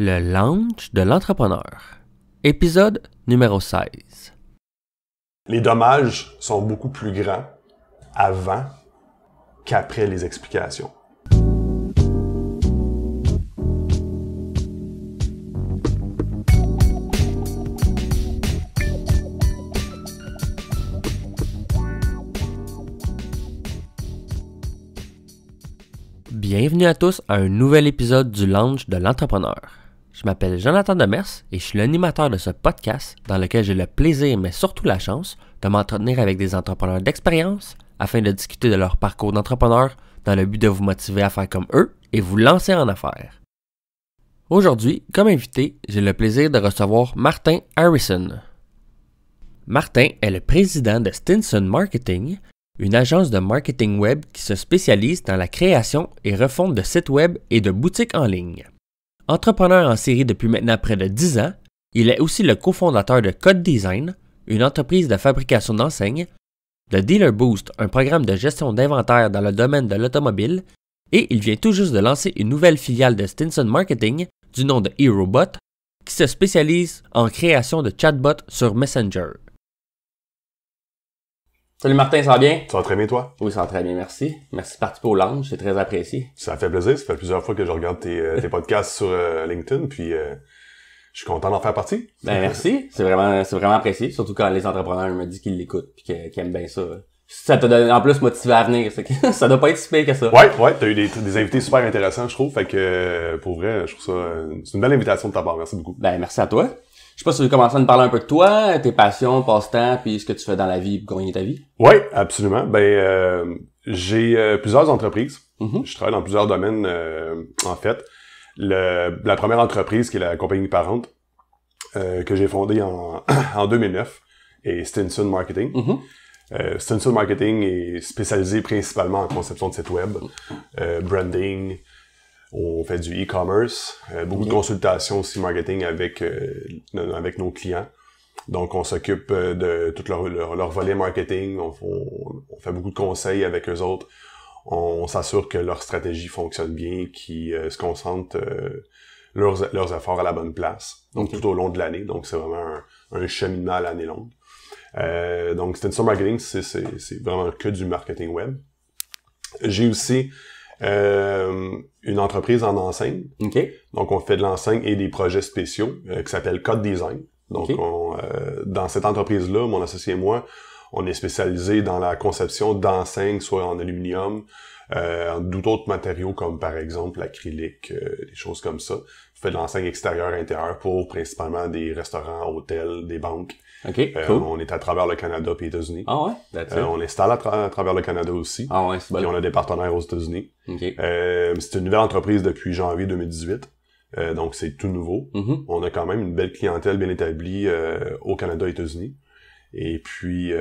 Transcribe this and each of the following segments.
Le lounge de l'entrepreneur. Épisode numéro 16. Les dommages sont beaucoup plus grands avant qu'après les explications. Bienvenue à tous à un nouvel épisode du Lounge de l'entrepreneur. Je m'appelle Jonathan Demers et je suis l'animateur de ce podcast dans lequel j'ai le plaisir, mais surtout la chance, de m'entretenir avec des entrepreneurs d'expérience afin de discuter de leur parcours d'entrepreneur dans le but de vous motiver à faire comme eux et vous lancer en affaires. Aujourd'hui, comme invité, j'ai le plaisir de recevoir Martin Harrison. Martin est le président de Stinson Marketing, une agence de marketing web qui se spécialise dans la création et refonte de sites web et de boutiques en ligne. Entrepreneur en série depuis maintenant près de 10 ans, il est aussi le cofondateur de Code Design, une entreprise de fabrication d'enseignes, de Dealer Boost, un programme de gestion d'inventaire dans le domaine de l'automobile, et il vient tout juste de lancer une nouvelle filiale de Stinson Marketing du nom de HeroBot, qui se spécialise en création de chatbots sur Messenger. Salut Martin, ça va bien? Ça va très bien, toi? Oui, ça va très bien, merci. Merci de participer au c'est très apprécié. Ça fait plaisir, ça fait plusieurs fois que je regarde tes, euh, podcasts sur euh, LinkedIn, puis euh, je suis content d'en faire partie. Ben, merci, c'est vraiment c'est vraiment apprécié, surtout quand les entrepreneurs me disent qu'ils l'écoutent puis qu'ils aiment bien ça. Ça te donne en plus motivé à venir, ça doit pas être si pire que ça. Ouais, ouais, t'as eu des, des, invités super intéressants, je trouve, fait que pour vrai, je trouve ça c'est une belle invitation de ta part, merci beaucoup. Ben merci à toi. Je sais pas si tu veux commencer à nous parler un peu de toi, tes passions, passe-temps, puis ce que tu fais dans la vie pour gagner ta vie. Oui, absolument. Ben, euh, j'ai euh, plusieurs entreprises. Mm-hmm. Je travaille dans plusieurs domaines, euh, en fait. la première entreprise, qui est la compagnie parente, que j'ai fondée en, en 2009, est Stinson Marketing. Mm-hmm. Stinson Marketing est spécialisé principalement en conception de sites web, branding, on fait du e-commerce, euh, beaucoup de consultations aussi marketing avec, euh, avec nos clients. Donc, on s'occupe euh, de tout leur, leur, volet marketing, on, fait beaucoup de conseils avec eux autres, on, s'assure que leur stratégie fonctionne bien, qu'ils se concentrent leurs, leurs, efforts à la bonne place, donc tout au long de l'année. Donc, c'est vraiment un, un cheminement à l'année longue. donc, Stencil Marketing, c'est vraiment que du marketing web. J'ai aussi euh, une entreprise en enseigne. Donc, on fait de l'enseigne et des projets spéciaux euh, qui s'appelle Code Design. Donc, euh, dans cette entreprise-là, mon associé et moi, on est spécialisé dans la conception d'enseignes, soit en aluminium, euh, d'autres matériaux comme par exemple l'acrylique, des choses comme ça. On fait de l'enseigne extérieure, intérieure pour principalement des restaurants, hôtels, des banques. Euh, on est à travers le Canada et les États-Unis. Ah ouais? Euh, on installe à, travers le Canada aussi. Ah ouais, Puis on a des partenaires aux États-Unis. Euh, c'est une nouvelle entreprise depuis janvier 2018. donc c'est tout nouveau. Mm-hmm. On a quand même une belle clientèle bien établie au Canada et aux États-Unis. Et puis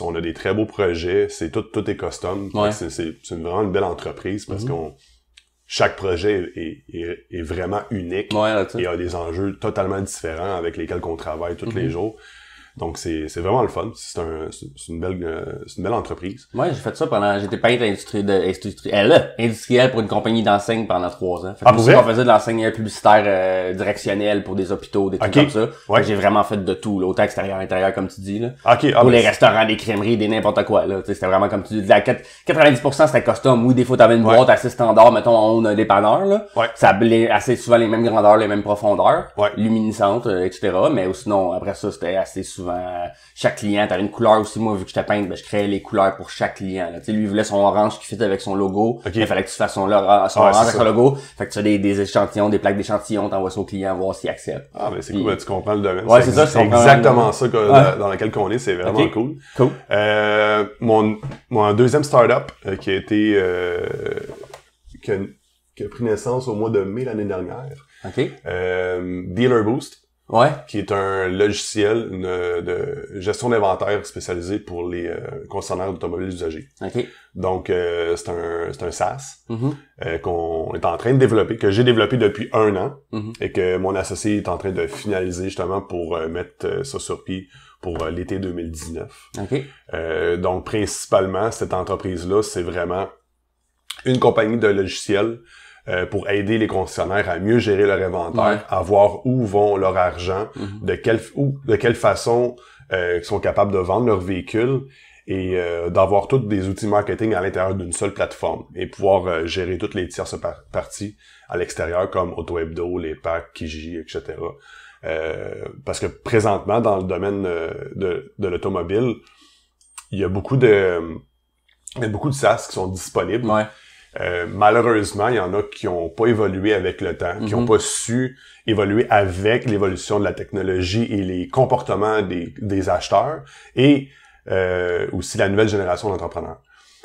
on a des très beaux projets. C'est tout, tout est custom. C'est vraiment une belle entreprise parce mm-hmm. qu'on chaque projet est, vraiment unique ouais, et a des enjeux totalement différents avec lesquels qu'on travaille tous les mhm. jours. Donc, c'est vraiment le fun. C'est un, une, belle, euh, une belle entreprise. Moi, j'ai fait ça pendant... J'étais peintre industrie, de, euh, industriel, pour une compagnie d'enseigne pendant trois ans. Ah, on faisait de l'enseigne publicitaire euh, directionnelle pour des hôpitaux, des trucs comme ça. J'ai vraiment fait de tout, autant extérieur, intérieur, comme tu dis. Là. Ah, pour les restaurants, des crèmeries, des n'importe quoi. C'était vraiment comme tu dis. 90% c'était custom. Oui, des fois, t'avais une boîte assez standard. Mettons, on a des dépanneur Là. Ça assez souvent les mêmes grandeurs, les mêmes profondeurs, luminescentes, etc. Euh, mais sinon, après ça, c'était assez souvent chaque client. avais une couleur aussi. Moi, vu que j'étais peintre, peinte, je créais les couleurs pour chaque client. Là. lui, il voulait son orange qui fit avec son logo. Il fallait que tu fasses son, orange avec son logo. Fait que tu as des, échantillons, des plaques d'échantillons, t'envoies ça au client voir s'il accepte. Ah, mais ben, c'est cool. Ben, tu comprends le domaine. Ouais, c'est ça. exactement ça dans lequel qu'on est. C'est vraiment cool. Cool. Euh, mon, mon deuxième startup euh, qui a été... Euh, qui, pris naissance au mois de mai l'année dernière. OK. Dealer Boost. Ouais. Qui est un logiciel de gestion d'inventaire spécialisé pour les euh, d'automobiles usagés. Ok. Donc euh, c'est un c'est un SaaS mm-hmm. euh, qu'on est en train de développer, que j'ai développé depuis un an mm-hmm. et que mon associé est en train de finaliser justement pour euh, mettre ça sur pied pour l'été 2019. donc principalement cette entreprise là, c'est vraiment une compagnie de logiciels euh, pour aider les concessionnaires à mieux gérer leur inventaire, à voir où vont leur argent, mhm. de quelle de quelle façon euh, ils sont capables de vendre leurs véhicules et euh, d'avoir tous des outils marketing à l'intérieur d'une seule plateforme et pouvoir gérer toutes les tierces parties à l'extérieur comme AutoHebdo, les packs, Kijiji, etc. parce que présentement, dans le domaine de, de l'automobile, il y a beaucoup de il beaucoup de SaaS qui sont disponibles. Ouais. Euh, malheureusement, il y en a qui n'ont pas évolué avec le temps, qui n'ont mhm. pas su évoluer avec l'évolution de la technologie et les comportements des, acheteurs et euh, aussi la nouvelle génération d'entrepreneurs.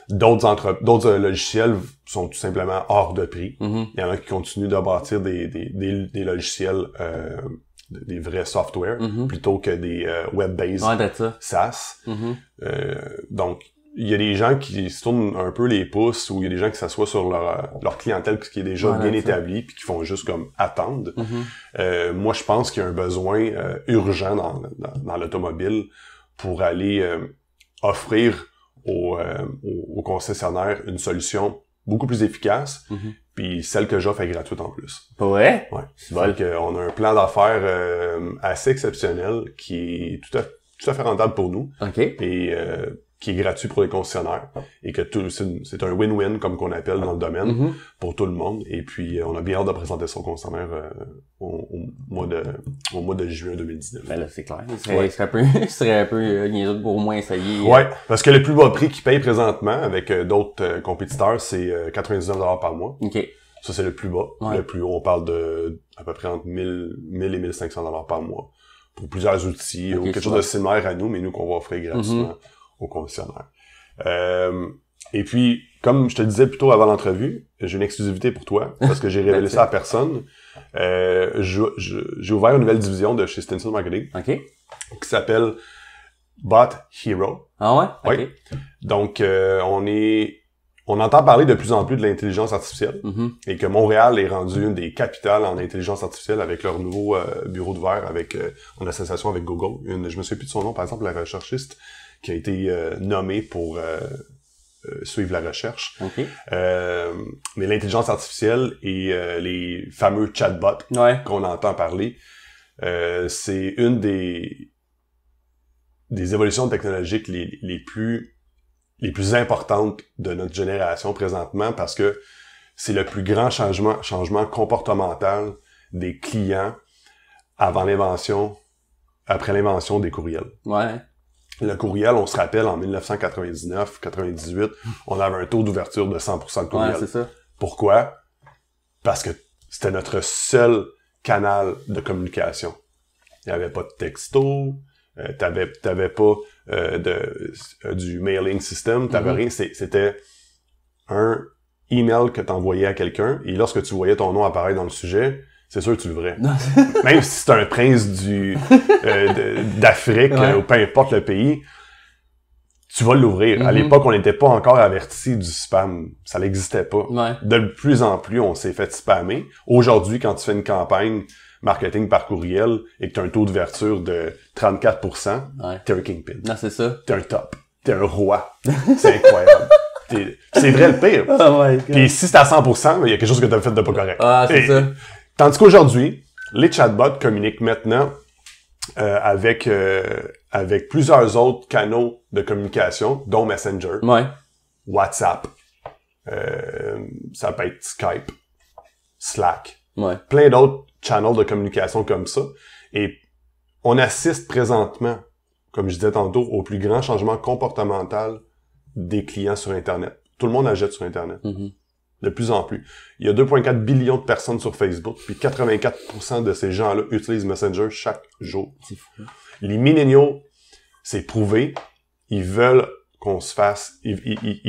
D'autres d'autres euh, logiciels sont tout simplement hors de prix. Mhm. Il y en a qui continuent de bâtir des, logiciels, des vrais software, mhm. plutôt que des web-based ben SaaS. donc, il y a des gens qui se tournent un peu les pouces ou il y a des gens qui s'assoient sur leur, euh, leur clientèle qui est déjà bien établie puis qui font juste comme attendre. Mm-hmm. Euh, moi, je pense qu'il y a un besoin euh, urgent dans, l'automobile pour aller offrir aux, concessionnaires une solution beaucoup plus efficace. Mm-hmm. Puis celle que j'offre est gratuite en plus. Ouais. Ouais. C'est vrai on a un plan d'affaires assez exceptionnel qui est tout à, tout à fait rentable pour nous. OK. Et qui est gratuit pour les concessionnaires et que tout c'est un win-win comme qu'on appelle dans le domaine mhm. pour tout le monde et puis euh, on a bien hâte de présenter son concessionnaire euh, au, mois de au mois de juin 2019. Ben là c'est clair, ce serait, un peu il serait un peu euh, pour au moins essayer. Ouais, parce que le plus bas prix qu'ils payent présentement avec d'autres compétiteurs c'est 99 dollars par mois. OK. Ça c'est le plus bas, le plus haut on parle de à peu près entre 1000 1000 et 1500 dollars par mois pour plusieurs outils ou quelque chose de similaire à nous mais nous qu'on va offrir mhm. gratuitement au euh, et puis, comme je te disais plutôt avant l'entrevue, j'ai une exclusivité pour toi, parce que j'ai ben, révélé ça à personne. Euh, j'ai ouvert une nouvelle division de chez Stinson Marketing qui s'appelle Bot Hero. Ah ouais? Donc, euh, on est... On entend parler de plus en plus de l'intelligence artificielle mm-hmm. et que Montréal est rendu une des capitales en intelligence artificielle avec leur nouveau bureau de verre avec en association avec Google. Une, je me souviens plus de son nom, par exemple, la recherchiste qui a été euh, nommé pour euh, euh, suivre la recherche. mais l'intelligence artificielle et les fameux chatbots qu'on entend parler, c'est une des des évolutions technologiques les, les plus les plus importantes de notre génération présentement parce que c'est le plus grand changement changement comportemental des clients avant l'invention après l'invention des courriels. Ouais. Le courriel, on se rappelle, en 1999-98, on avait un taux d'ouverture de 100% de courriel. ça. Pourquoi? Parce que c'était notre seul canal de communication. Il n'y avait pas de texto, euh, t'avais pas euh, de euh, du mailing system t'avais mm-hmm. rien c'était un email que tu envoyais à quelqu'un et lorsque tu voyais ton nom apparaître dans le sujet c'est sûr que tu l'ouvrais. Même si c'est un prince du euh, d'Afrique ou peu importe le pays, tu vas l'ouvrir. À mhm. l'époque, on n'était pas encore averti du spam. Ça n'existait pas. De plus en plus, on s'est fait spammer. Aujourd'hui, quand tu fais une campagne marketing par courriel et que tu as un taux d'ouverture de 34%, tu t'es un kingpin. Non, c'est ça. T'es un top. T'es un roi. C'est incroyable. C'est vrai le pire. Oh Puis si c'est à 100%, il y a quelque chose que t'as fait de pas correct. Ah, c'est ça. Tandis qu'aujourd'hui, les chatbots communiquent maintenant euh, avec, euh, avec plusieurs autres canaux de communication, dont Messenger, WhatsApp, euh, ça peut être Skype, Slack, plein d'autres channels de communication comme ça. Et on assiste présentement, comme je disais tantôt, au plus grand changement comportemental des clients sur Internet. Tout le monde achète sur Internet. Mm-hmm. De plus en plus. Il y a 2,4 billions de personnes sur Facebook, puis 84% de ces gens-là utilisent Messenger chaque jour. Hein. Les milléniaux, c'est prouvé, ils veulent qu'on se fasse, ils,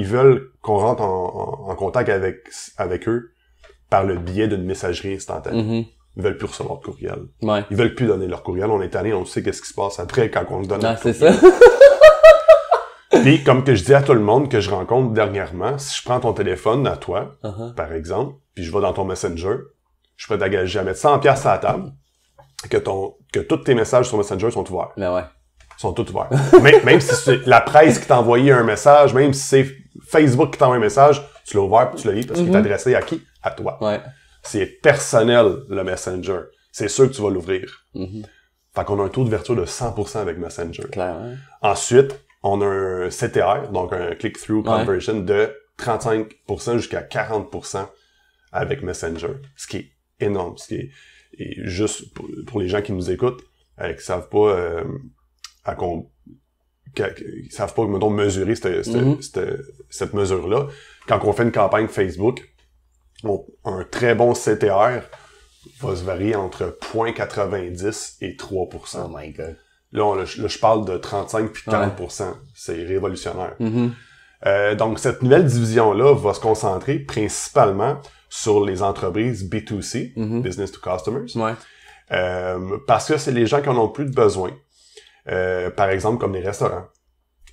veulent qu'on rentre en, contact avec, eux par le biais d'une messagerie instantanée. Mm-hmm. Ils veulent plus recevoir de courriel. Ils veulent plus donner leur courriel. On est allé, on sait qu'est-ce qui se passe après quand on donne. Ah, c'est ça. Puis, comme que je dis à tout le monde que je rencontre dernièrement, si je prends ton téléphone à toi, uh-huh. par exemple, puis je vais dans ton Messenger, je peux t'engager à mettre 100 pièces à la table, que ton, que tous tes messages sur Messenger sont ouverts. Ben ouais. sont tous ouverts. même, même si c'est la presse qui t'a envoyé un message, même si c'est Facebook qui t'envoie un message, tu l'as ouvert tu le lis parce qu'il est mm-hmm. adressé à qui? À toi. C'est personnel, le Messenger. C'est sûr que tu vas l'ouvrir. Mm-hmm. Fait qu'on a un taux d'ouverture de 100% avec Messenger. Clairement. Ensuite, on a un CTR, donc un click-through conversion de 35% jusqu'à 40% avec Messenger, ce qui est énorme, ce qui et juste pour, les gens qui nous écoutent, euh, qui savent pas euh, à savent pas mesurer mhm. cette, mesure-là. Quand on fait une campagne Facebook, un très bon CTR va se varier entre 0.90 et 3%. Oh my God. Là, je parle de 35 puis 40 C'est révolutionnaire. Mm-hmm. Euh, donc, cette nouvelle division-là va se concentrer principalement sur les entreprises B2C, mm-hmm. Business to Customers, euh, parce que c'est les gens qui en ont plus de besoin. Euh, par exemple, comme les restaurants.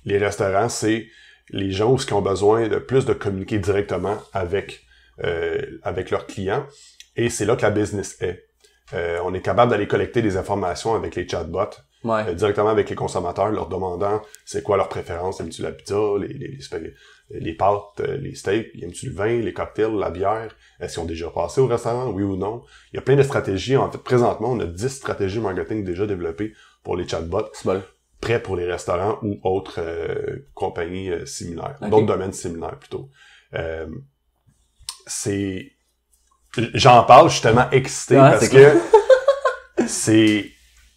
Les restaurants, c'est les gens qui ont besoin de plus de communiquer directement avec, avec leurs clients. Et c'est là que la business est. on est capable d'aller collecter des informations avec les chatbots euh, directement avec les consommateurs, leur demandant c'est quoi leur préférence, aimes-tu la pizza, les, les, les, les pâtes, euh, les steaks, aimes-tu le vin, les cocktails, la bière, est-ce qu'ils ont déjà passé au restaurant, oui ou non. Il y a plein de stratégies. En présentement, on a 10 stratégies marketing déjà développées pour les chatbots. Bon. Prêts pour les restaurants ou autres euh, compagnies similaires, d'autres domaines similaires plutôt. c'est j'en parle, justement suis excité parce que c'est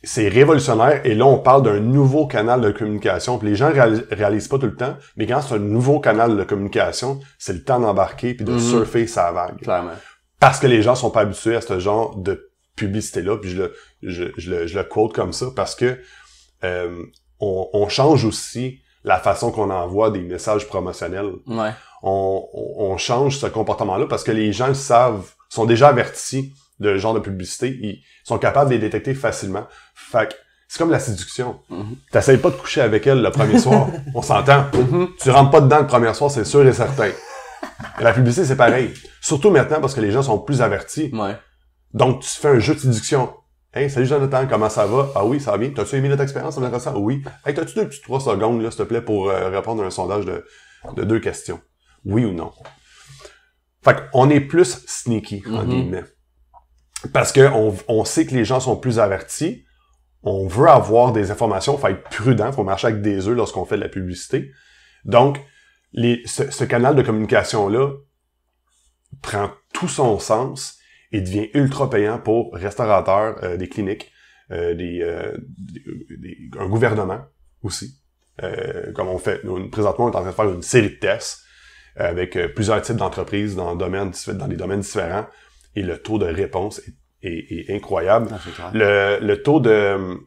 c'est révolutionnaire et là on parle d'un nouveau canal de communication. les gens réalisent pas tout le temps, mais quand c'est un nouveau canal de communication, c'est le temps d'embarquer puis de mhm. surfer sa vague. Clairement. Parce que les gens sont pas habitués à ce genre de publicité là, puis je le quote comme ça parce que euh, on, change aussi la façon qu'on envoie des messages promotionnels. Ouais. On, change ce comportement là parce que les gens savent, sont déjà avertis de genre de publicité, ils sont capables de les détecter facilement. Fait que c'est comme la séduction. Mm-hmm. T'essayes pas de coucher avec elle le premier soir, on s'entend. Mm-hmm. Tu rentres pas dedans le premier soir, c'est sûr et certain. la publicité, c'est pareil. Surtout maintenant parce que les gens sont plus avertis. Ouais. Donc, tu fais un jeu de séduction. Hey, salut Jonathan, comment ça va? Ah oui, ça va bien. T'as-tu aimé notre expérience en ça? Oui. Hey, t'as-tu deux petites trois secondes, s'il te plaît, pour euh, répondre à un sondage de, deux questions? Oui ou non? Fait qu'on est plus sneaky, en mm-hmm. guillemets. Parce qu'on sait que les gens sont plus avertis, on veut avoir des informations, il faut être prudent, il faut marcher avec des œufs lorsqu'on fait de la publicité. Donc, ce, canal de communication-là prend tout son sens et devient ultra payant pour restaurateurs, euh, des cliniques, euh, euh, un gouvernement aussi. comme on fait, nous, présentement, on est en train de faire une série de tests avec plusieurs types d'entreprises dans des domaines différents et le taux de réponse est, incroyable. Ah, le, taux de...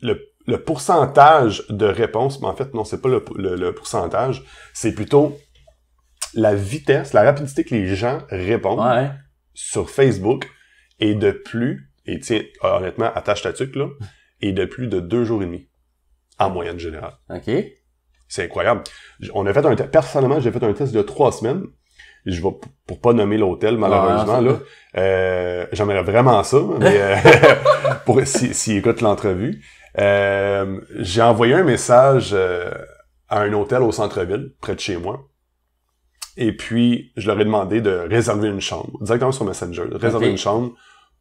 Le, pourcentage de réponse, mais en fait, non, c'est pas le, pourcentage, c'est plutôt la vitesse, la rapidité que les gens répondent sur Facebook est de plus, et tiens, honnêtement, attache ta tuque, là, est de plus de deux jours et demi, en moyenne générale. OK. C'est incroyable. On a fait un Personnellement, j'ai fait un test de trois semaines je ne pour pas nommer l'hôtel ah, malheureusement euh, J'aimerais vraiment ça, mais euh, pour si si écoute l'entrevue, euh, j'ai envoyé un message à un hôtel au centre-ville, près de chez moi. Et puis, je leur ai demandé de réserver une chambre, directement sur Messenger, réserver une chambre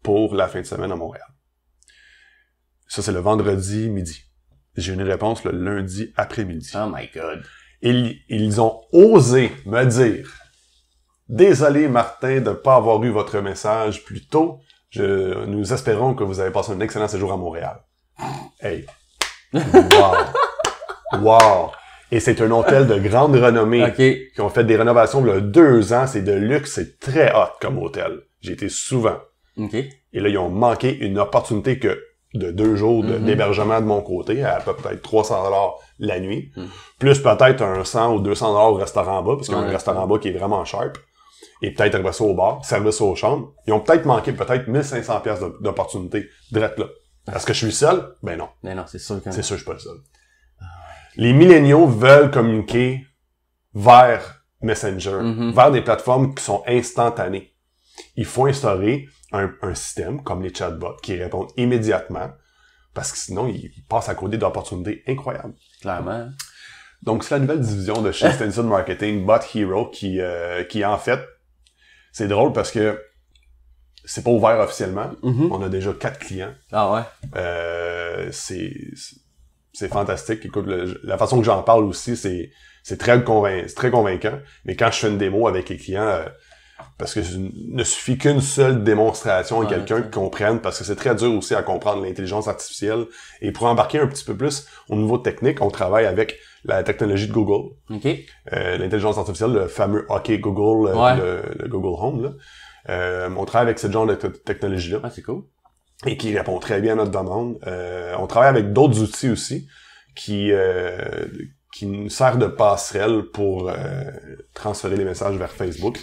pour la fin de semaine à Montréal. Ça, c'est le vendredi midi. J'ai une réponse le lundi après-midi. Oh my God. Ils, ils ont osé me dire Désolé, Martin, de ne pas avoir eu votre message plus tôt. Je, nous espérons que vous avez passé un excellent séjour à Montréal. Hey! Wow! wow! Et c'est un hôtel de grande renommée qui ont fait des rénovations il y a deux ans. C'est de luxe, c'est très hot comme hôtel. J'y été souvent. Et là, ils ont manqué une opportunité que de deux jours mhm. d'hébergement de, mon côté, à peut-être 300 la nuit, mhm. plus peut-être un 100 ou 200 au restaurant en bas, parce qu'il y a un restaurant bas qui est vraiment sharp et peut-être un ça au bar, service aux chambres, ils ont peut-être manqué peut-être 1500 pièces d'opportunités direct là. Est-ce que je suis seul? Ben non. Ben non, c'est sûr que... C'est sûr je suis pas seul. Les milléniaux veulent communiquer vers Messenger, mm-hmm. vers des plateformes qui sont instantanées. Il faut instaurer un, système comme les chatbots qui répondent immédiatement parce que sinon, ils, passent à côté d'opportunités incroyables. Clairement. Donc, c'est la nouvelle division de chez Stinson Marketing, Bot Hero, qui, euh, qui en fait c'est drôle parce que c'est pas ouvert officiellement. Mhm. On a déjà quatre clients. Ah ouais. Euh, c'est c'est fantastique. Écoute, la façon que j'en parle aussi, c'est c'est très très convaincant. Mais quand je fais une démo avec les clients, euh, parce que ne suffit qu'une seule démonstration à quelqu'un qui comprenne, parce que c'est très dur aussi à comprendre l'intelligence artificielle. Et pour embarquer un petit peu plus au niveau technique, on travaille avec la technologie de Google. Euh, l'intelligence artificielle, le fameux OK Google, euh, le, Google Home. Là. Euh, on travaille avec ce genre de technologie-là. Ah, c'est cool. Et qui répond très bien à notre demande. on travaille avec d'autres outils aussi qui qui nous servent de passerelle pour transférer les messages vers Facebook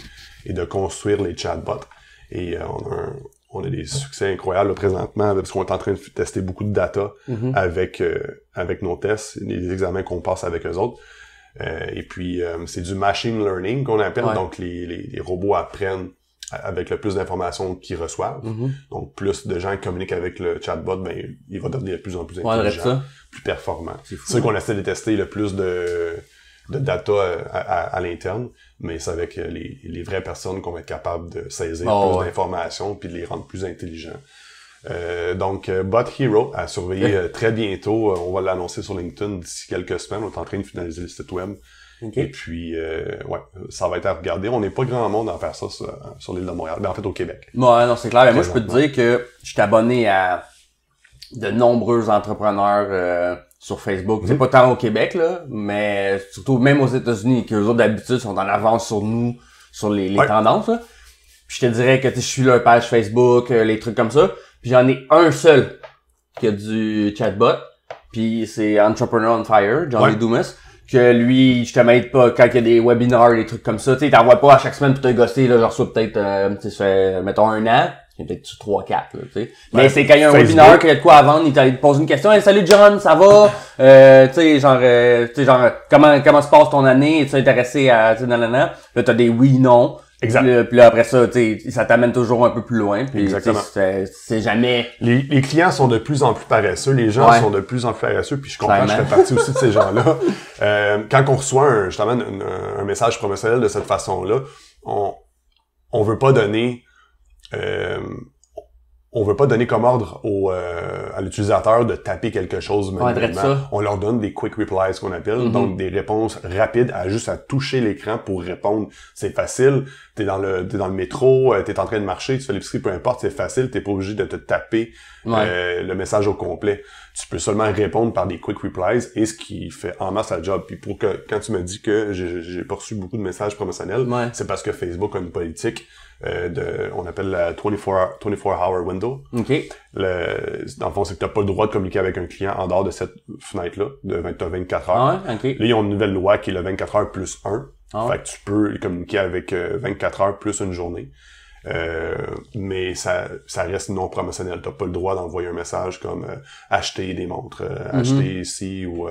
et de construire les chatbots. Et euh, on, a des succès incroyables présentement parce qu'on est en train de tester beaucoup de data mhm. avec, euh, avec nos tests, les examens qu'on passe avec eux autres. Euh, et puis, c'est du machine learning qu'on appelle. Donc, les, robots apprennent avec le plus d'informations qu'ils reçoivent. Mhm. Donc, plus de gens communiquent avec le chatbot, ben, il va devenir de plus en plus intelligent, plus performant. C'est ce qu'on essaie de tester le plus de, data à l'interne mais c'est avec euh, les, vraies personnes qu'on va être capable de saisir ah, plus d'informations puis de les rendre plus intelligents. Euh, donc, euh, Bot Hero à surveiller très bientôt. on va l'annoncer sur LinkedIn d'ici quelques semaines. On est en train de finaliser le site web. Et puis, ouais, ça va être à regarder. On n'est pas grand monde à faire ça sur, l'île de Montréal, mais en fait au Québec. bon non, c'est clair. moi, je peux te dire que je suis abonné à de nombreux entrepreneurs euh, sur Facebook. C'est mhm. pas tant au Québec, là, mais surtout même aux États-Unis, que autres d'habitude sont en avance sur nous, sur les, tendances. Puis je te dirais que je suis leur page Facebook, euh, les trucs comme ça. Puis j'en ai un seul qui a du chatbot. Puis c'est Entrepreneur on Fire, Johnny Dumas. Que lui, je te mets pas quand il y a des webinars, des trucs comme ça. Tu sais, t'envoies pas à chaque semaine pour te gosser, là, genre soit peut-être, euh, mettons, un an il y a peut-être 3-4, tu sais. Mais c'est quand il y a un webinar webinaire qu'il y a de quoi à vendre, il te pose une question, salut John, ça va? Euh, tu sais, genre, euh, tu sais, genre, comment, comment se passe ton année? tu es intéressé à, tu sais, nanana? Là, t'as des oui, non. Exact. Puis, là, après ça, tu sais, ça t'amène toujours un peu plus loin. Puis, Exactement. C'est jamais. Les, clients sont de plus en plus paresseux, les gens sont de plus en plus paresseux, puis je comprends, Clairement. je fais partie aussi de ces gens-là. Euh, quand on reçoit un, justement un, un message promotionnel de cette façon-là, on, on veut pas donner euh, on veut pas donner comme ordre au, euh, à l'utilisateur de taper quelque chose manuellement. On, leur donne des quick replies, ce qu'on appelle, mhm. donc des réponses rapides à juste à toucher l'écran pour répondre. C'est facile. T'es dans le es dans le métro, euh, t'es en train de marcher, tu fais l'épicerie, peu importe, c'est facile. T'es pas obligé de te taper euh, le message au complet. Tu peux seulement répondre par des quick replies et ce qui fait en masse la job. Puis pour que quand tu me dis que j'ai pas reçu beaucoup de messages promotionnels, c'est parce que Facebook a une politique euh, de, on appelle la 24, 24 hour window. OK. Le, dans le fond, c'est que t'as pas le droit de communiquer avec un client en dehors de cette fenêtre-là, de 24 heures. Ah ouais? Là, ils ont une nouvelle loi qui est le 24 heures plus 1. Ah fait que tu peux communiquer avec 24 euh, heures plus une journée. Euh, mais ça, ça reste non promotionnel. T'as pas le droit d'envoyer un message comme euh, acheter des montres, mm-hmm. acheter ici ou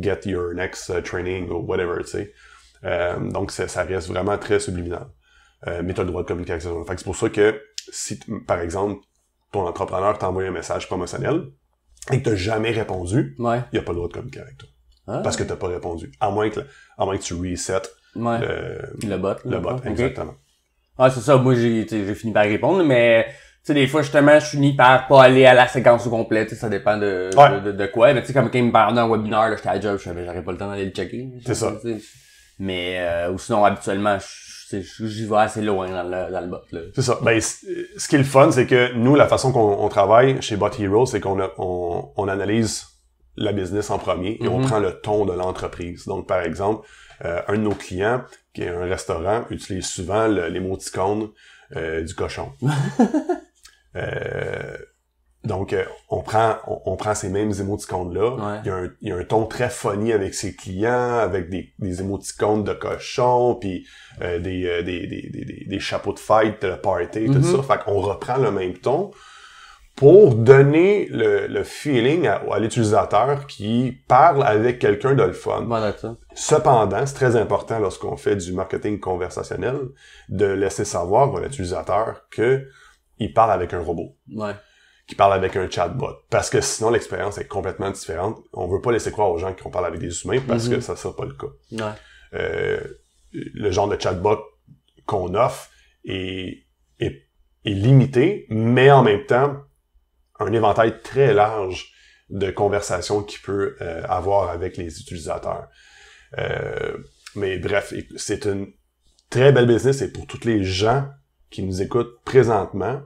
get your next training ou whatever, tu sais. donc ça, ça reste vraiment très subliminal. Euh, mais tu as le droit de communiquer avec ces gens C'est pour ça que si, par exemple, ton entrepreneur t'envoie un message promotionnel et que tu jamais répondu, il il a pas le droit de communiquer avec toi. Ah. Parce que tu pas répondu. À moins que, à moins que tu resets euh, le, bot. Le bot, exactement. Ah, c'est ça. Moi, j'ai, fini par répondre, mais tu sais, des fois, justement, je finis par pas aller à la séquence au complet, ça dépend de, de, quoi. Mais tu sais, comme quand il me parle d'un webinaire, là, j'étais à job, je pas le temps d'aller le checker. C'est ça. Mais, euh, ou sinon, habituellement, je j'y vais assez loin dans le, bot. C'est ça. Ben, ce qui est le fun, c'est que nous, la façon qu'on travaille chez Bot Hero, c'est qu'on analyse la business en premier et on mm-hmm. prend le ton de l'entreprise. Donc, par exemple, euh, un de nos clients, qui est un restaurant, utilise souvent les l'émoticône euh, du cochon. euh, donc, euh, on prend on, prend ces mêmes émoticônes-là. Il, y a un, il y a un ton très funny avec ses clients, avec des, des émoticônes de cochon, puis euh, euh, des, des, des, des, chapeaux de fête, de party, tout mm-hmm. ça. Fait qu'on reprend le même ton pour donner le, feeling à, l'utilisateur qui parle avec quelqu'un de le fun. Voilà, Cependant, c'est très important lorsqu'on fait du marketing conversationnel de laisser savoir à l'utilisateur que il parle avec un robot. Ouais qui parle avec un chatbot. Parce que sinon, l'expérience est complètement différente. On veut pas laisser croire aux gens qu'on parle avec des humains parce mhm. que ça sera pas le cas. Ouais. Euh, le genre de chatbot qu'on offre est, est, limité, mais en même temps, un éventail très large de conversations qu'il peut euh, avoir avec les utilisateurs. Euh, mais bref, c'est une très belle business et pour toutes les gens qui nous écoutent présentement,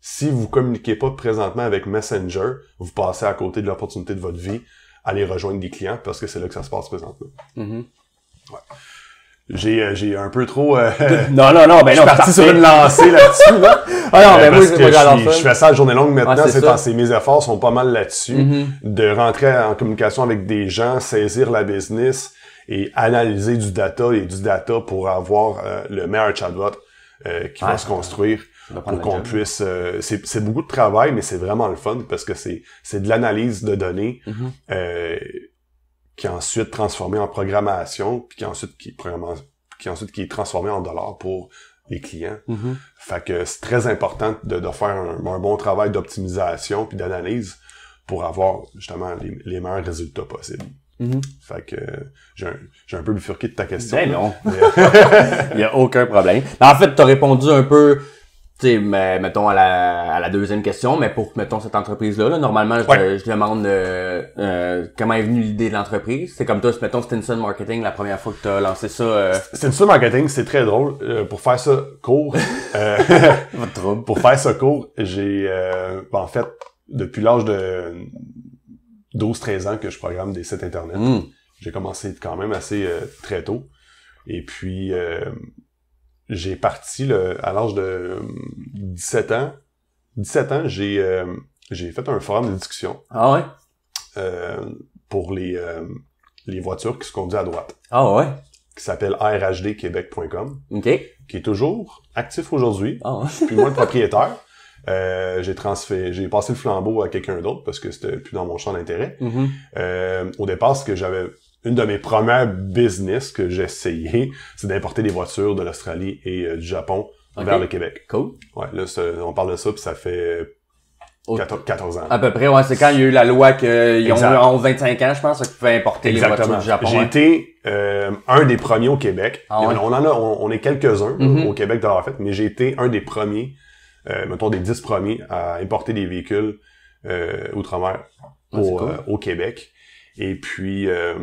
si vous communiquez pas présentement avec Messenger, vous passez à côté de l'opportunité de votre vie, aller rejoindre des clients parce que c'est là que ça se passe présentement. Mm-hmm. Euh, j'ai, un peu trop. Euh, non, non, non, ben non. Je suis parti sur une lancée là-dessus, là. ah non, mais euh, ben moi, je, fais ça à journée longue maintenant, ah, c'est ces mes efforts sont pas mal là-dessus. Mm-hmm. De rentrer en communication avec des gens, saisir la business et analyser du data et du data pour avoir le meilleur chatbot qui va se construire pour qu'on puisse. Euh, c'est beaucoup de travail, mais c'est vraiment le fun parce que c'est de l'analyse de données mhm. euh, qui est ensuite transformée en programmation, puis qui ensuite qui, qui ensuite qui est transformée en dollars pour les clients. Mhm. Fait que c'est très important de, de faire un, bon travail d'optimisation puis d'analyse pour avoir justement les, meilleurs résultats possibles. Mhm. Fait que euh, j'ai un, peu bifurqué de ta question. Ben non. Il n'y a aucun problème. Ben, en fait, tu as répondu un peu sais, mettons à la, à la, deuxième question, mais pour mettons cette entreprise-là, normalement, je, demande euh, euh, comment est venue l'idée de l'entreprise. C'est comme toi, mettons Stinson Marketing, la première fois que tu as lancé ça. Euh, Stinson Marketing, c'est très drôle. pour faire ça court, pour faire ça court, j'ai en fait depuis l'âge de 12-13 ans que je programme des sites internet. Hmm. J'ai commencé quand même assez très tôt. Et puis j'ai parti le, à l'âge de 17 euh, ans. 17 ans, j'ai euh, j'ai fait un forum de discussion. Ah ouais? Euh, pour les, les voitures qui se conduisent à droite. Ah ouais? Qui s'appelle rhdquebec.com. OK. Qui est toujours actif aujourd'hui. Ah moi le propriétaire. j'ai transféré, j'ai passé le flambeau à quelqu'un d'autre parce que c'était plus dans mon champ d'intérêt. Mm-hmm. au départ, ce que j'avais une de mes premières business que j'ai essayé, c'est d'importer des voitures de l'Australie et euh, du Japon vers le Québec. Cool. Ouais, là, on parle de ça, puis ça fait 14, ans. À peu près, ouais, c'est quand il y a eu la loi qu'ils ont eu en 25 ans, je pense, qu'ils pouvaient importer les voitures du Japon. J'ai été euh, un des premiers au Québec. Ah, on en a, on, est quelques-uns au mhm. Québec la fait, mais j'ai été un des premiers, euh, mettons des dix premiers, à importer des véhicules euh, outre-mer ah, euh, au, Québec. Et puis, euh,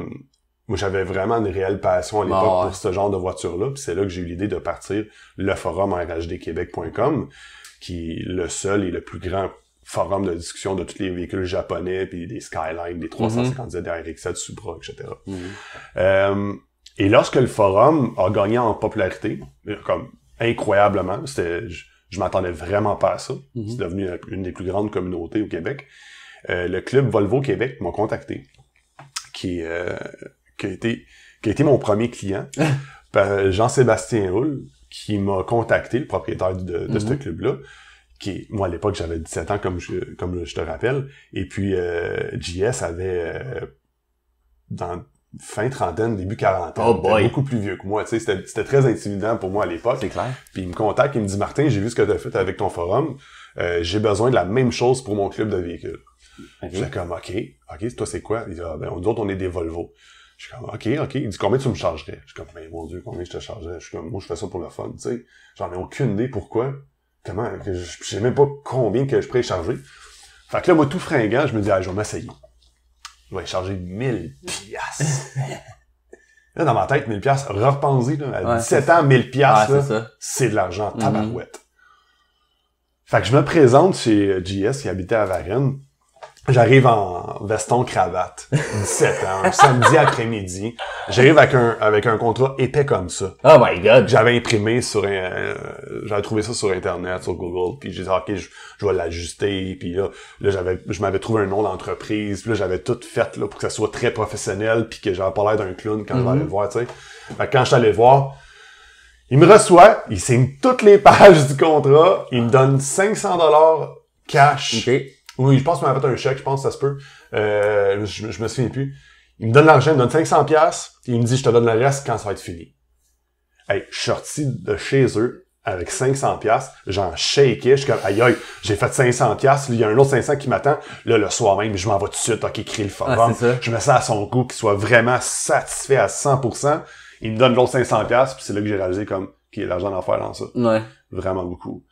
moi, j'avais vraiment une réelle passion à bah l'époque pour ce genre de voiture-là. Puis c'est là que j'ai eu l'idée de partir le forum rhdquebec.com, qui est le seul et le plus grand forum de discussion de tous les véhicules japonais, puis des Skyline, des 350Z, mhm. des RX-7, Supra, etc. Mhm. Euh, et lorsque le forum a gagné en popularité, euh, comme incroyablement, je, je m'attendais vraiment pas à ça. Mhm. C'est devenu une des plus grandes communautés au Québec. le club Volvo Québec m'a contacté qui, euh, a été, qui a été mon premier client, ben, Jean-Sébastien Houle qui m'a contacté, le propriétaire de, mhm. ce club-là, qui, moi, à l'époque, j'avais 17 ans, comme je, comme je te rappelle. Et puis, euh, JS avait, euh, dans fin trentaine, début quarantaine. Oh Beaucoup plus vieux que moi. Tu sais, c'était très intimidant pour moi à l'époque. C'est clair. Puis, il me contacte, il me dit, Martin, j'ai vu ce que tu as fait avec ton forum. Euh, j'ai besoin de la même chose pour mon club de véhicules. Je J'étais comme, OK, OK, toi, c'est quoi? Il dit, ah, ben, nous autres, on est des Volvo. Je suis comme, OK, OK. Il dit, combien tu me chargerais? Je suis comme, ben, mon Dieu, combien je te chargerais? Je suis comme, moi, je fais ça pour le fun, tu sais. J'en ai aucune idée pourquoi. Comment? Je, ne sais même pas combien que je pourrais charger. Fait que là, moi, tout fringant, je me dis, ah, je vais m'essayer. Je vais charger 1000 piastres. là, dans ma tête, 1000 piastres, repensez, à 17 ans, 1000 piastres, c'est de l'argent mm-hmm. tabarouette. Fait que je me présente chez GS, qui habitait à Varennes J'arrive en veston cravate, 17 ans, samedi après-midi. J'arrive avec un avec un contrat épais comme ça. Oh my god. J'avais imprimé sur un j'avais trouvé ça sur internet, sur Google, puis j'ai dit OK, je, je vais l'ajuster, puis là, là j'avais je m'avais trouvé un nom d'entreprise, puis là j'avais tout fait là pour que ça soit très professionnel, puis que j'avais pas l'air d'un clown quand je vais mm-hmm. le voir, tu sais. quand je suis allé voir, il me reçoit, il signe toutes les pages du contrat, il me donne 500 dollars cash. Oui, je pense qu'il m'a fait un chèque, je pense que ça se peut. Euh, je, me souviens plus. Il me donne l'argent, il me donne 500 pièces et il me dit, je te donne le reste quand ça va être fini. Hey, je suis sorti de chez eux avec 500 j'en shake, je suis comme, aïe, aïe, j'ai fait 500 pièces, il y a un autre 500 qui m'attend, là, le soir même, je m'en vais tout de suite, ok, crée le forum, ah, je mets ça à son goût, qu'il soit vraiment satisfait à 100%, il me donne l'autre 500 pièces, puis c'est là que j'ai réalisé comme, qu'il y a de l'argent d'en dans ça. Ouais. Vraiment beaucoup.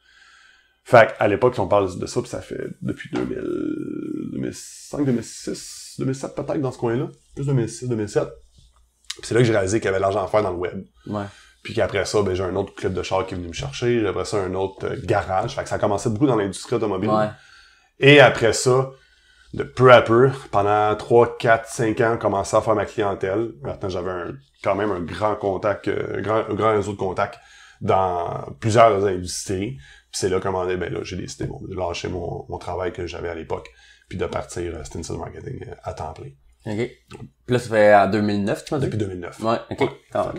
Fait à l'époque, si on parle de ça, puis ça fait depuis 2005, 2006, 2007 peut-être, dans ce coin-là. Plus 2006, 2007. Puis c'est là que j'ai réalisé qu'il y avait de l'argent à faire dans le web. Puis qu'après ça, ben, j'ai un autre club de char qui est venu me chercher. Après ça, un autre euh, garage. Fait que ça a commencé beaucoup dans l'industrie automobile. Et après ça, de peu à peu, pendant 3, 4, 5 ans, commencé à faire ma clientèle. Maintenant, j'avais quand même un grand contact, euh, grand, un grand réseau de contacts dans plusieurs industries c'est là qu'à un moment donné, ben là, j'ai décidé de lâcher mon, mon travail que j'avais à l'époque, puis de partir à euh, Stinson Marketing euh, à temps plein. OK. Puis là, ça fait en euh, 2009, tu m'as dit? Depuis 2009. Ouais, OK. ça,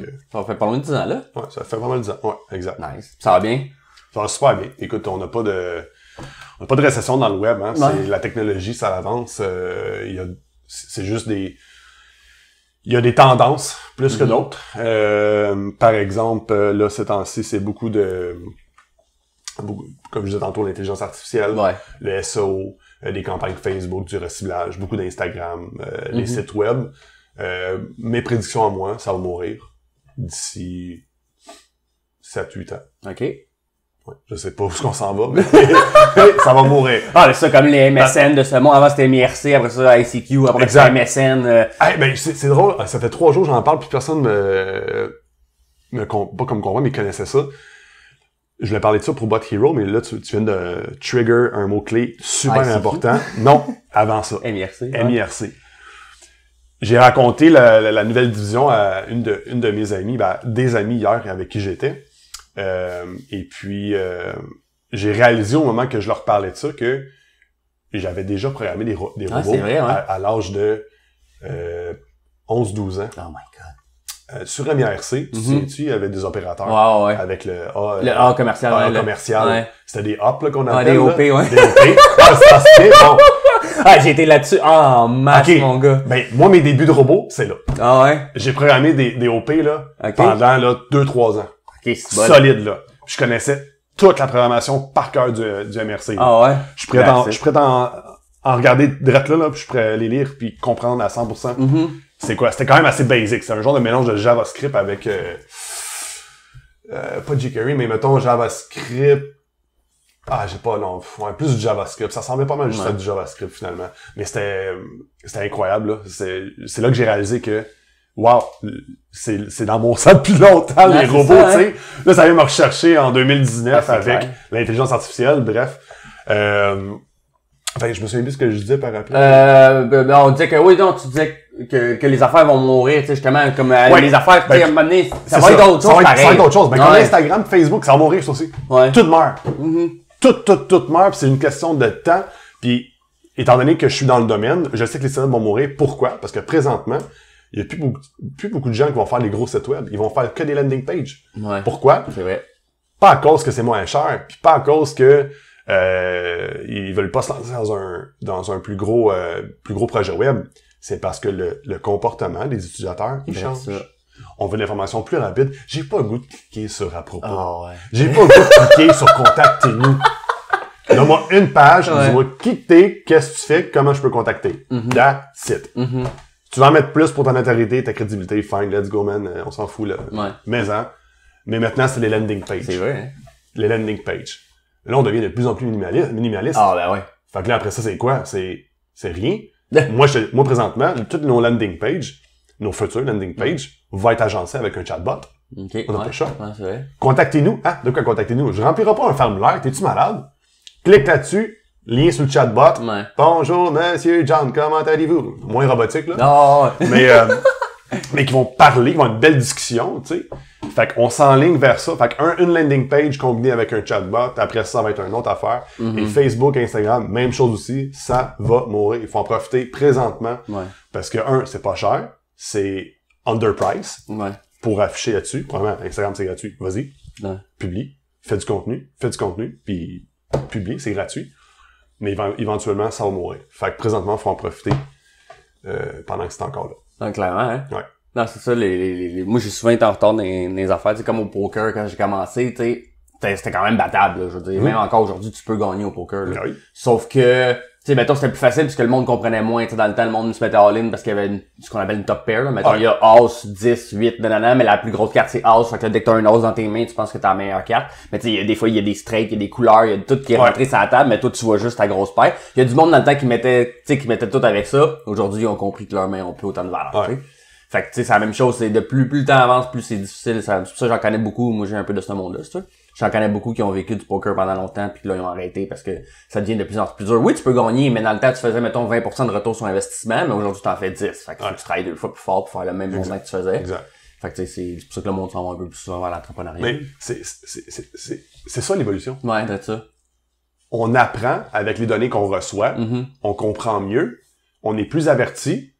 fait pas loin de 10 ans, là? Ouais, ça fait pas mal de 10 ans. Ouais, exact. Nice. Ça va bien? Ça va super bien. Écoute, on n'a pas de... On n'a pas de récession dans le web, hein. la technologie, ça avance. Euh, y a... C'est juste des... Il y a des tendances plus que mhm. d'autres. Euh, par exemple, là, ces temps-ci, c'est beaucoup de comme je disais tantôt, l'intelligence artificielle, le SEO, les euh, des campagnes Facebook, du recyclage, beaucoup d'Instagram, les euh, mhm. sites web. Euh, mes prédictions à moi, ça va mourir d'ici 7-8 ans. OK. Ouais, je sais pas où est-ce qu'on s'en va, mais, ça va mourir. Ah, c'est ça, comme les MSN de ce monde. Avant, c'était MRC, après ça, ICQ, après ça, MSN. ben, c'est drôle, ça fait trois jours j'en parle, puis personne me... me... Pas comme qu'on mais connaissait ça je voulais parler de ça pour Bot Hero, mais là, tu, viens de trigger un mot-clé super important. non, avant ça. MIRC. MIRC. J'ai raconté la, nouvelle division à une de, mes amies, ben, des amies hier avec qui j'étais. Euh, et puis, euh, j'ai réalisé au moment que je leur parlais de ça que j'avais déjà programmé des, ah, robots à, l'âge de 11-12 euh, ans. Oh my God. Euh, sur MIRC, tu mhm. sais, tu y avait des opérateurs avec le A, le euh, commercial. commercial. C'était des OPs qu'on avait Ah, des OP, là. ouais. Des OP. Ah, bon. Ah, j'ai été là-dessus en masse, mon gars. Ben, moi, mes débuts de robot, c'est là. Ah ouais? J'ai programmé des, des OP là, pendant là, 2-3 ans. Okay, Solide, là. Je connaissais toute la programmation par cœur du, MRC. Ah ouais? Je prétends en, je en, regarder direct là, là puis je pourrais les lire puis comprendre à 100%. Mm c'est quoi? C'était quand même assez basic. C'est un genre de mélange de JavaScript avec. Euh, euh, pas jQuery, mais mettons JavaScript. Ah, j'ai pas, non. plus du JavaScript. Ça semblait pas mal juste du JavaScript finalement. Mais c'était, c'était incroyable, C'est là que j'ai réalisé que. Wow, c'est dans mon sac depuis longtemps, les robots, tu hein. Là, ça vient me rechercher en 2019 avec l'intelligence artificielle, bref. Euh, enfin, je me souviens plus ce que je disais par rapport. Euh, ben, ben, on disait que oui, donc tu disais que que, les affaires vont mourir, tu sais, justement, comme euh, les affaires, ben, à un ça, va Être autre chose. ça va être autre chose. Mais ben, comme Instagram, Facebook, ça va mourir, ça aussi. Tout meurt. Mm-hmm. Tout, tout, tout meurt, c'est une question de temps. Puis, étant donné que je suis dans le domaine, je sais que les sites vont mourir. Pourquoi? Parce que présentement, il n'y a plus beaucoup, de gens qui vont faire les gros sites web. Ils vont faire que des landing pages. Pourquoi? Pas à cause que c'est moins cher, puis pas à cause que euh, ils veulent pas se lancer dans un plus gros euh, plus gros projet web c'est parce que le, comportement des utilisateurs, il change. On veut l'information plus rapide. J'ai pas le goût de cliquer sur à propos. Ah, J'ai pas le goût de cliquer sur contactez-nous. Donne-moi une page, ouais. dis-moi qui qu'est-ce que tu fais, comment je peux contacter. la mhm. site mhm. Tu vas en mettre plus pour ton autorité, ta crédibilité, fine, let's go man, euh, on s'en fout là. Mais hein. Mais maintenant, c'est les landing pages. C'est vrai. Hein. Les landing pages. Là, on devient de plus en plus minimaliste. Ah ben ouais. Fait que là, après ça, c'est quoi? C'est, c'est rien. moi, présentement, toutes nos landing pages, nos futures landing mm. pages, vont être agencées avec un chatbot. Okay, contactez-nous. Ah, de quoi contactez-nous? Je remplirai pas un formulaire. T'es-tu malade? Clique là-dessus. Lien sur le chatbot. Bonjour, monsieur John, comment allez-vous? Moins robotique, là. Non. Ah, mais, euh, mais qui vont parler, qui vont avoir une belle discussion, tu sais. Fait qu'on s'enligne vers ça. Fait qu'une une landing page combinée avec un chatbot, après ça, ça va être une autre affaire. Mhm. Et Facebook, Instagram, même chose aussi, ça va mourir. Il faut en profiter présentement. Parce que, un, c'est pas cher, c'est underprice pour afficher là-dessus. Premièrement, Instagram, c'est gratuit. Vas-y, publie, fais du contenu, fais du contenu, puis publie, c'est gratuit. Mais éventuellement, ça va mourir. Fait que présentement, il faut en profiter euh, pendant que c'est encore là. Donc, clairement, hein? Ouais. Non, c'est ça. Les, les, les... Moi, j'ai souvent été en retard dans les, affaires. c'est comme au poker, quand j'ai commencé, tu c'était quand même battable, je veux dire. Même mhm. encore aujourd'hui, tu peux gagner au poker. Ben Sauf que, tu sais, mettons, c'était plus facile parce que le monde comprenait moins. sais, dans le temps, le monde se mettait all-in parce qu'il y avait ce qu'on appelle une top pair. Là. Mettons, il y a As, 10, 8, nanana, mais la plus grosse carte, c'est As. Fait que là, dès que t'as un As dans tes mains, tu penses que t'as la meilleure carte. Mais tu sais, des fois, il y a des straights, il y a des couleurs, il y a tout qui est rentré sur la table, mais toi, tu vois juste ta grosse paire. Il y a du monde dans le temps qui mettait, qui mettait tout avec ça. Aujourd'hui, ils ont compris que leurs mains ont plus autant de valeur. Fait que, tu sais, c'est la même chose. C'est de plus, plus le temps avance, plus c'est difficile. C'est ça j'en connais beaucoup. Moi, j'ai un peu de ce monde-là, tu J'en connais beaucoup qui ont vécu du poker pendant longtemps, puis là, ils ont arrêté parce que ça devient de plus en plus dur. Oui, tu peux gagner, mais dans le temps, tu faisais, mettons, 20% de retour sur investissement, mais aujourd'hui, tu en fais 10. Fait que tu travailles deux fois plus fort pour faire le même montant que tu faisais. Exact. Fait que, c'est pour ça que le monde s'en va un peu plus souvent vers l'entrepreneuriat. Mais c'est ça l'évolution. Ouais, c'est ça. On apprend avec les données qu'on reçoit, mm-hmm. on comprend mieux, on est plus averti,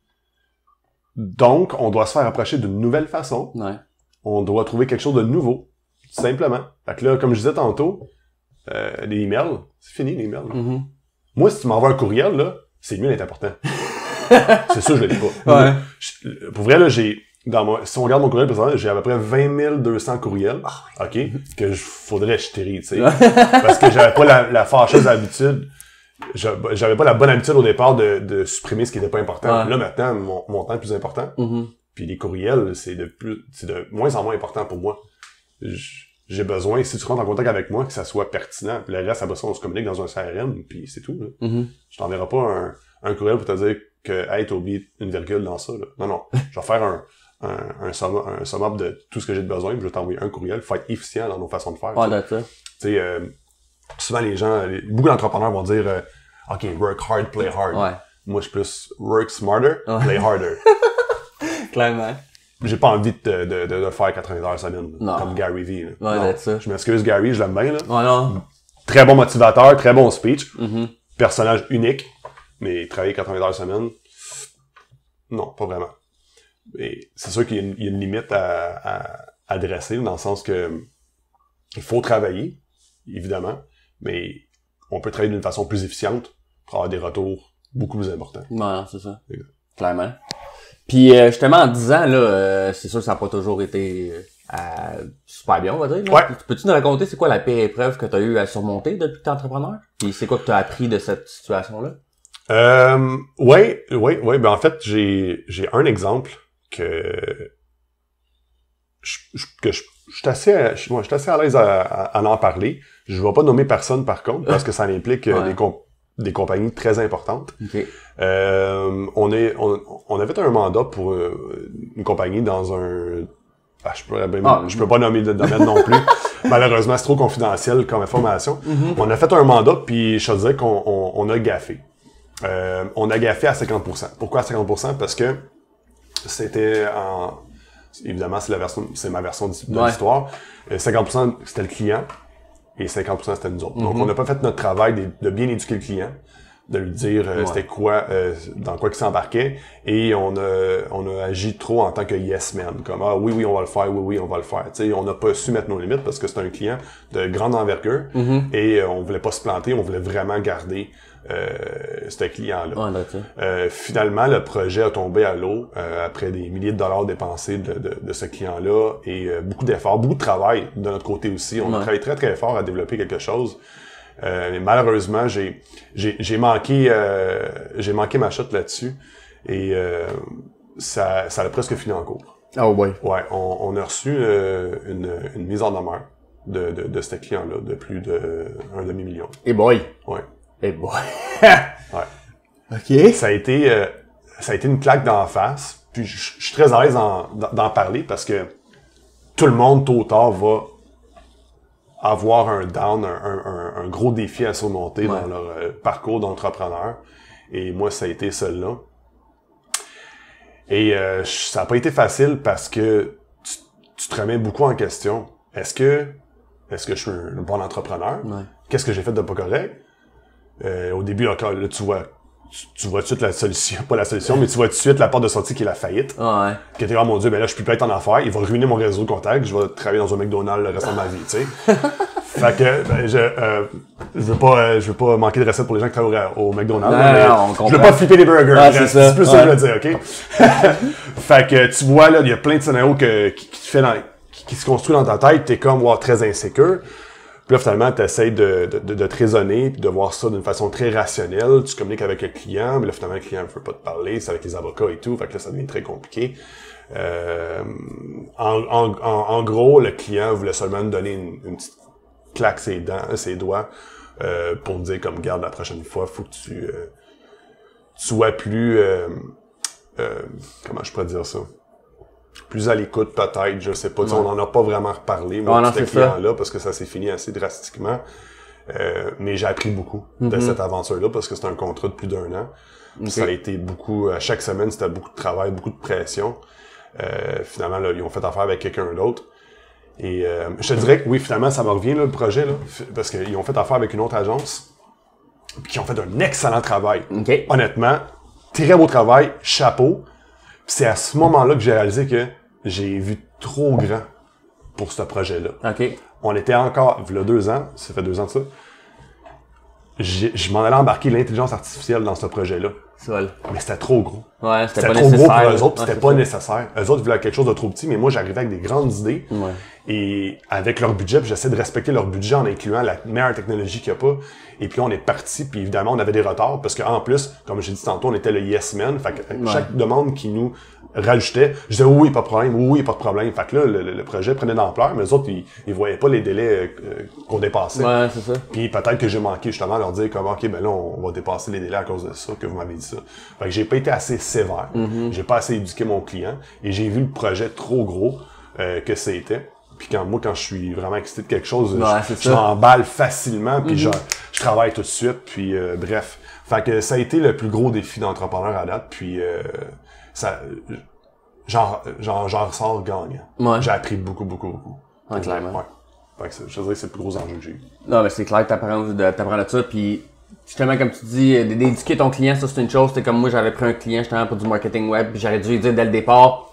donc, on doit se faire approcher d'une nouvelle façon. On doit trouver quelque chose de nouveau, simplement. Fait que là, comme je disais tantôt, euh, les emails, c'est fini les emails. Mm-hmm. Moi, si tu m'envoies un courriel, là, c'est mieux d'être important. c'est sûr, je le dis pas. pour vrai, là, j'ai, dans mon, si on regarde mon courriel présent, j'ai à peu près 20 200 courriels, ah OK, que je faudrait jeter, tu sais. parce que j'avais pas la, la fâcheuse habitude j'avais pas la bonne habitude au départ de, supprimer ce qui n'était pas important. Là, maintenant, mon, mon, temps est plus important. Mm-hmm. Puis les courriels, c'est de plus, c'est de moins en moins important pour moi. J'ai besoin, si tu rentres en contact avec moi, que ça soit pertinent. Puis le reste, ça, on se communique dans un CRM, puis c'est tout. Là. Mm-hmm. Je t'enverrai pas un, courriel pour te dire que, hey, t'as oublié une virgule dans ça. Non, non. je vais faire un, un, sum, up de tout ce que j'ai de besoin, puis je vais t'envoyer un courriel. Faut être efficient dans nos façons de faire souvent les gens, beaucoup d'entrepreneurs vont dire euh, OK, work hard, play hard. Moi, je suis plus work smarter, play harder. Clairement. J'ai pas envie de, de, faire 80 heures semaine, comme Gary V. Je m'excuse, Gary, je l'aime bien. Là. Très bon motivateur, très bon speech. Mm-hmm. Personnage unique, mais travailler 80 heures semaine, non, pas vraiment. C'est sûr qu'il y, a une limite à, à adresser, dans le sens que il faut travailler, évidemment, mais on peut travailler d'une façon plus efficiente pour avoir des retours beaucoup plus importants. Ouais, c'est ça. Clairement. Puis euh, justement, en 10 ans, là, euh, c'est sûr que ça n'a pas toujours été euh, super bien, on va dire. Ouais. Peux-tu nous raconter c'est quoi la pire épreuve que tu as eu à surmonter depuis que tu es entrepreneur? Puis c'est quoi que tu as appris de cette situation-là? Euh, oui, oui, oui. Ben en fait, j'ai, un exemple que je, que je, suis assez, à, l'aise à en parler. Je ne vais pas nommer personne, par contre, parce que ça implique euh, des, des, compagnies très importantes. Euh, on, est, on, avait un mandat pour euh, une compagnie dans un... Ah, je ne ah. peux pas nommer de domaine non plus. Malheureusement, c'est trop confidentiel comme information. Mhm. On a fait un mandat, puis je te disais qu'on a gaffé. on a gaffé à 50%. Pourquoi à 50%? Parce que c'était en... Évidemment, c'est ma version de l'histoire. 50%, c'était le client et 50 c'était nous autres. Donc, mhm. on n'a pas fait notre travail de, bien éduquer le client, de lui dire euh, c'était quoi, euh, dans quoi qu'il s'embarquait, et on a, on a agi trop en tant que yes man, comme ah, oui oui on va le faire, oui oui on va le faire. sais on n'a pas su mettre nos limites parce que c'est un client de grande envergure mhm. et euh, on voulait pas se planter, on voulait vraiment garder euh, ce client-là. Euh, finalement, le projet a tombé à l'eau euh, après des milliers de dollars dépensés de, ce client-là et beaucoup d'efforts, beaucoup de travail de notre côté aussi. On a travaillé très, très fort à développer quelque chose. mais malheureusement, j'ai j'ai manqué j'ai manqué ma chute là-dessus et ça ça presque fini en cours. Ah ouais. Ouais, on, a reçu une, mise en demeure de, de, de ce client-là de plus de un demi-million. Et eh boy! Ouais. Eh ouais. OK. Ça a été, euh, ça a été une claque d'en face. Puis je, suis très à l'aise d'en parler parce que tout le monde, tôt ou tard, va avoir un down, un, gros défi à surmonter dans leur euh, parcours d'entrepreneur. Et moi, ça a été celle-là. Et euh, ça n'a pas été facile parce que tu, te remets beaucoup en question. Est-ce que est-ce que je suis un bon entrepreneur? Qu'est-ce que j'ai fait de pas correct? Euh, au début encore, là, tu vois tu, vois tout de suite la solution, pas la solution, mais tu vois tout de suite la porte de sortie qui est la faillite. Ah, ouais. Que tu vois mon dieu, ben là, je peux pas être en affaire, il va ruiner mon réseau de contact, je vais travailler dans un McDonald's le reste de ma vie, tu sais. fait que, ben, je, euh, je veux pas, euh, je veux pas manquer de recettes pour les gens qui travaillent au McDonald's. mais je veux pas flipper les burgers. Ah, c'est, plus ça que je veux dire, ok? fait que, tu vois, là, il y a plein de scénarios que, qui, dans, qui, se construit dans ta tête, t'es comme, wow, très insécure. Puis là, finalement, tu essaies de, de, de, te raisonner, puis de voir ça d'une façon très rationnelle. Tu communiques avec le client, mais là, finalement, le client ne veut pas te parler, c'est avec les avocats et tout, fait que là, ça devient très compliqué. Euh, en, gros, le client voulait seulement donner une, une petite claque ses dents, ses doigts, euh, pour me dire comme garde la prochaine fois, faut que tu, euh, sois plus comment je pourrais dire ça? plus à l'écoute peut-être, je sais pas. On n'en a pas vraiment reparlé, moi, de ce client-là, parce que ça s'est fini assez drastiquement. Euh, mais j'ai appris beaucoup de mhm. cette aventure-là parce que c'est un contrat de plus d'un an. Ça a été beaucoup, à euh, chaque semaine, c'était beaucoup de travail, beaucoup de pression. Euh, finalement, ils ont fait affaire avec quelqu'un d'autre. Et je te mhm. dirais que oui, finalement, ça me revient, le projet, parce qu'ils ont fait affaire avec une autre agence, qui ont fait un excellent travail. Honnêtement, très beau travail, chapeau c'est à ce moment-là que j'ai réalisé que j'ai vu trop grand pour ce projet-là. On était encore, il y a deux ans, ça fait deux ans de ça, je m'en allais embarquer l'intelligence artificielle dans ce projet-là. Seul. Mais c'était trop gros. Ouais, c'était pas trop gros pour eux autres, c'était pas nécessaire. Eux autres voulaient quelque chose de trop petit, mais moi j'arrivais avec des grandes idées. Et avec leur budget, j'essaie de respecter leur budget en incluant la meilleure technologie qu'il n'y a pas. Et puis on est parti, puis évidemment on avait des retards parce qu'en plus, comme j'ai dit tantôt, on était le Yes Man. Fait que chaque demande qui nous rajoutait. Je disais oui, pas de problème, oui, pas de problème. Fait que là, le, projet prenait d'ampleur, mais les autres, ils, ils voyaient pas les délais euh, euh, qu'on dépassait. Ouais, c'est ça. Puis peut-être que j'ai manqué justement à leur dire comme OK, ben là, on va dépasser les délais à cause de ça, que vous m'avez dit ça. Fait que j'ai pas été assez sévère. Mm-hmm. J'ai pas assez éduqué mon client et j'ai vu le projet trop gros euh, que c'était. Puis quand moi, quand je suis vraiment excité de quelque chose, je, m'emballe facilement, puis mm-hmm. je, travaille tout de suite, puis euh, bref. Fait que ça a été le plus gros défi d'entrepreneur à date, puis ça, j'en, genre ressors gagnant. J'ai appris beaucoup, beaucoup, beaucoup. Ouais, clairement. Ouais. je dirais c'est le plus gros enjeu que j'ai Non, mais c'est clair que t'apprends, de, t'apprends là-dessus, puis justement, comme tu dis, euh, d'éduquer ton client, ça c'est une chose. C'est comme moi, j'avais pris un client justement pour du marketing web, j'aurais dû lui dire dès le départ,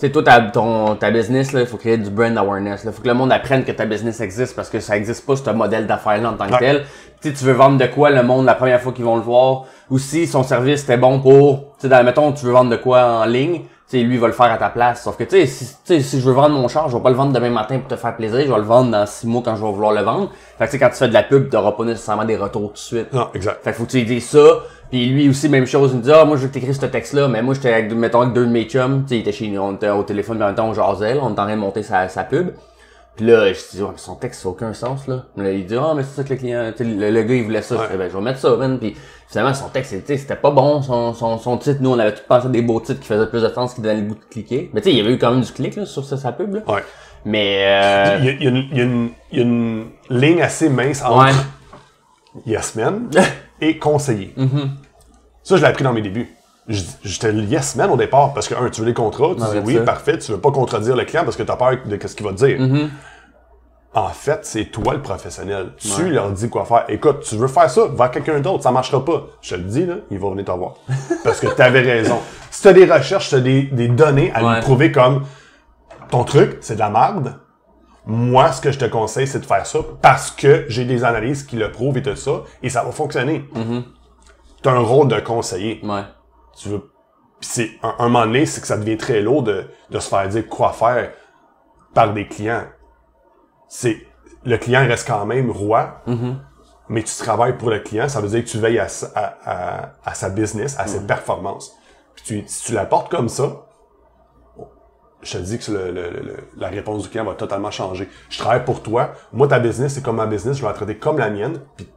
sais, toi, ta, ton, ta business, il faut créer du brand awareness. Il faut que le monde apprenne que ta business existe parce que ça existe pas, ce modèle d'affaires-là en tant que tel. tel. sais, tu veux vendre de quoi le monde la première fois qu'ils vont le voir. Ou si son service était bon pour, tu sais, mettons, tu veux vendre de quoi en ligne, lui, va le faire à ta place. Sauf que, tu sais, si, si je veux vendre mon char, je vais pas le vendre demain matin pour te faire plaisir. Je vais le vendre dans six mois quand je vais vouloir le vendre. Fait que, quand tu fais de la pub, t'auras pas nécessairement des retours tout de suite. Non, exact. Fait que faut que tu lui ça. Puis lui aussi, même chose, il me dit, ah, moi, je veux que ce texte-là, mais moi, j'étais avec, mettons, avec deux de mes chums. Tu sais, il était chez nous, on était au téléphone, mais en même temps, on jasait, on était en train de monter sa pub. Puis là, je dis, ouais, dit, son texte, ça n'a aucun sens, là. il dit, ah, oh, mais c'est ça que le client, le, gars, il voulait ça. Ben, je vais mettre ça, man. Puis finalement, son texte, c'était pas bon, son, son, son, titre. Nous, on avait tout pensé à des beaux titres qui faisaient plus de sens, qui donnaient le goût de cliquer. Mais tu sais, il y avait eu quand même du clic, sur sa, sa pub, là. Ouais. Mais, euh, il, y a, une, il y a, une, ligne assez mince entre yes man et conseiller. Mm-hmm. Ça, je l'ai appris dans mes débuts. J'étais yes man au départ parce que, un, tu veux les contrats, tu dis oui, parfait, tu veux pas contredire le client parce que tu as peur de ce qu'il va te dire. Mm-hmm en fait, c'est toi le professionnel. Tu leur dis quoi faire. Écoute, tu veux faire ça, va quelqu'un d'autre, ça marchera pas. Je te le dis, là, il va venir te voir. Parce que tu avais raison. Si t'as des recherches, t'as des, des données à lui prouver comme ton truc, c'est de la merde. Moi, ce que je te conseille, c'est de faire ça parce que j'ai des analyses qui le prouvent et tout ça, et ça va fonctionner. Mm-hmm. T'as un rôle de conseiller. Ouais. Tu veux. c'est un, un, moment donné, c'est que ça devient très lourd de, de se faire dire quoi faire par des clients c'est le client reste quand même roi, mhm. mais tu travailles pour le client, ça veut dire que tu veilles à, sa business, à ses mhm. performances. tu, si tu l'apportes comme ça, je te dis que le, la réponse du client va totalement changer. Je travaille pour toi, moi ta business, c'est comme ma business, je vais la traiter comme la mienne, puis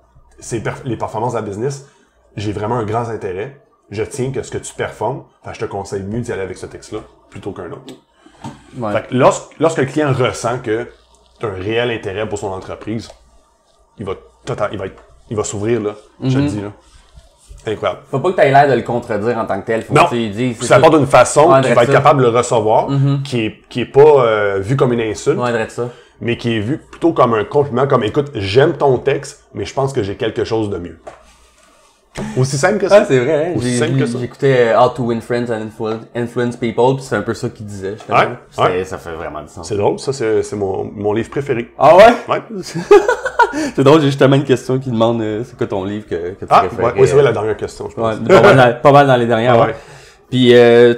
les performances de la business, j'ai vraiment un grand intérêt. Je tiens que ce que tu performes, je te conseille mieux d'y aller avec ce texte-là plutôt qu'un autre. lorsque, lorsque le client ressent que un réel intérêt pour son entreprise, il va il va il va s'ouvrir là, je te mhm. dis là. Incroyable. Faut pas que tu aies l'air de le contredire en tant que tel. Faut non. que tu dis. Ça d'une façon qu'il va être capable de le recevoir, mhm. qui n'est qui est pas euh, vu comme une insulte. ça. Mais qui est vu plutôt comme un compliment, comme écoute, j'aime ton texte, mais je pense que j'ai quelque chose de mieux. Aussi simple que ça. Ah, c'est vrai. Hein? J'écoutais euh, How to Win Friends and Influence People, pis c'est un peu ça qu'il disait. Ouais, Ça fait vraiment du sens. C'est drôle, ça, c'est, mon, livre préféré. Ah ouais? Ouais. c'est drôle, j'ai justement une question qui demande euh, c'est quoi ton livre que, tu ah, préfères. Ouais, ouais c'est vrai, euh, la dernière question, je pense. pas, mal dans, les dernières. Ah ouais. Puis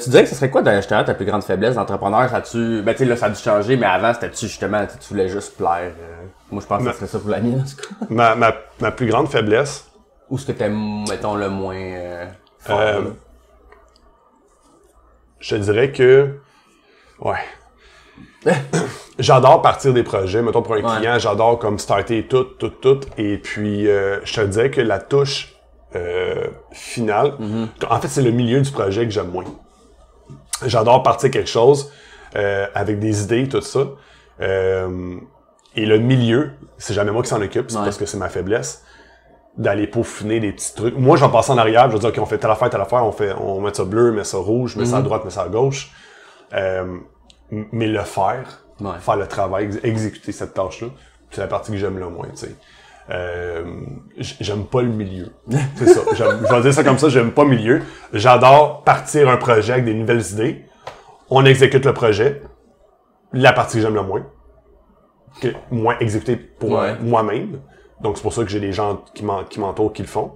tu dirais que ce serait quoi justement ta plus grande faiblesse d'entrepreneur? Ça tu ben tu sais là ça a dû changer, mais avant c'était-tu justement tu voulais juste plaire. moi je pense que ce serait ça pour la mienne en tout cas. ma plus grande faiblesse, ou ce que t'aimes, mettons, le moins euh, euh, je dirais que. Ouais. j'adore partir des projets. Mettons, pour un client, j'adore comme starter tout, tout, tout. Et puis, euh, je te dirais que la touche finale, mhm. en fait, c'est le milieu du projet que j'aime moins. J'adore partir quelque chose avec des idées, tout ça. et le milieu, c'est jamais moi qui s'en occupe, C'est parce que c'est ma faiblesse d'aller peaufiner des petits trucs. Moi, j'en passe en arrière, je vais dire, OK, on fait telle affaire, telle affaire, on fait, on met ça bleu, met ça rouge, met ça à mhm. droite, met ça à gauche. Euh, mais le faire, faire le travail, exécuter cette tâche-là, c'est la partie que j'aime le moins, tu sais. Euh, j'aime pas le milieu. C'est ça. Je vais dire ça comme ça, j'aime pas le milieu. J'adore partir un projet avec des nouvelles idées. On exécute le projet. La partie que j'aime le moins. Que moins exécuter pour moi-même. Donc, c'est pour ça que j'ai des gens qui m'entourent qui le font.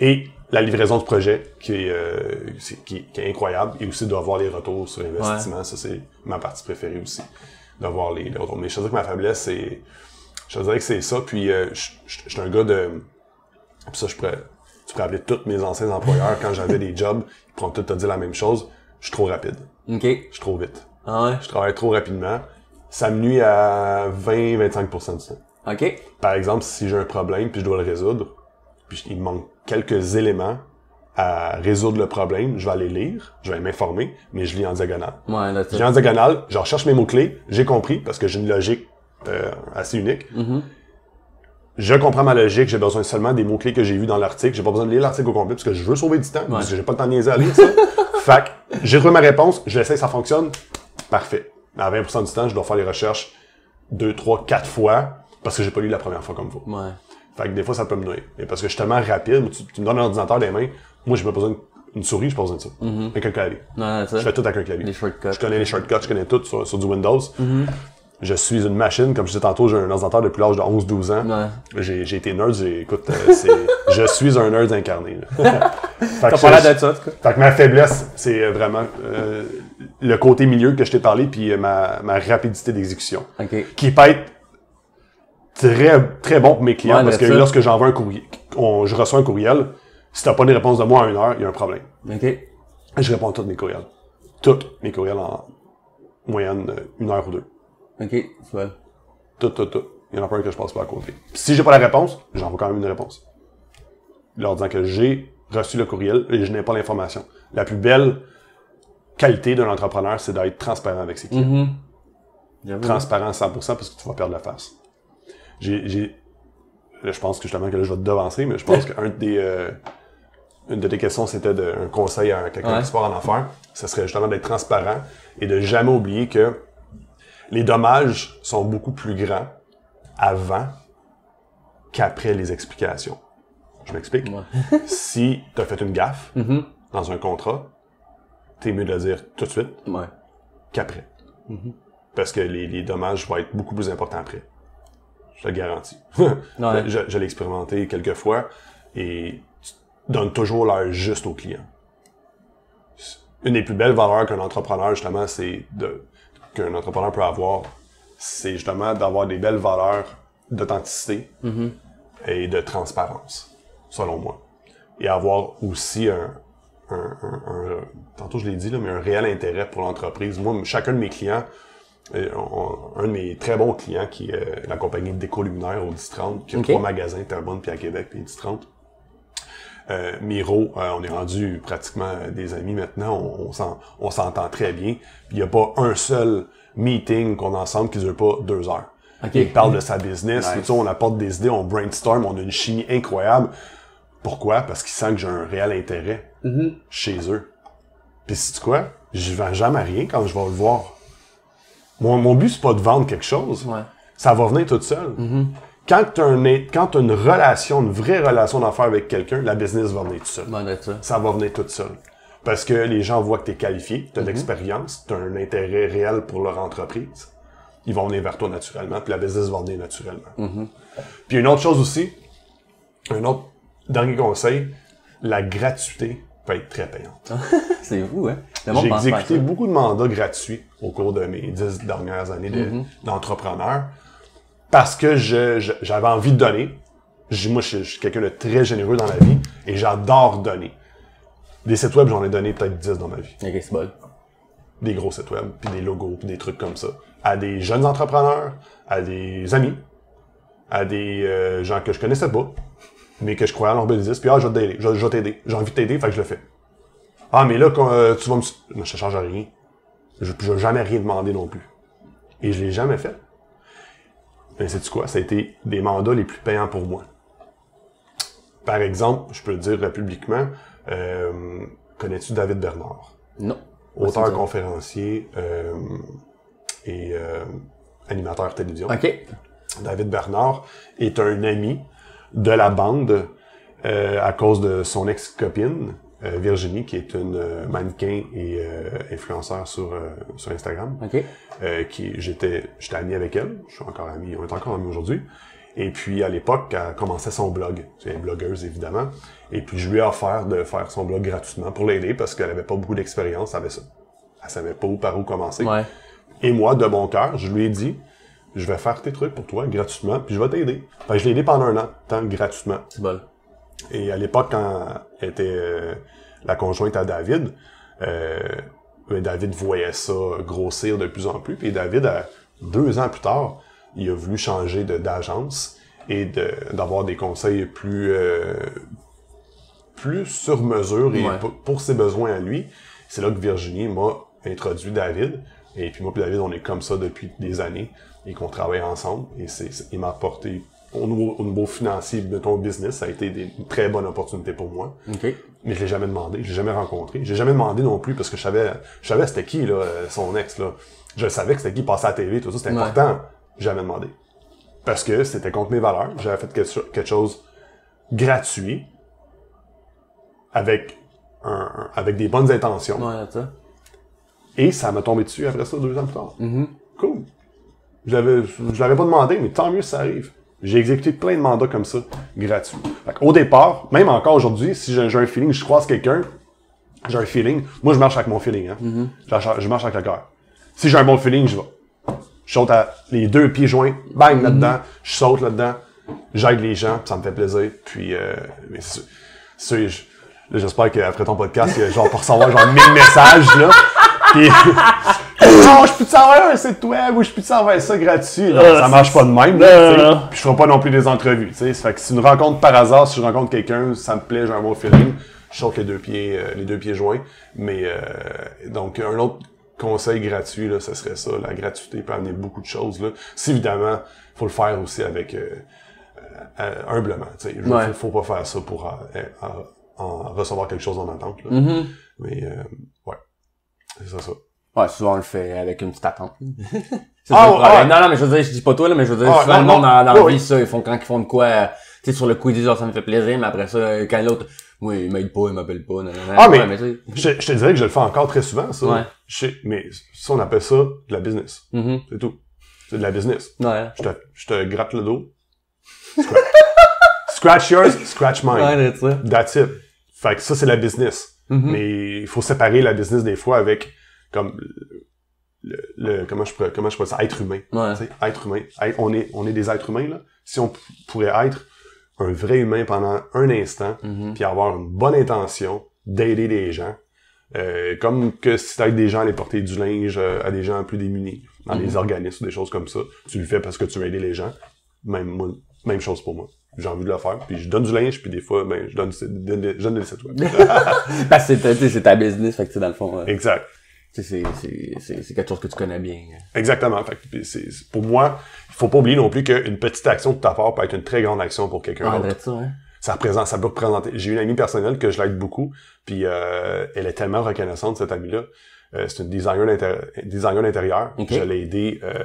Et la livraison de projet qui est, euh, qui, est incroyable et aussi d'avoir les retours sur investissement. Ça, c'est ma partie préférée aussi, d'avoir les, retours. Mais je dirais que ma faiblesse, c'est. Je dirais que c'est ça. Puis, euh, je, suis un gars de. Puis ça, je pourrais. Tu pourrais appeler tous mes anciens employeurs quand j'avais des jobs, ils pourront tous te dire la même chose. Je suis trop rapide. Je suis trop vite. Ah je travaille trop rapidement. Ça me nuit à 20-25 de ça par exemple, si j'ai un problème puis je dois le résoudre, puis il me manque quelques éléments à résoudre le problème, je vais aller lire, je vais m'informer, mais je lis en diagonale. Ouais, je lis en diagonale, je recherche mes mots-clés, j'ai compris parce que j'ai une logique euh, assez unique. Mm-hmm. Je comprends ma logique, j'ai besoin seulement des mots-clés que j'ai vus dans l'article. J'ai pas besoin de lire l'article au complet parce que je veux sauver du temps, parce que j'ai pas le temps de niaiser à lire ça. Fac, j'ai trouvé ma réponse, je l'essaie, ça fonctionne, parfait. À 20% du temps, je dois faire les recherches deux, trois, quatre fois parce que j'ai pas lu la première fois comme vous. Fait que des fois, ça peut me noyer. Mais parce que je suis tellement rapide, tu, me donnes un ordinateur des mains, moi, j'ai pas besoin d'une souris, j'ai pas besoin de ça. Mhm. Avec un clavier. je fais tout avec un clavier. Les shortcuts. Je connais les shortcuts, je connais tout sur, du Windows. Mhm. Je suis une machine, comme je disais tantôt, j'ai un ordinateur depuis l'âge de 11-12 ans. J'ai été nerd, écoute, euh, je suis un nerd incarné. Tu que, pas d'être ça, Fait que ma faiblesse, c'est euh, vraiment euh, le côté milieu que je t'ai parlé, puis ma, rapidité d'exécution. Qui pète très, très bon pour mes clients parce que lorsque j'envoie un courriel, je reçois un courriel, si tu n'as pas de réponse de moi en une heure, il y a un problème. OK. Je réponds à tous mes courriels. Tous mes courriels en moyenne euh, une heure ou deux. OK, Tout, tout, tout. Il y en a pas un que je passe pas à côté. si j'ai pas la réponse, j'envoie quand même une réponse. Leur disant que j'ai reçu le courriel et je n'ai pas l'information. La plus belle qualité d'un entrepreneur, c'est d'être transparent avec ses clients. Mm-hmm. Hein. Transparent à Transparent 100% parce que tu vas perdre la face je pense que justement que là, je vais te devancer, mais je pense qu'un des, euh, une de tes questions, c'était un conseil à quelqu'un qui se en enfer. Ce serait justement d'être transparent et de jamais oublier que les dommages sont beaucoup plus grands avant qu'après les explications. Je m'explique. si tu as fait une gaffe mm-hmm. dans un contrat, t'es mieux de le dire tout de suite qu'après. Mm-hmm. Parce que les dommages vont être beaucoup plus importants après je te garantis. Je, l'ai expérimenté quelques fois et tu donnes toujours l'heure juste au client. Une des plus belles valeurs qu'un entrepreneur, justement, c'est de qu'un entrepreneur peut avoir, c'est justement d'avoir des belles valeurs d'authenticité mm-hmm. et de transparence, selon moi. Et avoir aussi un, tantôt je l'ai dit, mais un réel intérêt pour l'entreprise. Moi, chacun de mes clients, un de mes très bons clients, qui est euh, la compagnie Déco Luminaire au 1030, qui a trois magasins, Terrebonne, puis à Québec, puis 1030. Euh, Miro, euh, on est rendu pratiquement euh, des amis maintenant, on, s'entend très bien. il n'y a pas un seul meeting qu'on a ensemble qui ne dure pas deux heures. Il parle de sa business, on apporte des idées, on brainstorm, on a une chimie incroyable. Pourquoi? Parce qu'ils sent que j'ai un réel intérêt mm-hmm. chez eux. Puis c'est quoi? Je ne vais jamais rien quand je vais le voir. Mon, mon but, c'est pas de vendre quelque chose. Ça va venir tout seul. Mm-hmm. Quand tu as, une relation, une vraie relation d'affaires avec quelqu'un, la business va venir tout seul. ça. va venir tout seul. Parce que les gens voient que tu es qualifié, tu as de l'expérience, tu as un intérêt réel pour leur entreprise. Ils vont venir vers toi naturellement, puis la business va venir naturellement. Mm-hmm. Puis une autre chose aussi, un autre dernier conseil, la gratuité peut être très payante. c'est vous, hein? J'ai exécuté beaucoup de mandats gratuits au cours de mes dix dernières années mm-hmm. d'entrepreneur parce que j'avais envie de donner. Moi, je, suis quelqu'un de très généreux dans la vie et j'adore donner. Des sites web, j'en ai donné peut-être 10 dans ma vie. Des gros sites web, puis des logos, puis des trucs comme ça. À des jeunes entrepreneurs, à des amis, à des euh, gens que je connaissais pas, mais que je croyais en dix, puis ah, je vais t'aider, vais j'ai envie de t'aider, fait que je le fais. Ah, mais là, quand, euh, tu vas me. Non, ça ne change rien. Je ne jamais rien demander non plus. Et je ne l'ai jamais fait. Mais sais-tu quoi? Ça a été des mandats les plus payants pour moi. Par exemple, je peux le dire publiquement, euh, connais-tu David Bernard? Non. Auteur, conférencier euh, et animateur télévision. OK. David Bernard est un ami de la bande à cause de son ex-copine euh, Virginie, qui est une euh, mannequin et euh, influenceur sur, sur Instagram. qui j'étais j'étais ami avec elle, je suis encore ami, on est encore amis aujourd'hui. Et puis à l'époque, elle commençait son blog. C'est une blogueuse évidemment. Et puis je lui ai offert de faire son blog gratuitement pour l'aider parce qu'elle n'avait pas beaucoup d'expérience Elle ça. savait pas où par où commencer. Et moi, de mon cœur, je lui ai dit, je vais faire tes trucs pour toi gratuitement, puis je vais t'aider. Ben, je l'ai aidé pendant un an, tant gratuitement. C'est bon. Et à l'époque, quand était euh, la conjointe à David, euh, ben, David voyait ça grossir de plus en plus. Puis David, deux ans plus tard, il a voulu changer d'agence et d'avoir des conseils plus, euh, plus sur mesure et pour, ses besoins à lui. C'est là que Virginie m'a introduit David. Et puis moi et David, on est comme ça depuis des années et qu'on travaille ensemble. Et il m'a apporté au niveau, financier de ton business, ça a été une très bonne opportunité pour moi. Mais je l'ai jamais demandé, je l'ai jamais rencontré. J'ai jamais demandé non plus parce que je savais, je c'était qui, son ex, là. Je savais que c'était qui passait à la télé, tout ça, c'était important. J'ai jamais demandé. Parce que c'était contre mes valeurs. J'avais fait quelque chose gratuit avec avec des bonnes intentions. Et ça m'a tombé dessus après ça deux ans plus tard. Mm-hmm. Cool. Je l'avais pas demandé, mais tant mieux ça arrive. J'ai exécuté plein de mandats comme ça, gratuits. Au départ, même encore aujourd'hui, si j'ai un feeling, je croise quelqu'un, j'ai un feeling. Moi, je marche avec mon feeling. Hein. Mm-hmm. je, marche avec le cœur. Si j'ai un bon feeling, je vais. Je saute à les deux pieds joints, bang, mm-hmm. là-dedans. Je saute là-dedans. J'aide les gens, ça me fait plaisir. Puis, euh, mais c'est J'espère qu'après ton podcast, genre, pour recevoir genre 1000 messages, là. Euh, euh, non, je peux te un site web ou je peux te ça gratuit. Non, euh, ça marche pas de même. Puis je ferai pas non plus des entrevues. T'sais. si une rencontre par hasard, si je rencontre quelqu'un, ça me plaît, j'ai un bon feeling, je choque les deux pieds, les deux pieds joints. Mais donc un autre conseil gratuit, là, ce serait ça. La gratuité peut amener beaucoup de choses. Là. Si évidemment, faut le faire aussi avec humblement. Il ne faut pas faire ça pour recevoir quelque chose en attente. Là. Mm-hmm. Mais ouais. C'est ça, ça. Ouais, souvent on le fait avec une petite attente. Ah, non, non, mais je veux dire, je dis pas toi, là, mais je veux dire, ah, souvent le monde dans, dans ça, ils font quand ils font de quoi, euh, tu sais, sur le coup, ils disent, ça me fait plaisir, mais après ça, euh, quand l'autre, oui, il m'aide pas, il m'appelle pas, non, non. Ah, mais, je, te dirais que je le fais encore très souvent, ça. Ouais. mais ça, on appelle ça de la business. Mm-hmm. C'est tout. C'est de la business. Ouais. Je te, je te gratte le dos. Scratch, yours, scratch mine. Ouais, that's it. That's Fait que ça, c'est la business. Mm-hmm. Mais il faut séparer la business des fois avec comme le, comment je pourrais, comment je ça, être humain. Être humain. on est, on est des êtres humains, là. Si on pourrait être un vrai humain pendant un instant, mhm. puis avoir une bonne intention d'aider les gens, euh, comme que si t'aides des gens à les porter du linge euh, à des gens plus démunis, dans des mhm. organismes ou des choses comme ça, tu le fais parce que tu veux aider les gens. Même, même chose pour moi j'ai envie de le faire. Puis je donne du linge, puis des fois, ben, je donne, je donne des Parce que c'est ta business, fait que tu dans le fond. Euh, exact c'est quelque chose que tu connais bien. Exactement. Fait pour moi, il faut pas oublier non plus qu'une petite action de ta part peut être une très grande action pour quelqu'un Ça, ça, représente, ça peut représenter. J'ai une amie personnelle que je l'aide beaucoup, puis euh, elle est tellement reconnaissante, cette amie-là. Euh, c'est une designer d'intérieur. Je l'ai aidée euh,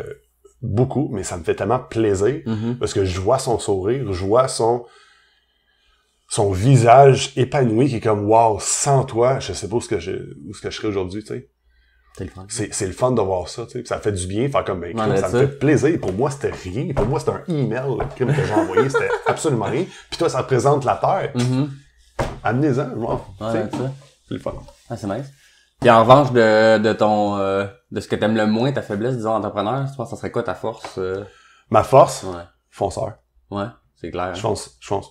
beaucoup, mais ça me fait tellement plaisir mm-hmm. parce que je vois son sourire, je vois son son visage épanoui qui est comme wow, sans toi, je sais pas où ce que je où ce que je serais aujourd'hui, tu sais. C'est le fun de voir ça, tu sais. Ça fait du bien, faire comme, ça me fait plaisir. Pour moi, c'était rien. Pour moi, c'était un email, le crime que j'ai envoyé, c'était absolument rien. Puis toi, ça représente la terre. -hmm. Amenez-en, moi. c'est le fun. Ah, c'est nice. Puis en revanche, de, de ton, euh, de ce que t'aimes le moins, ta faiblesse, disons, entrepreneur, tu penses, ça serait quoi ta force? Euh? Ma force? Ouais. Fonceur. Ouais, c'est clair. Je pense. Hein. je fonce.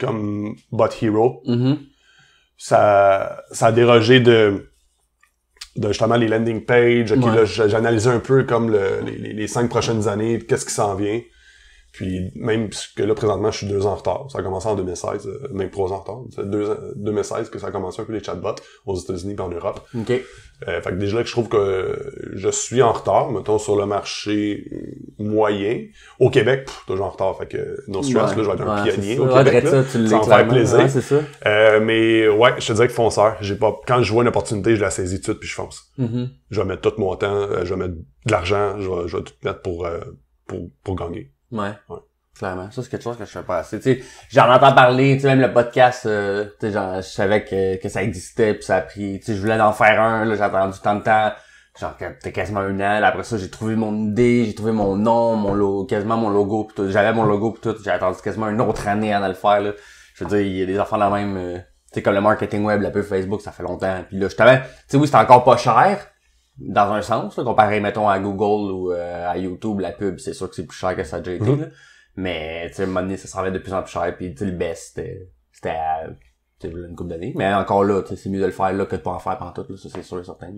Comme Bot Hero. Mm-hmm. Ça, ça a dérogé de, justement les landing pages. Okay, j'analysais un peu comme les, les, cinq prochaines années, qu'est-ce qui s'en vient. Puis même que là, présentement, je suis deux ans en retard. Ça a commencé en 2016, euh, même trois ans en retard. C'est deux, 2016 que ça a commencé un peu les chatbots aux États-Unis et en Europe. OK. Euh, fait que déjà que je trouve que je suis en retard, mettons, sur le marché moyen. Au Québec, toujours en retard. Fait que no stress, là, je vais être un pionnier. Ça. Au Québec, là, ça, tu fait plaisir. ça. Euh, mais ouais, je te dirais que fonceur. J'ai pas, quand je vois une opportunité, je la saisis tout de suite puis je fonce. Mm-hmm. Je vais mettre tout mon temps, euh, je vais mettre de l'argent, je vais, je vais tout mettre pour, euh, pour, pour gagner. Ouais. Clairement. Ça, c'est quelque chose que je fais pas assez. Tu sais, j'en entends parler, tu sais, même le podcast, euh, tu sais, genre, je savais que, que ça existait, puis ça a pris, tu sais, je voulais en faire un, là, j'ai attendu tant de temps, genre, tu quasiment un an, après ça, j'ai trouvé mon idée, j'ai trouvé mon nom, mon logo, quasiment mon logo, tout, j'avais mon logo, puis tout, j'ai attendu quasiment une autre année à le faire, là. Je veux dire, il y a des enfants de la même, euh, tu sais, comme le marketing web, la pub Facebook, ça fait longtemps, puis là, je t'avais, tu sais, oui, c'était encore pas cher, dans un sens, comparé, mettons, à Google ou euh, à YouTube, la pub, c'est sûr que c'est plus cher que ça a déjà été. Mhm. Mais, tu sais, à un moment donné, ça se de plus en plus cher, puis, le best, c'était une couple d'années. Mais encore là, c'est mieux de le faire là que de pas en faire pendant tout, ça c'est sûr et certain.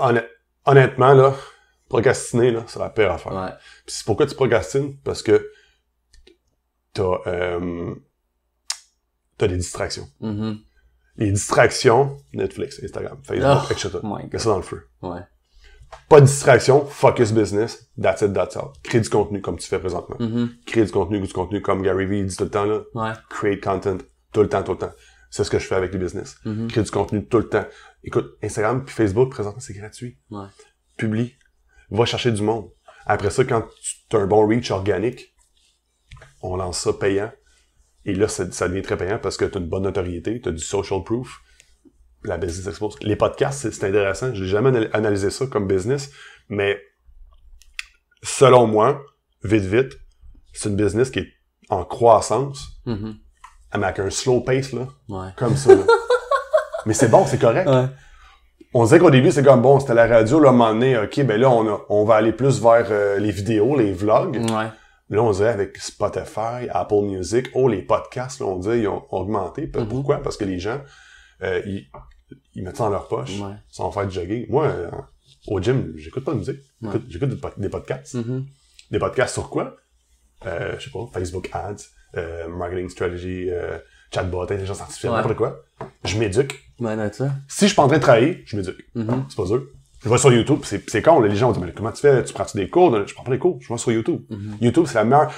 Euh, honnêtement, là, procrastiner, là, c'est la pire affaire. Ouais. c'est pourquoi tu procrastines? Parce que t'as euh, as des distractions. Mm-hmm. Les distractions, Netflix, Instagram, Facebook, oh etc. Mets ça dans le feu. Pas de distraction, focus business, that's it, that's Crée du contenu comme tu fais présentement. Mm-hmm. Crée du contenu, du contenu comme Gary Vee dit tout le temps, là. Ouais. Create content, tout le temps, tout le temps. C'est ce que je fais avec les business. Mm-hmm. Crée du contenu tout le temps. Écoute, Instagram puis Facebook, présentement, c'est gratuit. Publie. Va chercher du monde. Après ça, quand tu as un bon reach organique, on lance ça payant et là, ça, devient très payant parce que tu as une bonne notoriété, tu as du social proof. La business expose. Les podcasts, c'est intéressant. Je n'ai jamais analysé ça comme business, mais selon moi, vite, vite, c'est une business qui est en croissance, mais mm-hmm. avec un slow pace, là. Comme ça. mais c'est bon, c'est correct. On disait qu'au début, c'est comme bon, c'était la radio, là, à un moment donné, OK, ben là, on, va aller plus vers euh, les vidéos, les vlogs. Ouais. Là, on dirait avec Spotify, Apple Music, oh, les podcasts, là, on dirait, ils ont augmenté. Mm-hmm. Pourquoi? Parce que les gens, euh, ils, mettent ça dans leur poche, sont sans faire de jogging. Moi, euh, au gym, j'écoute pas de musique. J'écoute des podcasts. Mm-hmm. Des podcasts sur quoi? Euh, je sais pas, Facebook Ads, euh, Marketing Strategy, Chatbot, intelligence artificielle, ouais. n'importe quoi. Je m'éduque. Si je suis pas en train de travailler, je m'éduque. Mm-hmm. C'est pas dur. Je vais sur YouTube, c'est con, les gens vont dire, mais comment tu fais, tu prends-tu des cours? Je prends pas des cours, je vais sur YouTube. Mm-hmm. YouTube, c'est la meilleure,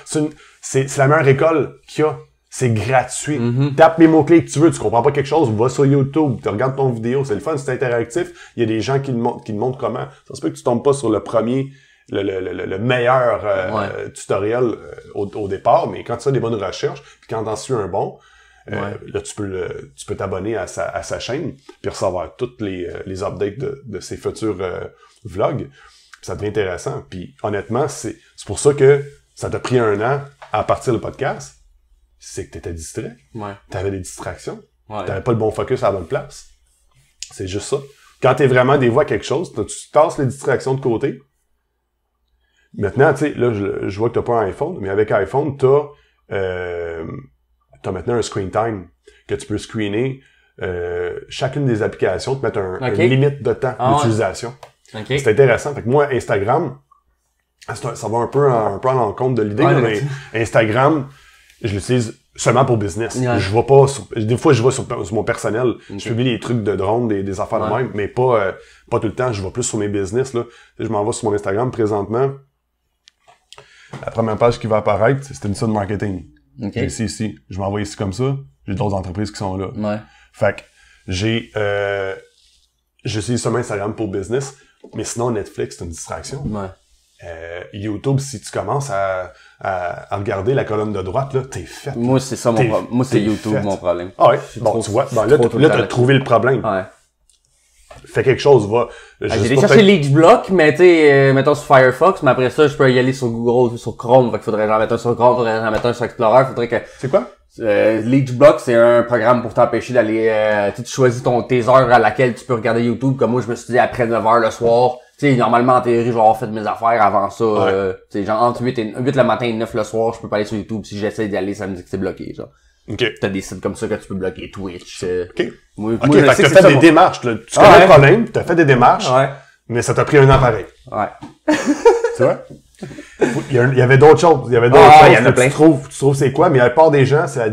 c'est la meilleure école qu'il y a. C'est gratuit. Mm-hmm. Tape les mots-clés que tu veux, tu comprends pas quelque chose, va sur YouTube, tu regardes ton vidéo, c'est le fun, c'est interactif, il y a des gens qui te montrent, qui montrent comment. Ça se peut que tu tombes pas sur le premier, le, meilleur euh, tutoriel euh, au, départ, mais quand tu as des bonnes recherches, puis quand en suis un bon, euh, là, tu peux tu peux t'abonner à sa, chaîne puis recevoir toutes les, euh, les updates de, de ses futurs euh, vlogs. ça devient intéressant. Puis honnêtement, c'est, pour ça que ça t'a pris un an à partir le podcast. C'est que tu étais distrait. Ouais. avais des distractions. Ouais. T'avais pas le bon focus à la bonne place. C'est juste ça. Quand tu es vraiment des à quelque chose, tu tasses les distractions de côté. Maintenant, tu sais, là, je, vois que tu n'as pas un iPhone, mais avec iPhone, t'as... Euh, tu as maintenant un screen time que tu peux screener euh, chacune des applications, te mettre un, une limite de temps ah d'utilisation. C'est intéressant. Fait que moi, Instagram, ah, ça va un peu en, un l'encontre de l'idée, mais Instagram, je l'utilise seulement pour business. Je vois pas des fois je vois sur, mon personnel, je publie des trucs de drone, des, affaires de même, mais pas euh, pas tout le temps, je vois plus sur mes business là. Je m'en vais sur mon Instagram présentement. La première page qui va apparaître, c'est une de marketing. Ici, ici. Je m'envoie ici comme ça. J'ai d'autres entreprises qui sont là. Fait que j'ai. Euh, J'utilise seulement Instagram pour business, mais sinon Netflix, c'est une distraction. Euh, YouTube, si tu commences à, à, regarder la colonne de droite, là, t'es fait. Moi, c'est ça mon problème. Moi, c'est YouTube mon problème. Ah ouais. Bon, tu vois, ben là, t'as trouvé le problème fait quelque chose, va. J'ai cherché LeechBlock, mais tu euh, mettons sur Firefox, mais après ça, je peux y aller sur Google, sur Chrome, fait qu'il faudrait en mettre un sur Chrome, faudrait en mettre un sur Explorer, faudrait que... C'est quoi? Euh, LeechBlock, c'est un programme pour t'empêcher d'aller... Euh, tu choisis ton, tes heures à laquelle tu peux regarder YouTube, comme moi, je me suis dit après 9h le soir, tu sais, normalement, en théorie, je vais avoir fait mes affaires avant ça, euh, genre entre 8, et, le matin et 9 le soir, je peux pas aller sur YouTube si j'essaie d'y aller, ça me dit que c'est bloqué, genre. Okay. T'as des sites comme ça que tu peux bloquer Twitch. OK. Moi, okay, t'as fait des démarches. Tu connais ah ouais. le problème, t'as fait des démarches, ouais. mais ça t'a pris un an pareil. Ouais. tu vois? Il y, avait d'autres choses. Il y avait d'autres ah, Il y en a plein. Tu trouves, tu trouves c'est quoi, mais la part des gens, c'est la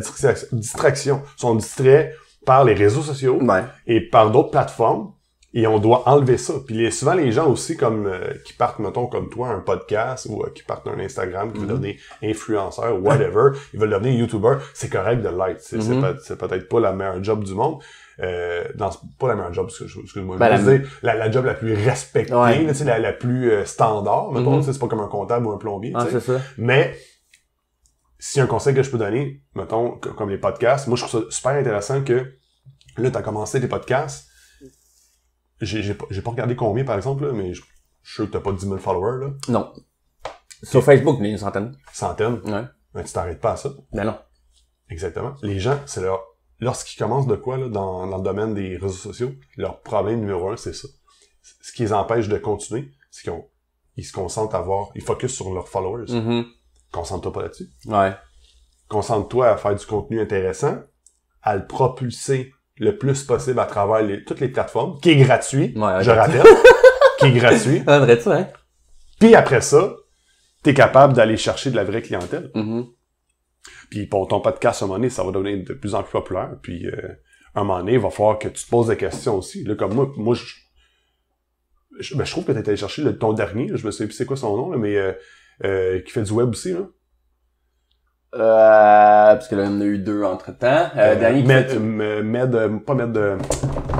distraction. Ils sont distraits par les réseaux sociaux et par d'autres plateformes et on doit enlever ça. Puis les, souvent, les gens aussi comme euh, qui partent, mettons, comme toi, un podcast ou euh, qui partent un Instagram, qui veulent mhm. devenir influenceur whatever, ils veulent devenir YouTuber, c'est correct de l'être. Mhm. C'est peut-être pas la meilleure job du monde. Euh, dans, pas la meilleure job, excuse-moi, je ben, veux la... la, la, job la plus respectée, la, la plus euh, standard, mettons, mhm. c'est pas comme un comptable ou un plombier. Ah, ça. Mais si un conseil que je peux donner, mettons, comme les podcasts, moi je trouve ça super intéressant que là, tu as commencé tes podcasts, j'ai pas, pas regardé combien, par exemple, mais je, je suis sûr que t'as pas 10 000 followers, là. Non. Sur Facebook, mais une centaine. Centaine? Ouais. Mais tu t'arrêtes pas à ça. Ben non. Exactement. Les gens, c'est leur... Lorsqu'ils commencent de quoi, là, dans, dans le domaine des réseaux sociaux, leur problème numéro un, c'est ça. Ce qui les empêche de continuer, c'est qu'ils se concentrent à voir... Ils focusent sur leurs followers. Mm-hmm. Concentre-toi pas là-dessus. Ouais. Concentre-toi à faire du contenu intéressant, à le propulser le plus possible à travers toutes les plateformes, qui est gratuit, je rappelle, qui est gratuit. Un vrai, hein? Puis après ça, tu es capable d'aller chercher de la vraie clientèle. Mm-hmm. Puis pour ton podcast, à un moment donné, ça va devenir de plus en plus populaire. Puis euh, un moment donné, il va falloir que tu te poses des questions aussi. Là, comme moi, moi je, je, ben, trouve que tu allé chercher le, ton dernier, je me souviens plus c'est quoi son nom, mais euh, euh, qui fait du web aussi. Là. Euh, parce que là, y en a eu deux entre temps. Euh, euh, dernier med, euh, pas Med, de,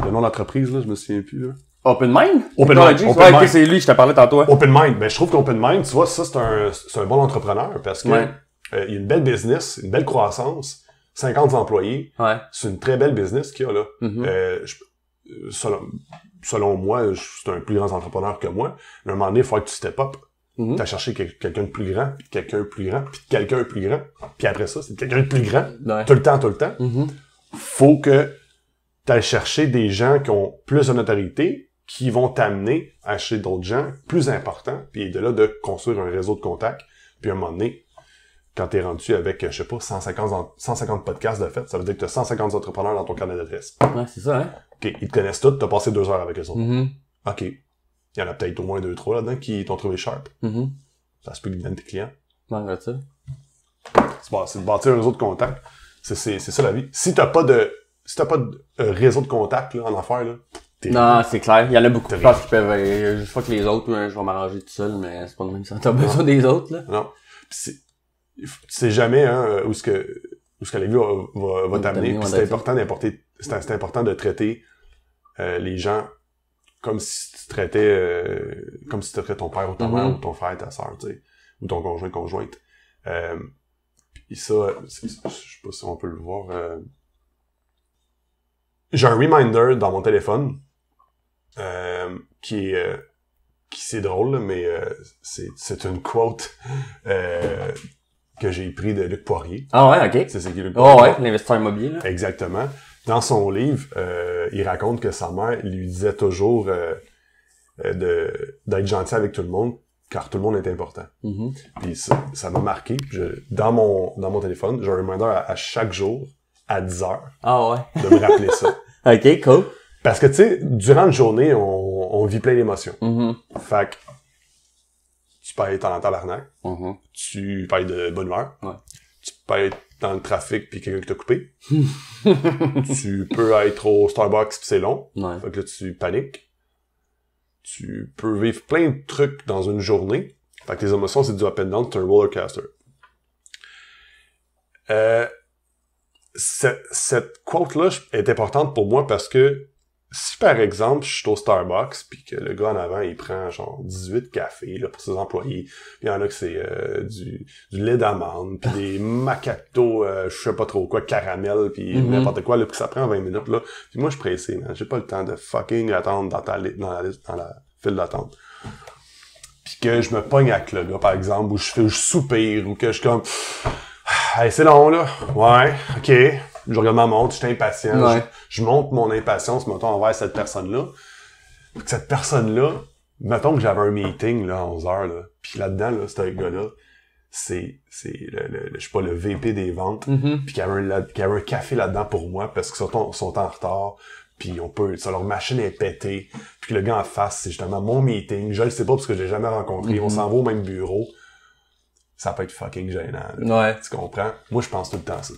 le nom d'entreprise, là, je me souviens plus, Open Mind? Open Mind. c'est lui, je parlé tantôt. Open Mind. ben, je trouve qu'Open Mind, tu vois, ça, c'est un, c'est un bon entrepreneur parce que, euh, il y a une belle business, une belle croissance, 50 employés. Ouais. C'est une très belle business qu'il y a, là. Mm-hmm. euh, selon, moi, c'est un plus grand entrepreneur que moi. à un moment donné, il faut que tu step up. Mm-hmm. T'as cherché quelqu'un de plus grand, puis quelqu'un de plus grand, puis quelqu'un de plus grand. Puis après ça, c'est quelqu'un de plus grand. Tout le temps, tout le temps. Mm-hmm. Faut que t'ailles chercher des gens qui ont plus de notoriété, qui vont t'amener à acheter d'autres gens plus importants, puis de là, de construire un réseau de contacts. Puis à un moment donné, quand t'es rendu avec, je sais pas, 150, 150 podcasts de fait, ça veut dire que t'as 150 entrepreneurs dans ton carnet d'adresse. Ouais, c'est ça, hein? OK, ils te connaissent tous, t'as passé deux heures avec eux autres. Mm-hmm. OK, il y en a peut-être au moins deux, trois là-dedans qui t'ont trouvé sharp. Mm-hmm. Ça se peut que viennent tes clients. Ouais, c'est de bâtir un réseau de contacts. C'est ça la vie. Si t'as pas de si t'as pas de euh, réseau de contact là, en affaires, là, non, c'est clair. Il y en a beaucoup de places qui peuvent. Euh, je pas que les autres, je vais m'arranger tout seul, mais c'est pas le même ça T'as besoin des autres, là. Non. C'est jamais hein, où ce que où ce que la va, va, t'amener. C'est important C'est important de traiter euh, les gens comme si tu traitais euh, comme si tu traitais ton père ou ta mhm. ou ton frère, ta soeur, tu sais, ou ton conjoint, conjointe. Euh, et ça, je sais pas si on peut le voir. Euh, j'ai un reminder dans mon téléphone euh, qui est euh, qui c'est drôle, mais c'est une quote que j'ai pris de Luc Poirier. Ah ouais, ok. C'est qui Luc oh ouais, l'investisseur immobilier. Exactement. Dans son livre, euh, il raconte que sa mère lui disait toujours euh, euh, d'être gentil avec tout le monde, car tout le monde est important. Mm-hmm. Puis ça m'a marqué. dans, mon, dans mon téléphone, j'ai un reminder à, chaque jour, à 10 heures, ah, de me rappeler ça. OK, cool. Parce que, tu sais, durant une journée, on, vit plein d'émotions. Mm-hmm. Fait que tu peux être en l'arnaque, mm-hmm. tu peux être de bonne humeur, tu peux être dans le trafic puis quelqu'un qui t'a coupé. tu peux être au Starbucks puis c'est long. Fait que là, tu paniques. Tu peux vivre plein de trucs dans une journée. Fait que tes émotions, c'est du up and down, c'est un rollercaster. Euh, cette quote-là est importante pour moi parce que si par exemple, je suis au Starbucks puis que le gars en avant, il prend genre 18 cafés là, pour ses employés, puis il y en a que c'est euh, du, lait d'amande, puis des macato euh, je sais pas trop quoi, caramel, puis mhm. n'importe quoi, là, puis ça prend 20 minutes, là. Puis moi, je suis pressé, J'ai pas le temps de fucking attendre dans, la, dans la file d'attente. Puis que je me pogne à le par exemple, ou je, fais, je soupire, ou que je suis comme... Hey, c'est long, là. Ouais, OK je regarde ma montre, je suis impatient, je, montre mon impatience, mettons, envers cette personne-là. Cette personne-là, mettons que j'avais un meeting là, à 11h, là, puis là-dedans, là, c'était un gars-là, c'est, c'est le, je sais pas, le VP des ventes, mm-hmm. puis qu'il y, avait un café là-dedans pour moi, parce qu'ils sont, en retard, puis on peut, ça, leur machine est pétée, puis le gars en face, c'est justement mon meeting, je le sais pas parce que je l'ai jamais rencontré, on mm-hmm. s'en va au même bureau, ça peut être fucking gênant. Ouais. Tu comprends? Moi, je pense tout le temps à ça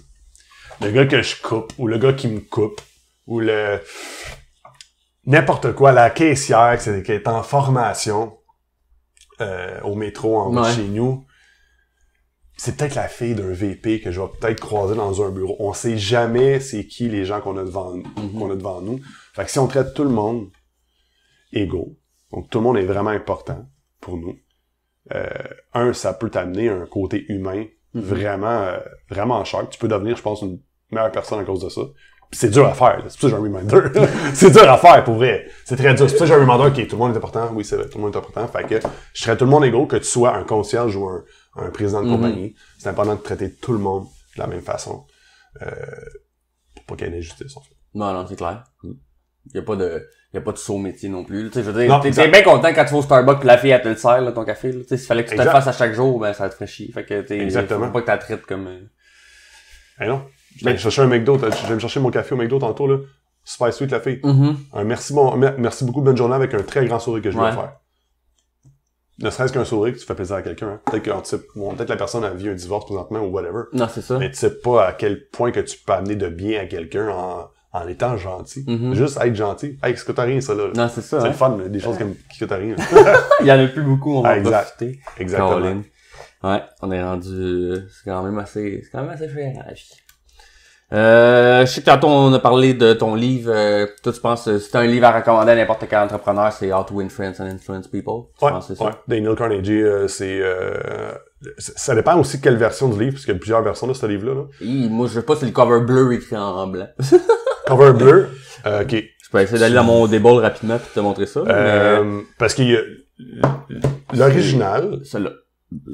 le gars que je coupe ou le gars qui me coupe ou le n'importe quoi, la caissière qui est en formation euh, au métro en haut de chez nous, c'est peut-être la fille d'un VP que je vais peut-être croiser dans un bureau. On sait jamais c'est qui les gens qu'on a devant mhm. qu'on a devant nous. Fait que si on traite tout le monde égaux, donc tout le monde est vraiment important pour nous. Euh, un, ça peut t'amener un côté humain mhm. vraiment euh, vraiment en choc. Tu peux devenir, je pense, une meilleure personne à cause de ça. c'est dur à faire, c'est pour ça que j'ai un reminder. c'est dur à faire pour vrai. C'est très dur. C'est pour ça que j'ai un reminder, ok, tout le monde est important, oui c'est vrai, tout le monde est important. Fait que je traite tout le monde égaux, que tu sois un concierge ou un, président de mhm. compagnie. C'est important de traiter tout le monde de la même façon. Euh, pour pas qu'il y ait une injustice en fait. Non, non, c'est clair. Hmm. Il n'y a pas de il a pas de saut métier non plus. Tu sais, je veux dire, t'es bien content quand tu vas au Starbucks pis la fille, elle te le sert, là, ton café, là. Tu s'il fallait que tu te le fasses à chaque jour, ben, ça te ferait chier. Fait que, t'es Exactement. pas que tu la traites comme... Euh, eh non. Je ben, chercher un McDo, vais me chercher mon café au McDo tantôt, là. Super sweet, la fille. Mm-hmm. merci, merci beaucoup, bonne journée, avec un très grand sourire que je viens de faire. Ne serait-ce qu'un sourire que tu fais plaisir à quelqu'un. Hein. Peut-être que type peut la personne a vu un divorce présentement ou whatever. Non, c'est ça. Mais tu sais pas à quel point que tu peux amener de bien à quelqu'un en, en étant gentil. Mm-hmm. Juste être gentil. Hey, c'est rien, ça, là. Non, c'est ça. C'est le hein. fun, des choses comme qui coûtent rien. Il y en a plus beaucoup, on va exact. profiter. Exactement. Caroline. Ouais, on est rendu, euh, c'est quand même assez, c'est quand même assez cher euh, je sais que quand on a parlé de ton livre. Euh, toi, tu penses que euh, c'est un livre à recommander à n'importe quel entrepreneur, c'est How to Influence and Influence People. Tu penses c'est ça? Daniel Carnegie, euh, euh, c'est ça dépend aussi quelle version du livre, parce qu'il y a plusieurs versions de ce livre-là. Là. moi, je sais pas si le cover bleu écrit en blanc. cover bleu? ok. Je peux essayer d'aller dans mon déball rapidement pour te montrer ça. Parce qu'il y a l'original. Celle-là.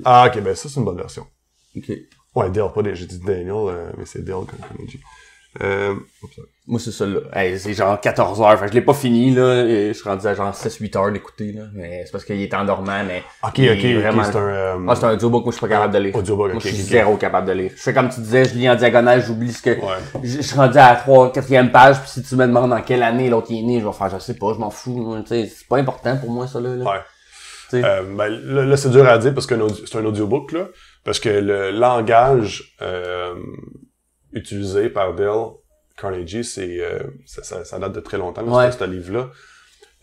Ah, ok, ben ça, c'est une bonne version. Ok. Ouais, Dale, pas des, j'ai dit Daniel, euh, mais c'est Dale comme, euh, comme Moi, c'est ça, là. c'est genre 14 h enfin je l'ai pas fini, là. je suis rendu à genre 6-8 h d'écouter, là. Mais c'est parce qu'il est endormant, mais. Ok, ok, vraiment... c'est un. Euh, ah, c'est un audiobook. Moi, je suis pas capable de lire. Audiobook, Moi, je suis zéro capable de lire. Je fais comme tu disais, je lis en diagonale, j'oublie ce que. Je, suis rendu à la 3 4e page, puis si tu me demandes dans quelle année l'autre est né, je vais faire, je sais pas, je m'en fous. Hein, c'est pas important pour moi, ça, là. Ouais. ben, là, là c'est dur à dire parce que c'est un audiobook, là. Parce que le langage euh, utilisé par Dale Carnegie, c'est euh, ça, date de très longtemps, ce livre-là.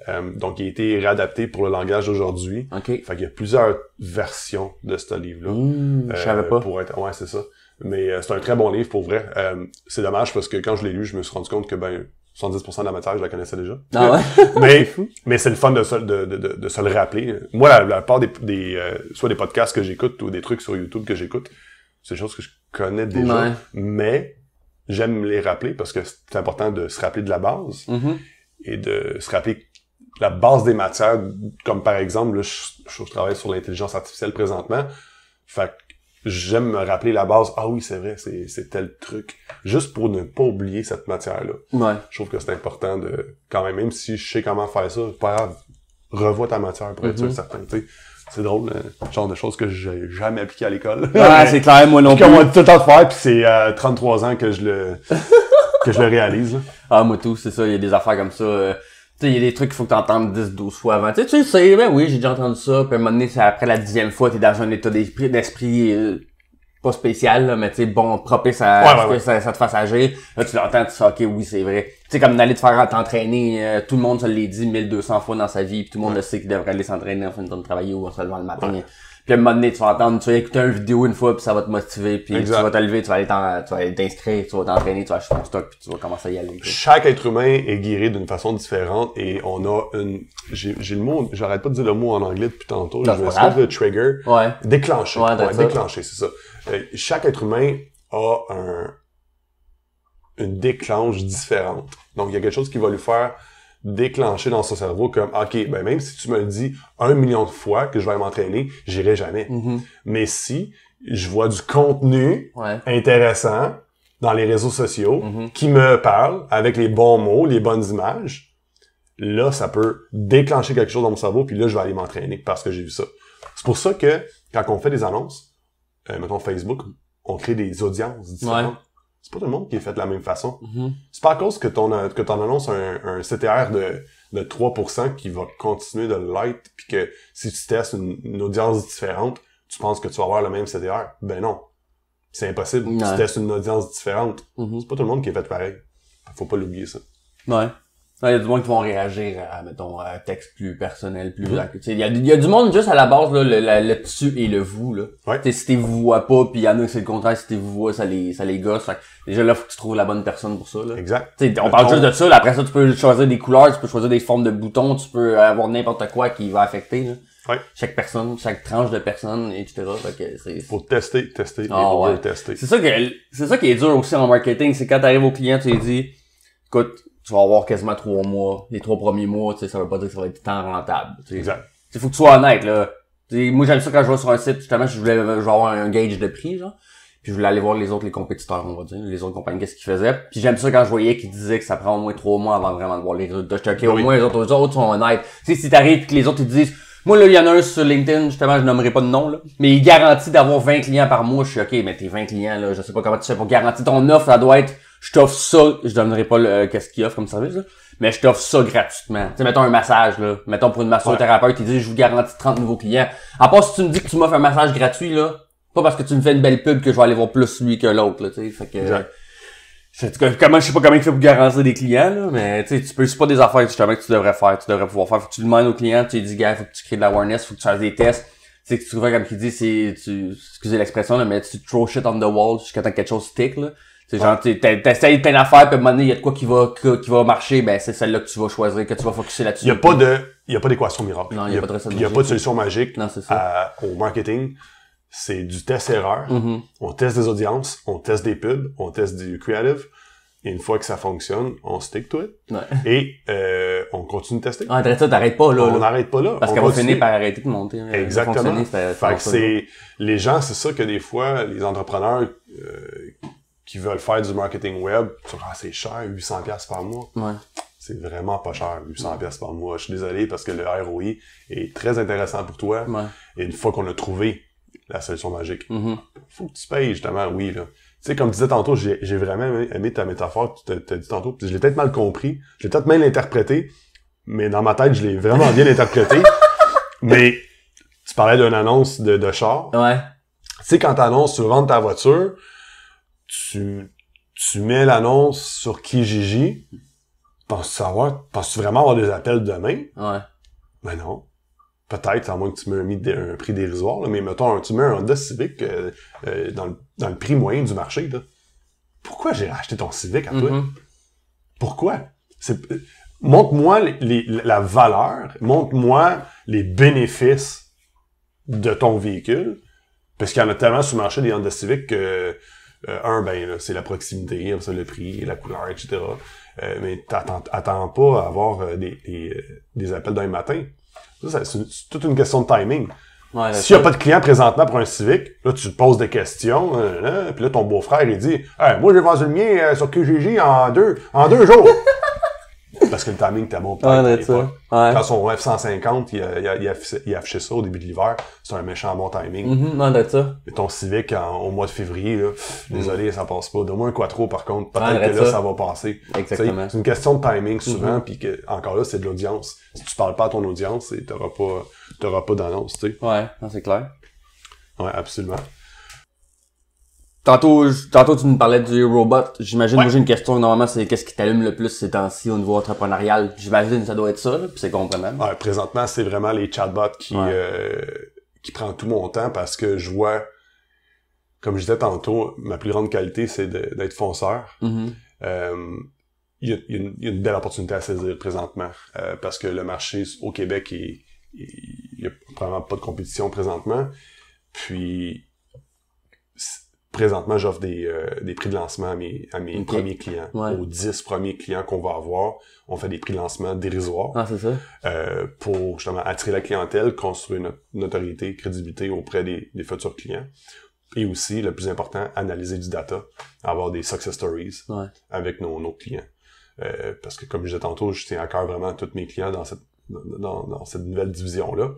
Euh, donc, il a été réadapté pour le langage d'aujourd'hui. Okay. Fait qu'il y a plusieurs versions de ce livre-là. Mmh, je ne savais pas. Pour être... Ouais, c'est ça. Mais c'est un très bon livre, pour vrai. c'est dommage parce que quand je l'ai lu, je me suis rendu compte que ben 70% de la matière, je la connaissais déjà. Ah mais mais c'est le fun de se, de, de, se le rappeler. Moi, la, part des, des euh, soit des podcasts que j'écoute ou des trucs sur YouTube que j'écoute, c'est des choses que je connais déjà. Mais j'aime les rappeler parce que c'est important de se rappeler de la base mm-hmm. et de se rappeler la base des matières, comme par exemple, là, je, travaille sur l'intelligence artificielle présentement. Fait j'aime me rappeler la base. Ah oui, c'est vrai, c'est tel truc. Juste pour ne pas oublier cette matière-là. Ouais. Je trouve que c'est important de, quand même, même si je sais comment faire ça, pas grave, revois ta matière pour être sûr mhm. C'est drôle, euh, le genre de choses que j'ai jamais appliquées à l'école. Ouais, c'est clair, moi non plus. tout le temps de faire, puis c'est 33 euh, ans que je le que je le réalise. Ah, moi tout, c'est ça, il y a des affaires comme ça. Euh, il y a des trucs qu'il faut que tu entendes 10, 12 fois avant. tu sais, ben oui, j'ai déjà entendu ça. Puis à un moment donné, après la dixième fois, t'es dans un état d'esprit, d'esprit euh, pas spécial, mais tu sais, bon, propice à ouais, Ça, ça, te fasse agir. Là, tu l'entends, tu dis, OK, oui, c'est vrai. Tu sais, comme d'aller te faire t'entraîner, euh, tout le monde se l'est dit 1200 fois dans sa vie, puis tout le monde le sait qu'il devrait aller s'entraîner en fin de temps de travailler ou en se le matin. Puis à un moment donné, tu vas entendre, tu vas écouter une vidéo une fois, puis ça va te motiver, puis tu vas te tu vas aller t'inscrire, tu vas t'entraîner, tu vas acheter ton stock, puis tu vas commencer à y aller. Chaque être humain est guéri d'une façon différente et on a une... J'ai le mot, j'arrête pas de dire le mot en anglais depuis tantôt, Je je essayer le trigger. Ouais. Déclencher. Ouais, ouais déclencher, c'est ça. Euh, chaque être humain a un, une déclenche différente. Donc, il y a quelque chose qui va lui faire déclencher dans son cerveau comme OK, ben même si tu me le dis un million de fois que je vais m'entraîner, j'irai jamais. Mhm. Mais si je vois du contenu intéressant dans les réseaux sociaux mhm. qui me parle avec les bons mots, les bonnes images, là ça peut déclencher quelque chose dans mon cerveau puis là je vais aller m'entraîner parce que j'ai vu ça. C'est pour ça que quand on fait des annonces, euh, mettons Facebook, on crée des audiences différentes c'est pas tout le monde qui est fait de la même façon. Mhm. C'est pas à cause que ton que t'en annonces un, CTR de 3% qui va continuer de light » puis que si tu testes une, audience différente, tu penses que tu vas avoir le même CTR. Ben non. C'est impossible. Tu testes une audience différente. Mhm. C'est pas tout le monde qui est fait pareil. Faut pas l'oublier ça. Ouais. Il y a du monde qui vont réagir à, mettons, texte plus personnel, plus... Mhm. Il y a, du monde juste à la base, là, le, le, tu et le vous. Là. Ouais. si t'es vous vois pas, puis il y en a c'est le contraire, si tu vous vois ça les, ça les gosse. déjà là, faut que tu trouves la bonne personne pour ça. Là. Exact. on parle juste de ça. après ça, tu peux choisir des couleurs, tu peux choisir des formes de boutons, tu peux avoir n'importe quoi qui va affecter. Chaque personne, chaque tranche de personne, etc. Fait Faut tester, tester, ah, et tester. C'est ça que c'est ça qui est dur aussi en marketing, c'est quand tu arrives au client, tu lui dis, écoute, tu vas avoir quasiment trois mois. Les trois premiers mois, tu sais, ça veut pas dire que ça va être temps rentable. Tu sais. Exact. Il faut que tu sois honnête, là. moi, j'aime ça quand je vais sur un site, justement, je voulais, je voulais avoir un gauge de prix, genre. Puis je voulais aller voir les autres, les compétiteurs, on va dire, les autres compagnies, qu'est-ce qu'ils faisaient. Puis j'aime ça quand je voyais qu'ils disaient que ça prend au moins trois mois avant vraiment de voir les résultats. J'étais, OK, au moins les autres, les autres sont honnêtes. Tu sais, si t'arrives et que les autres, ils disent, moi, là, il y en a un sur LinkedIn, justement, je nommerai pas de nom, là. Mais il garantit d'avoir 20 clients par mois. Je suis OK, mais tes 20 clients, là, je sais pas comment tu fais pour garantir ton offre, ça doit être je t'offre ça, je donnerai pas le, euh, qu'est-ce qu'il offre comme service, là, mais je t'offre ça gratuitement. Tu sais, mettons un massage, là. Mettons pour une thérapeute, il dit, je vous garantis 30 nouveaux clients. À part si tu me dis que tu m'offres un massage gratuit, là, pas parce que tu me fais une belle pub que je vais aller voir plus lui que l'autre, là, tu sais. Fait que, comment, je sais pas comment il fait pour garantir des clients, là, mais tu sais, tu peux, c'est pas des affaires justement que tu devrais faire, tu devrais pouvoir faire. Faut que tu demandes aux clients, tu lui dis, gars, faut que tu crées de l'awareness, faut que tu fasses des tests tu sais, tu trouves comme qu'il dit, c'est, tu, excusez l'expression, là, mais tu throw shit on the wall jusqu'à temps que quelque chose stick, là. C'est genre, t'essayes plein d'affaires, puis à un moment donné, il y a de quoi qui va, qui va marcher, ben c'est celle-là que tu vas choisir, que tu vas focuser là-dessus. Il n'y a pas de, il y a pas d'équation miracle. Non, il n'y a, pas de solution magique. Il a pas de solution magique au marketing. C'est du test-erreur. Mm-hmm. On teste des audiences, on teste des pubs, on teste du creative. Et une fois que ça fonctionne, on stick to it. Et euh, on continue de tester. On ah, arrête t'arrêtes pas là. On n'arrête pas là. Parce qu'on va finir par arrêter de monter. Hein, Exactement. c'est les gens, c'est ça que des fois les entrepreneurs euh, qui veulent faire du marketing web, tu ah, c'est cher, 800$ par mois. Ouais. C'est vraiment pas cher, 800$ par mois. Je suis désolé parce que le ROI est très intéressant pour toi. Et une fois qu'on a trouvé la solution magique, mm faut que tu payes justement, oui. Là. Tu sais, comme tu disais tantôt, j'ai vraiment aimé ta métaphore, tu t'as dit tantôt, je l'ai peut-être mal compris, je l'ai peut-être mal interprété, mais dans ma tête, je l'ai vraiment bien interprété. mais tu parlais d'une annonce de, char. Ouais. Tu sais, quand t'annonces, tu vends ta voiture, tu, mets l'annonce sur Kijiji, penses savoir, penses-tu vraiment avoir des appels demain? Ouais. Ben non. Peut-être, à moins que tu m'aies mis un prix dérisoire, mais mettons, tu mets un Honda Civic euh, euh, dans, le, dans, le, prix moyen du marché. Pourquoi j'ai acheté ton Civic à toi? Mm-hmm. Pourquoi? Montre-moi la valeur, montre-moi les bénéfices de ton véhicule, parce qu'il y en a tellement sur le marché des Honda Civic que... Euh, un, ben, c'est la proximité, hein, ça, le prix, la couleur, etc. Euh, mais t'attends pas à avoir euh, des, euh, des, appels d'un matin. c'est toute une question de timing. Ouais, S'il n'y a pas de client présentement pour un Civic, là, tu te poses des questions, hein, hein, puis là, ton beau-frère, il dit Moi, j'ai vendu le mien sur QGG en deux, en deux jours. Parce que le timing était bon. ouais, ouais. Quand son F-150, il, il, il, affichait ça au début de l'hiver, c'est un méchant bon timing. non ça. Mais ton Civic, au mois de février, mm-hmm. désolé, ça passe pas. donne moins un Quattro, par contre. Peut-être que là, ça. va passer. Exactement. C'est une question de timing, souvent, mm-hmm. puis que, encore là, c'est de l'audience. Si tu parles pas à ton audience, t'auras pas, pas d'annonce, tu sais. Ouais, c'est clair. Ouais, absolument. Tantôt, tantôt, tu me parlais du robot. J'imagine, que j'ai une question. Normalement, c'est qu'est-ce qui t'allume le plus ces temps-ci au niveau entrepreneurial? J'imagine que ça doit être ça, c'est comprenable. Ouais, présentement, c'est vraiment les chatbots qui, euh, qui prend tout mon temps parce que je vois, comme je disais tantôt, ma plus grande qualité, c'est d'être fonceur. Mm-hmm. Euh, il y, a une belle opportunité à saisir présentement euh, parce que le marché au Québec, il n'y a probablement pas de compétition présentement. Puis, présentement, j'offre des, euh, des, prix de lancement à mes, à mes premiers clients. Aux 10 premiers clients qu'on va avoir, on fait des prix de lancement dérisoires ah, euh, pour justement attirer la clientèle, construire notre notoriété, crédibilité auprès des, futurs clients. Et aussi, le plus important, analyser du data, avoir des success stories avec nos, clients. Euh, parce que comme je disais tantôt, je tiens à cœur vraiment tous mes clients dans cette, dans, dans cette nouvelle division-là.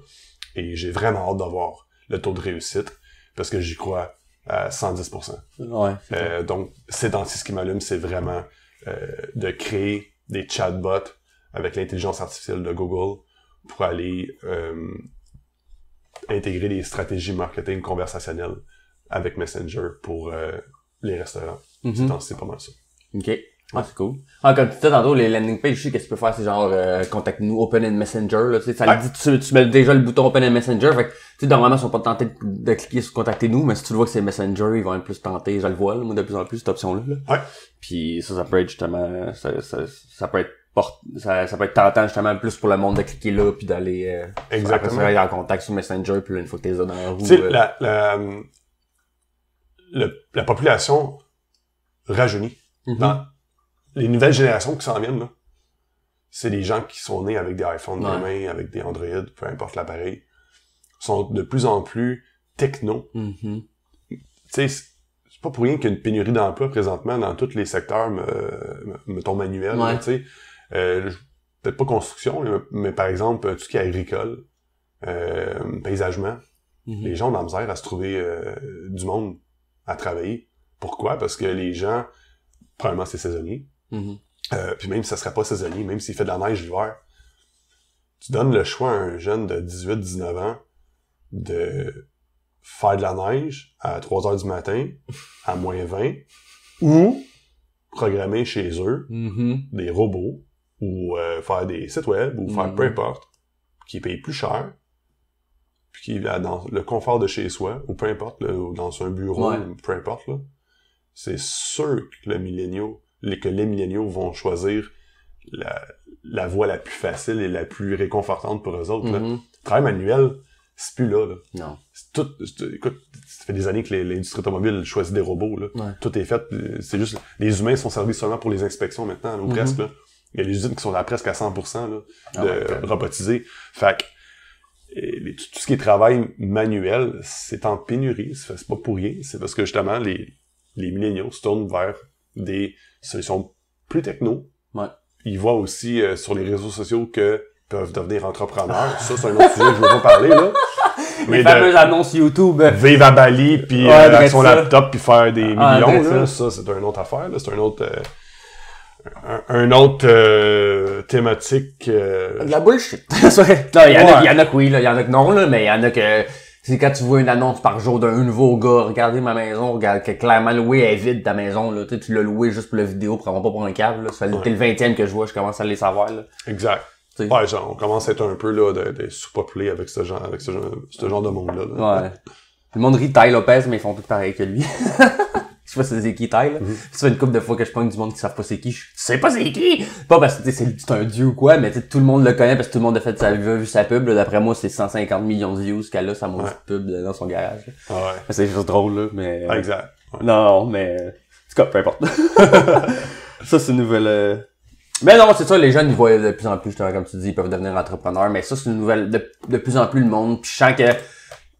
Et j'ai vraiment hâte d'avoir le taux de réussite parce que j'y crois à 110 euh, Donc, c'est dans ce qui m'allume, c'est vraiment euh, de créer des chatbots avec l'intelligence artificielle de Google pour aller euh, intégrer des stratégies marketing conversationnelles avec Messenger pour les restaurants. Mm-hmm. C'est pas mal ça. OK. Ah, c'est cool. Ah, comme tu disais tantôt, les landing pages, sais qu'est-ce que tu peux faire, c'est genre euh, contacte-nous, open in messenger, là, tu sais, ça dit, tu, mets déjà le bouton open in messenger, fait que, tu sais, normalement, ils sont pas tentés de, cliquer sur contacter nous mais si tu le vois que c'est messenger, ils vont être plus tentés, je le vois, moi, de plus en plus, cette option-là, Ouais. Puis ça, ça peut être justement, ça, ça, ça peut être ça, ça peut être tentant justement plus pour le monde de cliquer là, puis d'aller, euh, Exactement. en contact sur messenger, puis là, une fois que t'es dans la roue. Tu euh, la, la, la, population rajeunit. Mhm les nouvelles générations qui s'en viennent, c'est les gens qui sont nés avec des iPhones dans les mains, avec des Android, peu importe l'appareil, sont de plus en plus techno. Mm-hmm. c'est pas pour rien qu'il y a une pénurie d'emplois présentement dans tous les secteurs, me tombe manuel, tu sais. Euh, peut-être pas construction, mais par exemple, tout ce qui est agricole, euh, paysagement, mm-hmm. les gens ont de la misère à se trouver euh, du monde à travailler. Pourquoi? Parce que les gens, probablement c'est saisonnier, Mm-hmm. Euh, puis même si ça serait pas saisonnier, même s'il fait de la neige l'hiver, tu donnes le choix à un jeune de 18-19 ans de faire de la neige à 3 heures du matin, à moins 20, ou programmer chez eux mm-hmm. des robots ou euh, faire des sites web ou faire mm-hmm. peu importe, qui paye plus cher, puis qui est dans le confort de chez soi, ou peu importe, dans un bureau, peu importe, c'est sûr que le milléniaux que les milléniaux vont choisir la, voie la plus facile et la plus réconfortante pour eux autres. Mhm. Travail manuel, c'est plus là. Non. écoute, ça fait des années que l'industrie automobile choisit des robots. Tout est fait. C'est juste, les humains sont servis seulement pour les inspections maintenant, mhm. presque. Il y a les usines qui sont là presque à 100% ah de robotisés. Fait que, tout, ce qui est travail manuel, c'est en pénurie. C'est pas pour rien. C'est parce que justement, les, les milléniaux se tournent vers des ils sont plus techno. Ouais. Ils voient aussi euh, sur les réseaux sociaux que peuvent devenir entrepreneurs. Ça, c'est un autre sujet que je veux pas parler, là. les fameuses annonces YouTube. Vive à Bali, puis euh, avec son laptop, puis faire des ah, millions, là. Ça, c'est une autre affaire, C'est un autre... Euh, un, autre thématique. De la bullshit. il y, en a que oui, il y en a que non, là, mais il y en a que c'est quand tu vois une annonce par jour d'un nouveau gars, regardez ma maison, regarde que clairement loué est vide ta maison, là. Tu, tu l'as loué juste pour la vidéo, pour pas pour un câble, là. Ça fait ouais. le vingtième que je vois, je commence à les savoir, Exact. Ouais, genre, on commence à être un peu, là, de, sous-populé avec ce genre, avec ce genre, de monde-là, Ouais. Le monde rit Ty Lopez, mais ils font tout pareil que lui. sais pas si c'est qui taille, là. Mhm. une couple de fois que je pogne du monde qui savent pas c'est qui. Je, sais pas c'est qui! Pas parce que c'est un dieu ou quoi, mais tout le monde le connaît parce que tout le monde a fait sa, vu sa pub. D'après moi, c'est 150 millions de views qu'elle a, sa monte de pub dans son garage. Ah ouais. C'est juste drôle, là, mais... Euh, ah, exact. Non, mais... Euh, en tout cas, peu importe. ça, c'est une nouvelle... Euh, mais non, c'est ça, les jeunes, ils voient de plus en plus, comme tu dis, ils peuvent devenir entrepreneurs, mais ça, c'est une nouvelle, de, de, plus en plus le monde, puis je que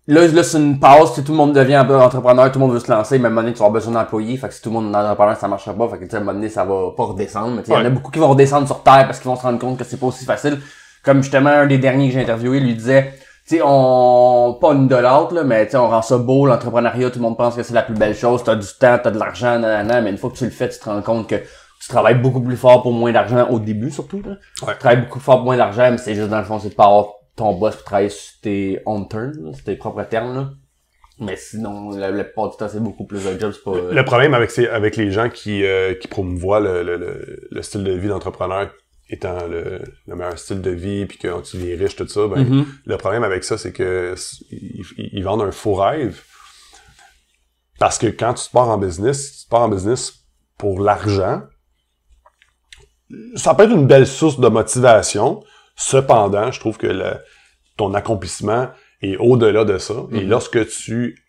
Là, là c'est une passe, tout le monde devient un peu entrepreneur, tout le monde veut se lancer, mais à un moment donné, tu vas besoin d'employés, fait que si tout le monde est entrepreneur, ça marchera pas, fait que tu à un moment donné, ça va pas redescendre. Mais il y en a beaucoup qui vont redescendre sur terre parce qu'ils vont se rendre compte que c'est pas aussi facile. Comme justement, un des derniers que j'ai interviewé lui disait, tu sais, on, pas une de l'autre, mais tu sais, on rend ça beau, l'entrepreneuriat, tout le monde pense que c'est la plus belle chose, t'as du temps, t'as de l'argent, nanana, mais une fois que tu le fais, tu te rends compte que tu travailles beaucoup plus fort pour moins d'argent au début, surtout, Tu travailles beaucoup fort pour moins d'argent, mais c'est juste dans le fond, c'est pas ton boss pour travailler sur tes on turn, tes propres termes. Là. Mais sinon, la, plupart du temps, c'est beaucoup plus un job. Pas, euh, Le problème avec, avec les gens qui, euh, promouvoient le, style de vie d'entrepreneur étant le, meilleur style de vie puis que tu deviens riche tout ça ben, mhm. le problème avec ça c'est que vendent un faux rêve parce que quand tu pars en business tu pars en business pour l'argent ça peut être une belle source de motivation Cependant, je trouve que ton accomplissement est au-delà de ça. Et mhm. lorsque tu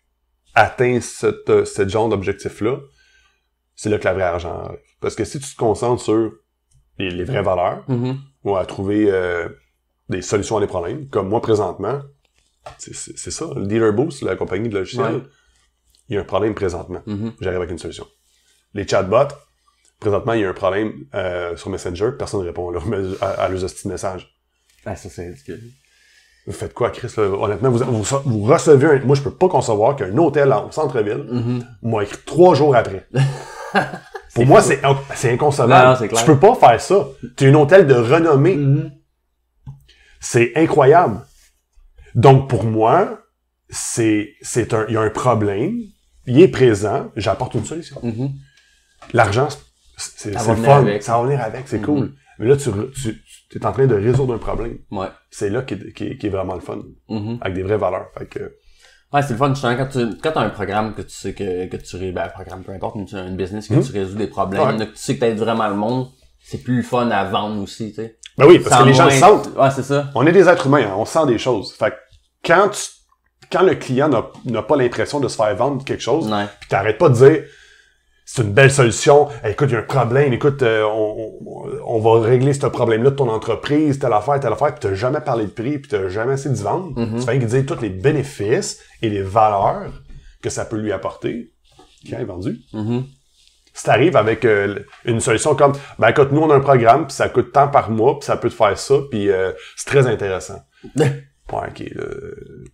atteins ce cette genre d'objectif-là, c'est là que la vraie argent arrive. Parce que si tu te concentres sur les, vraies valeurs, mhm. ou à trouver euh, des solutions à des problèmes, comme moi présentement, c'est ça. Le Dealer Boost, la compagnie de logiciels, il y a un problème présentement. Mhm. J'arrive avec une solution. Les chatbots, présentement, il y a un problème euh, sur Messenger, personne ne répond à, à, à messages. Ah, ça c'est ridicule Vous faites quoi, Chris? Honnêtement, vous, vous, recevez un. Moi, je peux pas concevoir qu'un hôtel au centre-ville mm-hmm. m'a écrit trois jours après. Pour moi, c'est inconcevable. tu peux pas faire ça. Tu es un hôtel de renommée. Mm-hmm. C'est incroyable. Donc, pour moi, c'est, c'est un, il y a un problème. Il est présent. J'apporte une solution. Mm-hmm. L'argent, c'est, fun. Ça va venir avec. C'est cool. Mais là, tu, tu es en train de résoudre un problème. Ouais. C'est là qui est, est, vraiment le fun, mm-hmm. avec des vraies valeurs. Fait que... Ouais, c'est le fun, justement, quand tu quand as un programme que tu sais que, que tu ben, un programme peu importe, mais tu as un business que mm-hmm. tu résous des problèmes, que tu sais que aides vraiment le monde, c'est plus le fun à vendre aussi, tu sais. Ben oui, parce que les gens sentent. Ouais, c'est ça. On est des êtres humains, hein, on sent des choses. Fait que quand tu quand le client n'a pas l'impression de se faire vendre quelque chose, puis t'arrêtes pas de dire c'est une belle solution. Eh, écoute, il y a un problème. Écoute, euh, on, va régler ce problème-là de ton entreprise, telle affaire, telle affaire. Puis n'as jamais parlé de prix, puis n'as jamais essayé de vendre. Mm-hmm. Tu fais que dire tous les bénéfices et les valeurs que ça peut lui apporter qui il est vendu. Mm-hmm. si tu arrives avec euh, une solution comme, ben écoute, nous on a un programme, puis ça coûte tant par mois, puis ça peut te faire ça, puis euh, c'est très intéressant. ouais, ok,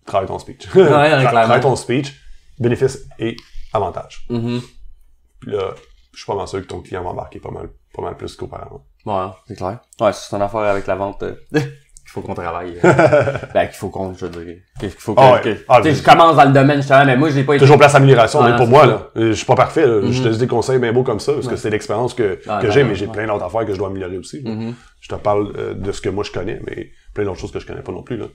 travaille ton speech. Ouais, travaille ton speech, bénéfices et avantages. Mm-hmm là, je suis pas mal sûr que ton client va embarquer pas mal, pas mal plus qu'auparavant. Ouais, c'est clair. Ouais, c'est une affaire avec la vente euh, il faut qu'on travaille. Euh, ben, qu'il faut qu'on, je dire, Qu'il faut qu'on... ah, ah je commence dans le domaine, je mais moi, j'ai pas été... Toujours place à amélioration, mais pour moi, là. Je suis pas parfait, Je mhm. te dis des conseils bien beaux comme ça, parce que c'est l'expérience que, ah, que j'ai, mais j'ai plein d'autres affaires que je dois améliorer aussi. Mhm. Je te parle euh, de ce que moi, je connais, mais plein d'autres choses que je connais pas non plus, là.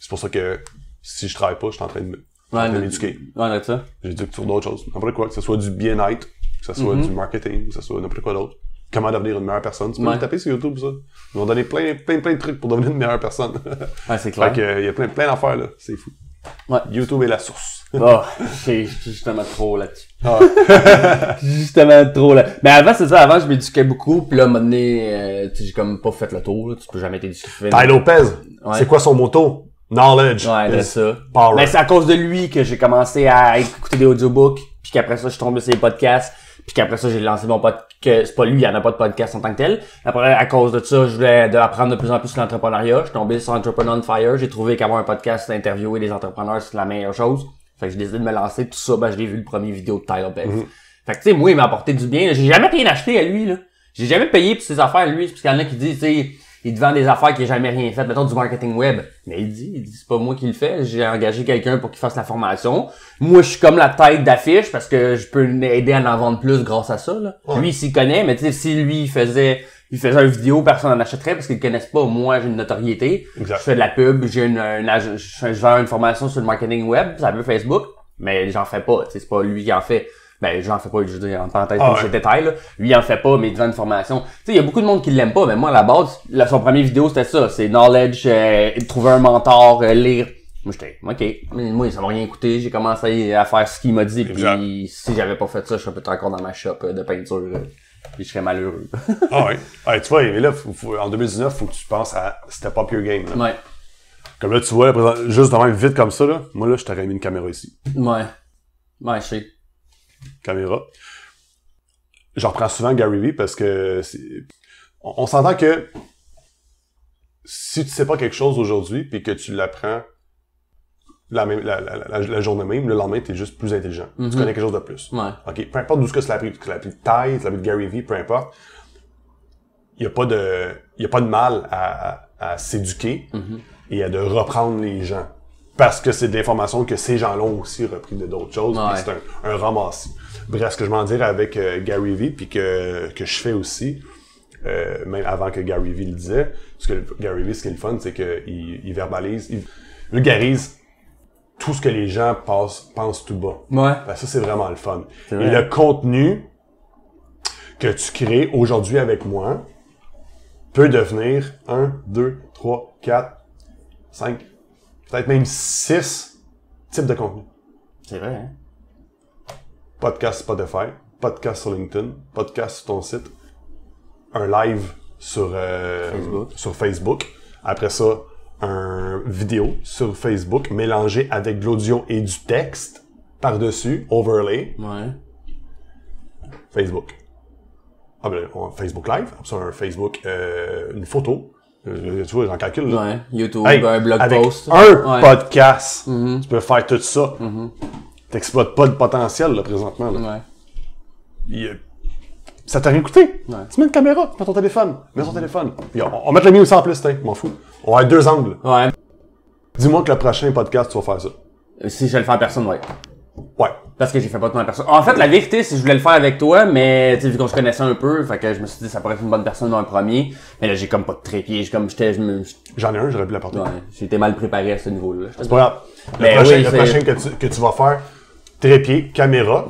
C'est pour ça que si je travaille pas, je suis en train de m'éduquer. Ouais, ouais, ça. J'éduque sur d'autres choses. Après quoi, que ce soit du bien-être, que ce soit mhm. du marketing, que ce soit n'importe quoi d'autre. Comment devenir une meilleure personne. Tu peux me taper sur YouTube, ça. Ils m'ont donné plein, plein, plein de trucs pour devenir une meilleure personne. ouais, c'est clair. Fait qu'il euh, y a plein, plein d'affaires, là. C'est fou. Ouais. YouTube est la source. oh, ah, je justement trop là-dessus. Ah. justement trop là. Mais avant, c'est ça, avant, je m'éduquais beaucoup, puis là, à un moment donné, euh, j'ai comme pas fait le tour, tu peux jamais t'éduquer. Ty Lopez, c'est quoi son moto? Knowledge. Ouais, c'est ça. Power. Mais c'est à cause de lui que j'ai commencé à écouter des audiobooks, puis qu'après ça, je suis tombé sur les podcasts puis qu'après ça, j'ai lancé mon podcast, c'est pas lui, il y en a pas de podcast en tant que tel. Après, à cause de ça, je voulais de apprendre de plus en plus sur l'entrepreneuriat. Je suis tombé sur Entrepreneur on Fire. J'ai trouvé qu'avoir un podcast, interviewer des entrepreneurs, c'est la meilleure chose. Fait que j'ai décidé de me lancer. Tout ça, ben, je l'ai vu le premier vidéo de Tyler Beck. Mhm. Fait que, tu sais, moi, il m'a apporté du bien. J'ai jamais rien acheté à lui, là. J'ai jamais payé pour ses affaires, lui. Parce qu'il y en a qui disent, tu sais, il te vend des affaires qui n'a jamais rien fait, mettons du marketing web. Mais il dit, il dit, c'est pas moi qui le fais, j'ai engagé quelqu'un pour qu'il fasse la formation. Moi, je suis comme la tête d'affiche parce que je peux m'aider à en vendre plus grâce à ça. Lui, il s'y connaît, mais tu sais, si lui faisait il faisait une vidéo, personne n'en achèterait parce qu'il ne connaissent pas. Moi, j'ai une notoriété. Je fais de la pub, j'ai une, je, une formation sur le marketing web, ça veut Facebook, mais j'en fais pas. C'est pas lui qui en fait. Ben, j'en fais pas, je dis en parenthèse, ah, ce ces détails, là. Lui, il en fait pas, mais devant une formation. Tu sais, il y a beaucoup de monde qui l'aime pas, mais moi, à la base, là, son premier vidéo, c'était ça. C'est knowledge, euh, trouver un mentor, euh, lire. Moi, j'étais, OK. Mais moi, ça m'a rien coûté. J'ai commencé à faire ce qu'il m'a dit. Puis, si j'avais pas fait ça, je serais peut-être encore dans ma shop euh, de peinture. Puis, je serais malheureux. ah ouais. Tu vois, mais là, en 2019, faut que tu penses à c'était pop your game. Là. Ouais. Comme là, tu vois, juste dans même vite comme ça, là, moi, là, je t'aurais mis une caméra ici. Ouais. Ouais, je sais caméra. j'en reprends souvent Gary Vee parce que on, s'entend que si tu sais pas quelque chose aujourd'hui puis que tu l'apprends la, même, la, journée même, le lendemain, tu es juste plus intelligent. Tu mhm. connais quelque chose de plus. Peu importe d'où ce que tu l'as appris, tu l'as de taille, tu de Gary Vee, peu importe. Il n'y a, pas de, a pas de mal à, s'éduquer mhm. et à de reprendre les gens parce que c'est de l'information que ces gens-là ont aussi repris de d'autres choses. C'est un, un, ramassis. Bref, ce que je m'en dire avec euh, Gary Vee, puis que, que je fais aussi, euh, même avant que Gary Vee le disait, parce que Gary Vee, ce qui est le fun, c'est qu'il il verbalise, il vulgarise tout ce que les gens pensent pensent tout bas. Ouais. Ben, ça, c'est vraiment le fun. Et le contenu que tu crées aujourd'hui avec moi peut devenir 1, 2, 3, 4, 5, peut-être même six types de contenu. C'est vrai, hein? Podcast Spotify, podcast sur LinkedIn, podcast sur ton site, un live sur, euh, Facebook. sur Facebook. Après ça, un vidéo sur Facebook mélangé avec de l'audio et du texte par-dessus, overlay. Ouais. Facebook. Ah ben, Facebook Live, après un Facebook, euh, une photo, euh, tu vois, j'en calcule. Ouais, YouTube, un blog post. Un podcast, mm-hmm. tu peux faire tout ça. Mm-hmm. T'exploites pas de potentiel là, présentement. Ouais. ça t'a rien coûté. Tu mets une caméra, tu mets ton téléphone, mets ton téléphone. on, va met le mien aussi en plus, t'es, m'en fous. On va être deux angles. Ouais. Dis-moi que le prochain podcast, tu vas faire ça. Euh, si je le fais à personne, ouais. Ouais. Parce que j'ai fait pas tant la personne. En fait, la vérité, c'est que je voulais le faire avec toi, mais vu qu'on se connaissait un peu, fait que je me suis dit que ça pourrait être une bonne personne dans le premier. Mais là, j'ai comme pas de trépied. J'ai comme j'étais. J'en ai un, j'aurais pu l'apporter. Ouais, j'étais mal préparé à ce niveau-là. C'est pas grave. Le ben prochain, que, tu, vas faire, trépied, caméra.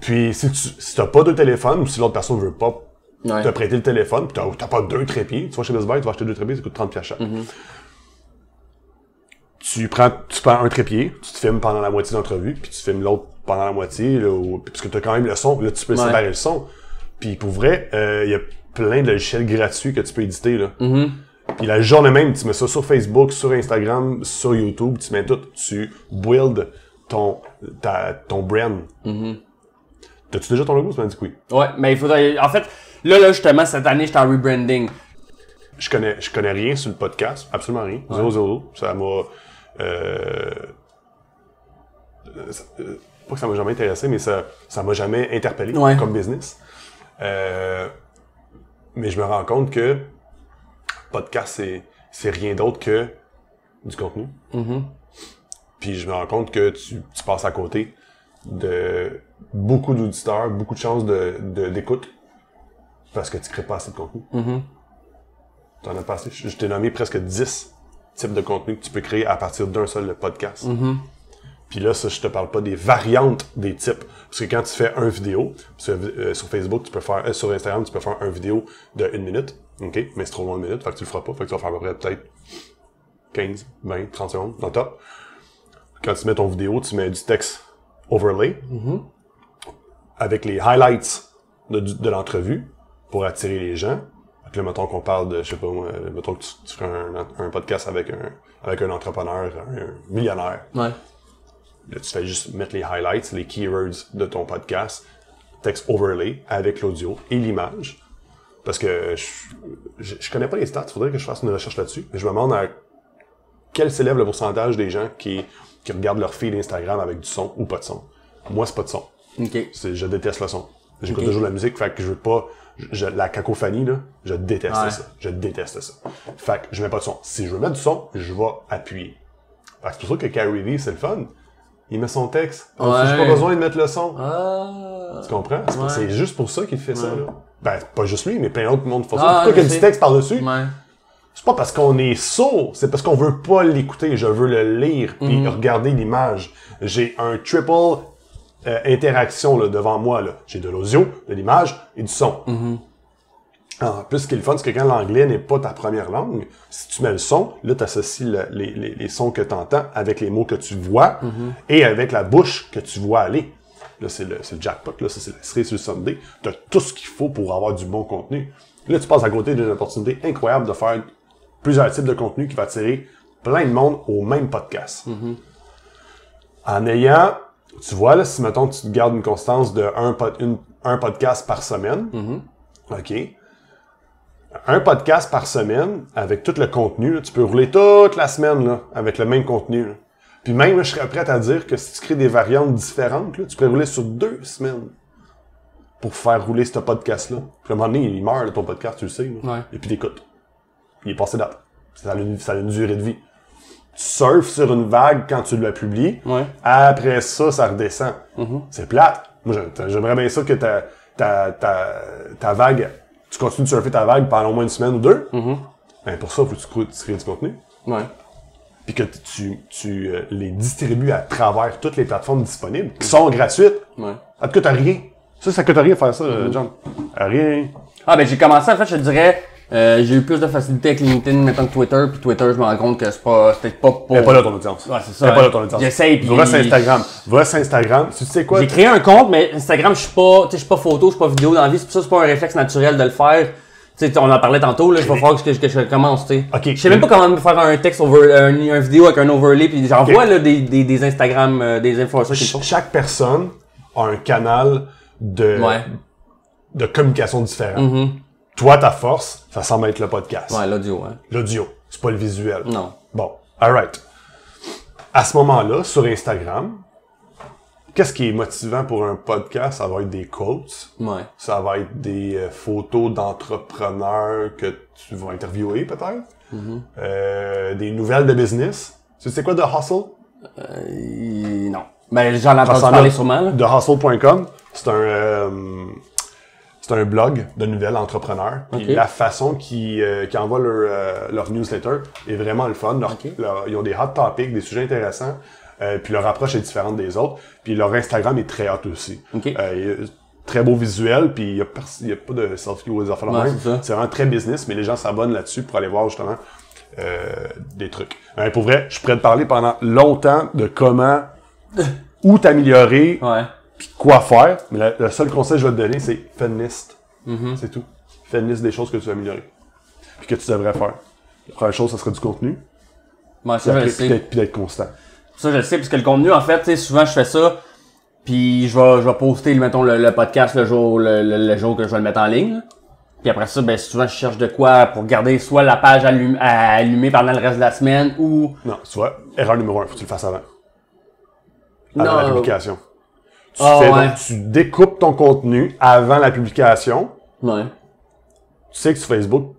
Puis si tu si t'as pas de téléphone ou si l'autre personne veut pas te prêter le téléphone, puis t'as pas deux trépieds, tu vas chez Best Buy, tu vas acheter deux trépieds, ça coûte 30 pièces chaque. Mhm tu prends, tu prends un trépied, tu te filmes pendant la moitié d'entrevue, puis tu filmes l'autre pendant la moitié, là, que tu as quand même le son, là tu peux séparer le son. Puis pour vrai, il euh, y a plein de logiciels gratuits que tu peux éditer. Là. Mm-hmm. Puis la journée même, tu mets ça sur Facebook, sur Instagram, sur YouTube, tu mets tout, tu build ton, ta, ton brand. Mm T'as-tu déjà ton logo? Tu m'as dit oui. Ouais, mais il faudrait. En fait, là, là justement, cette année, j'étais en rebranding. Je connais, je connais rien sur le podcast, absolument rien. Zéro, zéro. Ça m'a euh, euh, pas que ça m'a jamais intéressé, mais ça ça m'a jamais interpellé comme business. Euh, mais je me rends compte que podcast, c'est rien d'autre que du contenu. Mm-hmm. Puis je me rends compte que tu, passes à côté de beaucoup d'auditeurs, beaucoup de chances d'écoute de, parce que tu crées pas assez de contenu. Mm as passé, je, je t'ai nommé presque 10 type de contenu que tu peux créer à partir d'un seul podcast. Mm-hmm. Puis là, ça, je te parle pas des variantes des types. Parce que quand tu fais un vidéo, sur, euh, Facebook, tu peux faire, euh, sur Instagram, tu peux faire un vidéo de une minute. OK? Mais c'est trop long une minute, fait que tu le feras pas. Fait que tu vas faire à peu près peut-être 15, 20, 30 secondes dans le top. Quand tu mets ton vidéo, tu mets du texte overlay mm-hmm. avec les highlights de l'entrevue pour attirer les gens puis là, mettons qu'on parle de, je sais pas moi, euh, mettons que tu, fais un, podcast avec un, avec un entrepreneur, un, millionnaire. Ouais. Là, tu fais juste mettre les highlights, les keywords de ton podcast, texte overlay avec l'audio et l'image. Parce que je, je, connais pas les stats, il faudrait que je fasse une recherche là-dessus. Mais je me demande à quel s'élève le pourcentage des gens qui, regardent leur feed Instagram avec du son ou pas de son. Moi, c'est pas de son. OK. Je déteste le son. J'écoute toujours la musique, fait que je veux pas la cacophonie, là, je déteste ça. Je déteste ça. Fait que je mets pas de son. Si je veux mettre du son, je vais appuyer. parce que c'est pour ça que Carrie Lee, c'est le fun. Il met son texte. J'ai pas besoin de mettre le son. Ah. Tu comprends? C'est juste pour ça qu'il fait ça, là. Ben, pas juste lui, mais plein d'autres monde font ça. Ah, qu'il y du texte par-dessus? C'est pas parce qu'on est sourd, c'est parce qu'on veut pas l'écouter. Je veux le lire puis mhm. regarder l'image. J'ai un triple euh, interaction là, devant moi. J'ai de l'audio, de l'image et du son. Mhm. En plus, ce qui est le fun, c'est que quand l'anglais n'est pas ta première langue, si tu mets le son, là, tu associes les, les, sons que tu entends avec les mots que tu vois mhm. et avec la bouche que tu vois aller. Là, c'est le, jackpot, là, c'est la série sur le Sunday. Tu as tout ce qu'il faut pour avoir du bon contenu. Là, tu passes à côté d'une opportunité incroyable de faire plusieurs types de contenu qui va attirer plein de monde au même podcast. Mhm. En ayant tu vois, là, si mettons tu te gardes une constance de un, un podcast par semaine, mm-hmm. OK. Un podcast par semaine, avec tout le contenu, tu peux rouler toute la semaine avec le même contenu. Puis même, je serais prêt à dire que si tu crées des variantes différentes, tu peux rouler sur deux semaines pour faire rouler ce podcast-là. Puis à un moment donné, il meurt, ton podcast, tu le sais. Et puis t'écoutes. Il est passé date. Ça a une durée de vie surf sur une vague quand tu la publies. Après ça, ça redescend. Mhm. C'est plate. Moi, j'aimerais bien ça que ta, ta, ta, vague, tu continues de surfer ta vague pendant au moins une semaine ou deux. Mm pour ça, il faut que tu, crées du contenu. Ouais. Puis que tu, tu euh, les distribues à travers toutes les plateformes disponibles qui sont gratuites. Ouais. Ça te coûte rien. Ça, ça coûte rien faire ça, mhm. John. rien. Ah ben j'ai commencé en fait, je dirais euh, j'ai eu plus de facilité avec LinkedIn maintenant que Twitter, puis Twitter, je me rends compte que c'est pas, peut-être pas pour. pas là ton audience. Ouais, c'est ça. pas là ton audience. J'essaye, puis. Vrai, Instagram. Vrai, Instagram. Tu sais quoi? J'ai créé un compte, mais Instagram, je suis pas, tu sais, je suis pas photo, je suis pas vidéo dans la vie, c'est ça, c'est pas un réflexe naturel de le faire. Tu sais, on en parlait tantôt, là, je vais falloir que, que, je commence, tu sais. Je sais même pas comment me faire un texte over, euh, un, vidéo avec un overlay, puis j'envoie, là, des, des, Instagram, euh, des infos. Chaque personne a un canal de, de communication différent. Mm mm-hmm. Toi, ta force, ça semble être le podcast. Ouais, l'audio, hein. L'audio. C'est pas le visuel. Non. Bon. Alright. À ce moment-là, sur Instagram, qu'est-ce qui est motivant pour un podcast? Ça va être des quotes. Ouais. Ça va être des euh, photos d'entrepreneurs que tu vas interviewer, peut-être. Mm-hmm. Euh, des nouvelles de business. Tu sais quoi de Hustle? Euh, non. Mais ben, j'en ai entendu parler sûrement. Là. De Hustle.com. C'est un, c'est un blog de nouvelles entrepreneurs. et la façon qu'ils euh, envoient leur, euh, leur, newsletter est vraiment le fun. ils ont des hot topics, des sujets intéressants. Euh, puis leur approche est différente des autres. Puis leur Instagram est très hot aussi. Euh, très beau visuel, puis il n'y a, a, pas de selfie ou des affaires C'est vraiment très business, mais les gens s'abonnent là-dessus pour aller voir justement des trucs. pour vrai, je pourrais te parler pendant longtemps de comment... où t'améliorer ouais puis quoi faire. Mais le seul conseil que je vais te donner, c'est fais une liste. Mhm. C'est tout. Fais une liste des choses que tu veux améliorer. Puis que tu devrais faire. La première chose, ça serait du contenu. Moi, je d'être- constant. Ça, je le sais, parce que le contenu, en fait, tu sais, souvent, je fais ça, puis je vais, je poster, mettons, le, podcast le jour, le, que je vais le mettre en ligne. Puis après ça, ben, souvent, je cherche de quoi pour garder soit la page allumée à allumer pendant le reste de la semaine ou... Non, soit erreur numéro un, faut que tu le fasses avant. la publication. Tu, ah, tu découpes ton contenu avant la publication. Ouais. Tu sais que sur Facebook,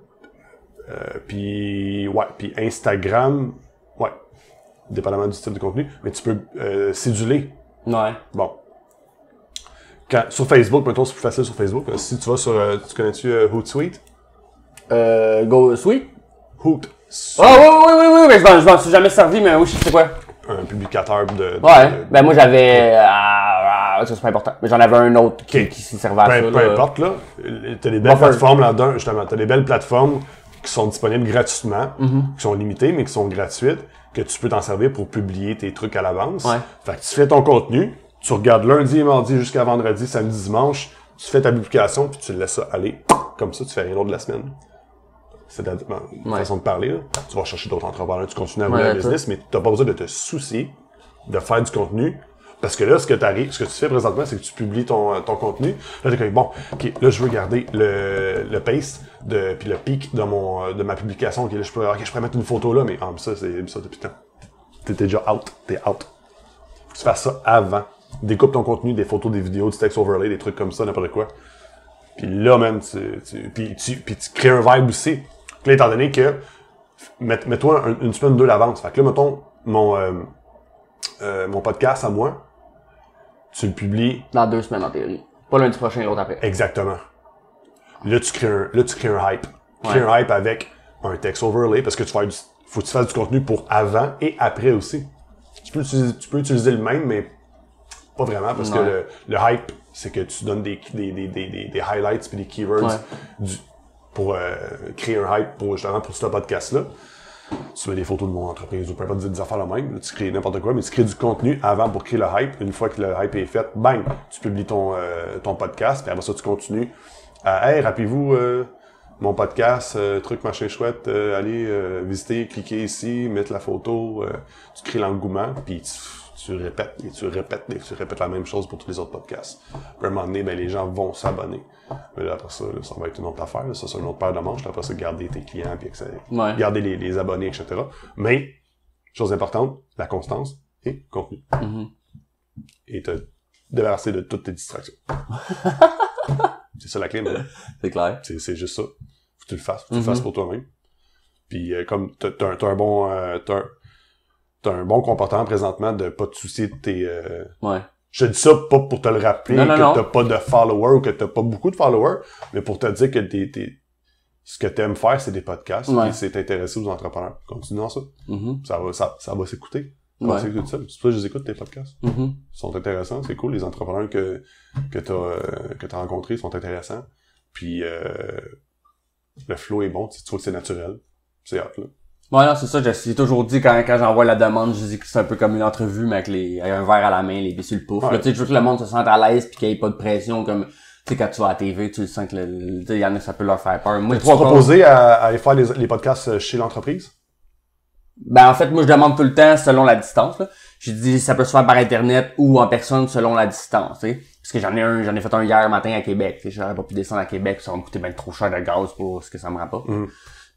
euh, puis ouais, puis Instagram, ouais, dépendamment du type de contenu, mais tu peux euh, céduler. Ouais. Bon. sur Facebook, mettons, c'est plus facile sur Facebook. Euh, si tu vas sur, euh, tu connais-tu Hootsuite? Euh, GoSuite? Hoot. Ah oui, oui, oui, oui, mais je m'en suis jamais servi, mais oui, je sais quoi. Un publicateur de. ouais, ben moi j'avais c'est pas important. Mais j'en avais un autre qui, s'y servait à ça. Peu importe, là. T'as des belles plateformes là-dedans, justement. T'as des belles plateformes qui sont disponibles gratuitement, mhm. qui sont limitées, mais qui sont gratuites, que tu peux t'en servir pour publier tes trucs à l'avance. Fait que tu fais ton contenu, tu regardes lundi et mardi jusqu'à vendredi, samedi, dimanche, tu fais ta publication, puis tu laisses ça aller. Comme ça, tu fais rien d'autre de la semaine. C'est ta ben, façon de parler. Là. Tu vas chercher d'autres entrepreneurs, tu continues à rouler business, mais tu n'as pas besoin de te soucier de faire du contenu parce que là, ce que, ce que tu fais présentement, c'est que tu publies ton, euh, ton contenu. Là, tu bon, ok, là, je veux garder le, le paste de, puis le pic de mon euh, de ma publication. Ok, je je pourrais mettre une photo là, mais ah, ça, c'est ça depuis tant. T'es déjà out, t'es out. Faut que tu fasses ça avant. Découpe ton contenu, des photos, des vidéos, du text overlay, des trucs comme ça, n'importe quoi. Puis là, même, tu, puis, tu, puis tu crées un vibe aussi. Puis là, étant donné que, mets-toi une semaine, deux d'avance. Fait que là, mettons, mon, euh, mon podcast à moi, tu le publies. Dans deux semaines, en théorie. Pas lundi prochain, et l'autre après. Exactement. Là, tu crées un, là, tu crées un hype. Tu crées un hype avec un text overlay parce que tu fais du, faut que tu fasses du contenu pour avant et après aussi. Tu peux utiliser, tu peux utiliser le même, mais pas vraiment parce que le, le hype, c'est que tu donnes des, des, des, des, des highlights puis des keywords pour euh, créer un hype pour justement pour ce podcast-là tu mets des photos de mon entreprise ou peu importe des affaires la même, tu crées n'importe quoi, mais tu crées du contenu avant pour créer le hype. Une fois que le hype est fait, bang, tu publies ton, euh, podcast, puis après ça, tu continues à rappelez-vous euh, mon podcast, euh, truc machin chouette, allez visiter, cliquez ici, mettre la photo, tu crées l'engouement, puis tu tu répètes et tu répètes et tu répètes la même chose pour tous les autres podcasts. à un moment donné, ben, les gens vont s'abonner. Mais là, après ça, ça va être une autre affaire. Ça, c'est une autre paire de manches. Là, après ça, garder tes clients, puis garder les, abonnés, etc. Mais, chose importante, la constance et le contenu. Mm-hmm. Et te débarrasser de toutes tes distractions. c'est ça la clé, mais... C'est clair. C'est juste ça. Faut que tu le fasses. Faut que tu le mm-hmm. fasses pour toi-même. Puis euh, comme t'as as un, bon... Euh, t'as un bon comportement présentement de pas te soucier de tes. Euh, ouais. Je dis ça pas pour te le rappeler que t'as pas de followers ou que t'as pas beaucoup de followers, mais pour te dire que t'es, ce que tu aimes faire, c'est des podcasts, ouais. c'est intéressé aux entrepreneurs. Continuons ça. Mm-hmm. Ça va, ça, ça va s'écouter. C'est pour ça que je tes podcasts. Mm-hmm. Ils sont intéressants, c'est cool. Les entrepreneurs que, que t'as euh, que as rencontrés sont intéressants. Puis euh, le flow est bon, tu vois que c'est naturel. C'est hâte, là. Voilà, c'est ça. J'ai toujours dit quand, quand j'envoie la demande, je dis que c'est un peu comme une entrevue, mais avec, les, un verre à la main, les bisous le pouf. tu sais, je veux que le monde se sente à l'aise puis qu'il n'y ait pas de pression comme tu sais, quand tu vas à la TV, tu le sens que y en a, ça peut leur faire peur. Moi, tu proposé à, aller faire les, podcasts euh, chez l'entreprise? Ben, en fait, moi, je demande tout le temps selon la distance, là. J'ai dit, ça peut se faire par Internet ou en personne selon la distance, tu sais. Parce que j'en ai un, j'en ai fait un hier matin à Québec, tu sais. J'aurais pas pu descendre à Québec, ça va me coûter trop cher de gaz pour ce que ça me rapporte.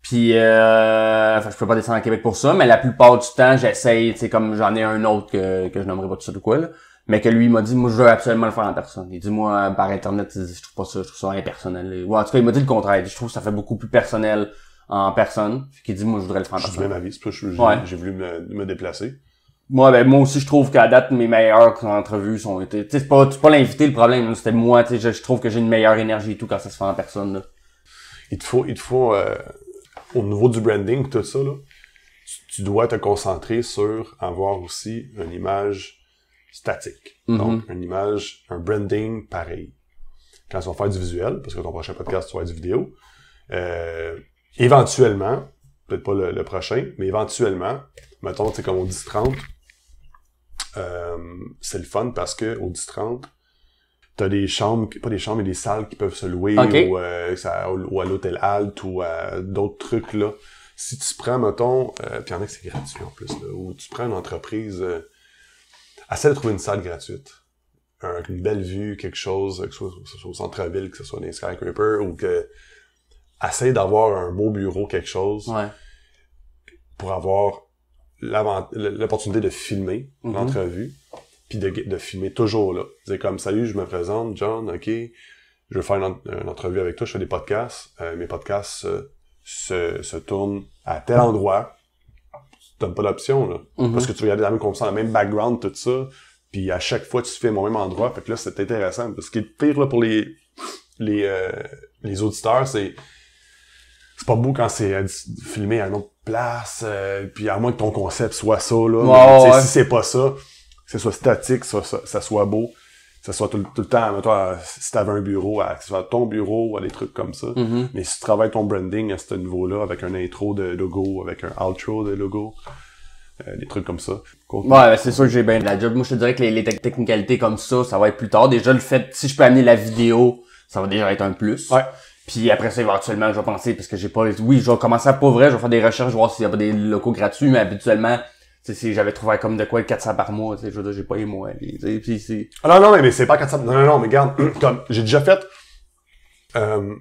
Puis, euh, je peux pas descendre à Québec pour ça, mais la plupart du temps, j'essaye, tu comme j'en ai un autre que, que je n'aimerais pas tout ça de quoi, mais que lui, il m'a dit, moi, je veux absolument le faire en personne. Il dit, moi, par Internet, je trouve pas ça, je trouve ça impersonnel. Ou en tout cas, il m'a dit le contraire. je trouve que ça fait beaucoup plus personnel en personne. Puis dit, moi, je voudrais le faire en je personne. Je même avis, c'est que j'ai voulu me, déplacer. Moi, ben, moi aussi, je trouve qu'à date, mes meilleures entrevues sont été, tu c'est pas, pas l'invité le problème, c'était moi, tu je, je, trouve que j'ai une meilleure énergie et tout quand ça se fait en personne, là. Il te faut, il te faut, euh, au niveau du branding, tout ça, tu, dois te concentrer sur avoir aussi une image statique. Mhm. Donc, une image, un branding pareil. Quand tu vas faire du visuel, parce que ton prochain podcast, tu vas du vidéo, euh, éventuellement, peut-être pas le, prochain, mais éventuellement, mettons, c'est comme au 10-30, euh, c'est le fun parce que au 10-30, t'as des chambres, pas des chambres, mais des salles qui peuvent se louer euh, ou, à l'hôtel Alt ou à d'autres trucs là. Si tu prends, mettons, euh, puis en a que c'est gratuit en plus, là, ou tu prends une entreprise, euh, essaie de trouver une salle gratuite. avec une belle vue, quelque chose, que ce soit, au centre-ville, que ce soit dans les skyscrapers, ou que essaie d'avoir un beau bureau, quelque chose, pour avoir l'opportunité de filmer mm-hmm. l'entrevue, de, filmer toujours là. C'est comme salut, je me présente, John, ok, je veux faire une, entrevue avec toi, je fais des podcasts, euh, mes podcasts se, se, tournent à tel endroit, tu n'as pas d'option là, mm-hmm. parce que tu regardes la même dans le même background, tout ça, puis à chaque fois tu fais au même endroit, fait que là c'est intéressant, parce que le pire là pour les les euh, les auditeurs, c'est c'est pas beau quand c'est euh, filmé à une autre place, puis à moins que ton concept soit ça là, si c'est pas ça que ce soit statique, que ça, soit beau, que ce soit tout, le temps, toi, euh, si tu avais un bureau, à, que ce soit ton bureau, à des trucs comme ça. Mm-hmm. Mais si tu travailles ton branding à ce niveau-là, avec un intro de logo, avec un outro de logo, euh, des trucs comme ça. Ouais, ben, c'est sûr que j'ai bien de la job. Moi, je te dirais que les, les technicalités comme ça, ça va être plus tard. Déjà, le fait, si je peux amener la vidéo, ça va déjà être un plus. Ouais. Puis après ça, éventuellement, je vais penser, parce que j'ai pas... Oui, je vais commencer à pas vrai, je vais faire des recherches, voir s'il y a pas des locaux gratuits, mais habituellement, si j'avais trouvé comme de quoi 400 par mois, je veux dire, j'ai pas les sais, Puis, ah non, non, mais, c'est pas 400. Non, non, non, mais regarde, comme, j'ai déjà fait. Euh,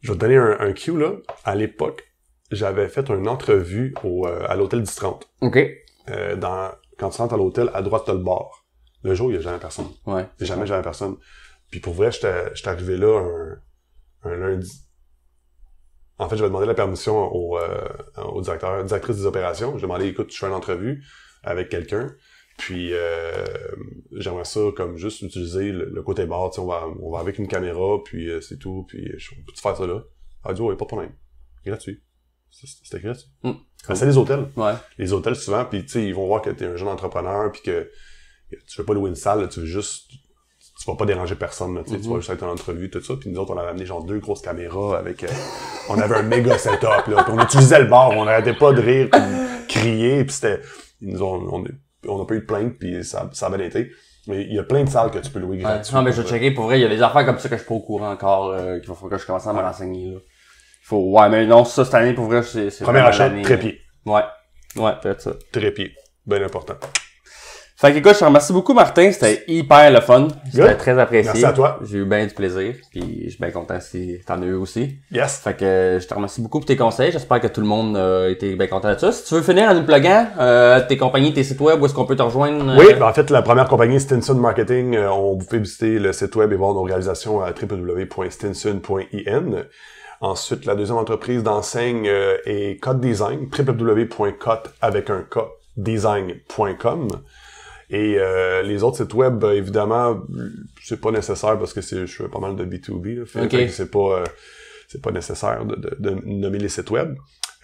je vais te donner un, un cue, là. À l'époque, j'avais fait une entrevue au, euh, à l'hôtel 10-30. OK. Euh, dans, quand tu rentres à l'hôtel, à droite, de le bar. Le jour, il n'y a jamais personne. Ouais. Jamais, jamais personne. Puis pour vrai, j'étais arrivé là un, un lundi en fait, je vais demander la permission euh, au, directeur, directrice des opérations. Je vais demander, écoute, je fais une entrevue avec quelqu'un. Puis euh, j'aimerais ça comme juste utiliser le, côté bord. On va, on va avec une caméra, puis euh, c'est tout. Puis je peux faire ça là. Audio, ouais, pas de problème. Gratuit. C'était gratuit. Mm. c'est les hôtels. Ouais. Les hôtels, souvent, puis tu sais, ils vont voir que t'es un jeune entrepreneur, puis que tu veux pas louer une salle, tu veux juste pas déranger personne, tu vois, mm-hmm. juste être en entrevue, tout ça. Puis nous autres, on avait amené genre deux grosses caméras avec... Euh, on avait un méga setup, là, puis on utilisait le bar, on n'arrêtait pas de rire, ou de crier, puis c'était... nous on, on n'a pas eu de plainte, puis ça, ça avait été. Mais il y a plein de salles que tu peux louer gratuitement. non, mais je vais Pour vrai, il y a des affaires comme ça que je suis pas au courant encore, euh, qu'il va falloir que je commence à me renseigner, là. Faut, ouais, mais non, ça, cette année, pour vrai, c'est, Première achète, trépied. Ouais. Ouais, peut-être ça. Trépied. Bien important. Fait que écoute, je te remercie beaucoup, Martin. C'était hyper le fun. C'était très apprécié. Merci à toi. J'ai eu bien du plaisir. Puis je suis bien content si t'en as eu aussi. Yes. Fait que je te remercie beaucoup pour tes conseils. J'espère que tout le monde a été bien content de ça. Si tu veux finir en nous pluguant, euh, tes compagnies, tes sites web, où est-ce qu'on peut te rejoindre? Oui, ben, en fait, la première compagnie, Stinson Marketing, euh, on vous fait visiter le site web et voir nos réalisations à www.stinson.in. Ensuite, la deuxième entreprise d'enseigne euh, est Code Design, www.code avec un design.com. Et euh, les autres sites web, ben, évidemment, c'est pas nécessaire parce que c'est, je fais pas mal de B2B. Là, okay. c'est pas euh, c'est pas nécessaire de, nommer les sites web.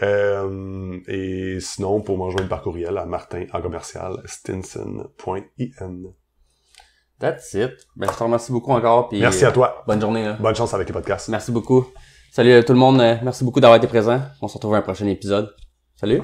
Euh, et sinon, pour me rejoindre par courriel à martin en commercial stinson.in. That's it. Ben, je te remercie beaucoup encore. merci à toi. Bonne journée. Bonne chance avec les podcasts. Merci beaucoup. Salut tout le monde. Merci beaucoup d'avoir été présent. On se retrouve à un prochain épisode. Salut.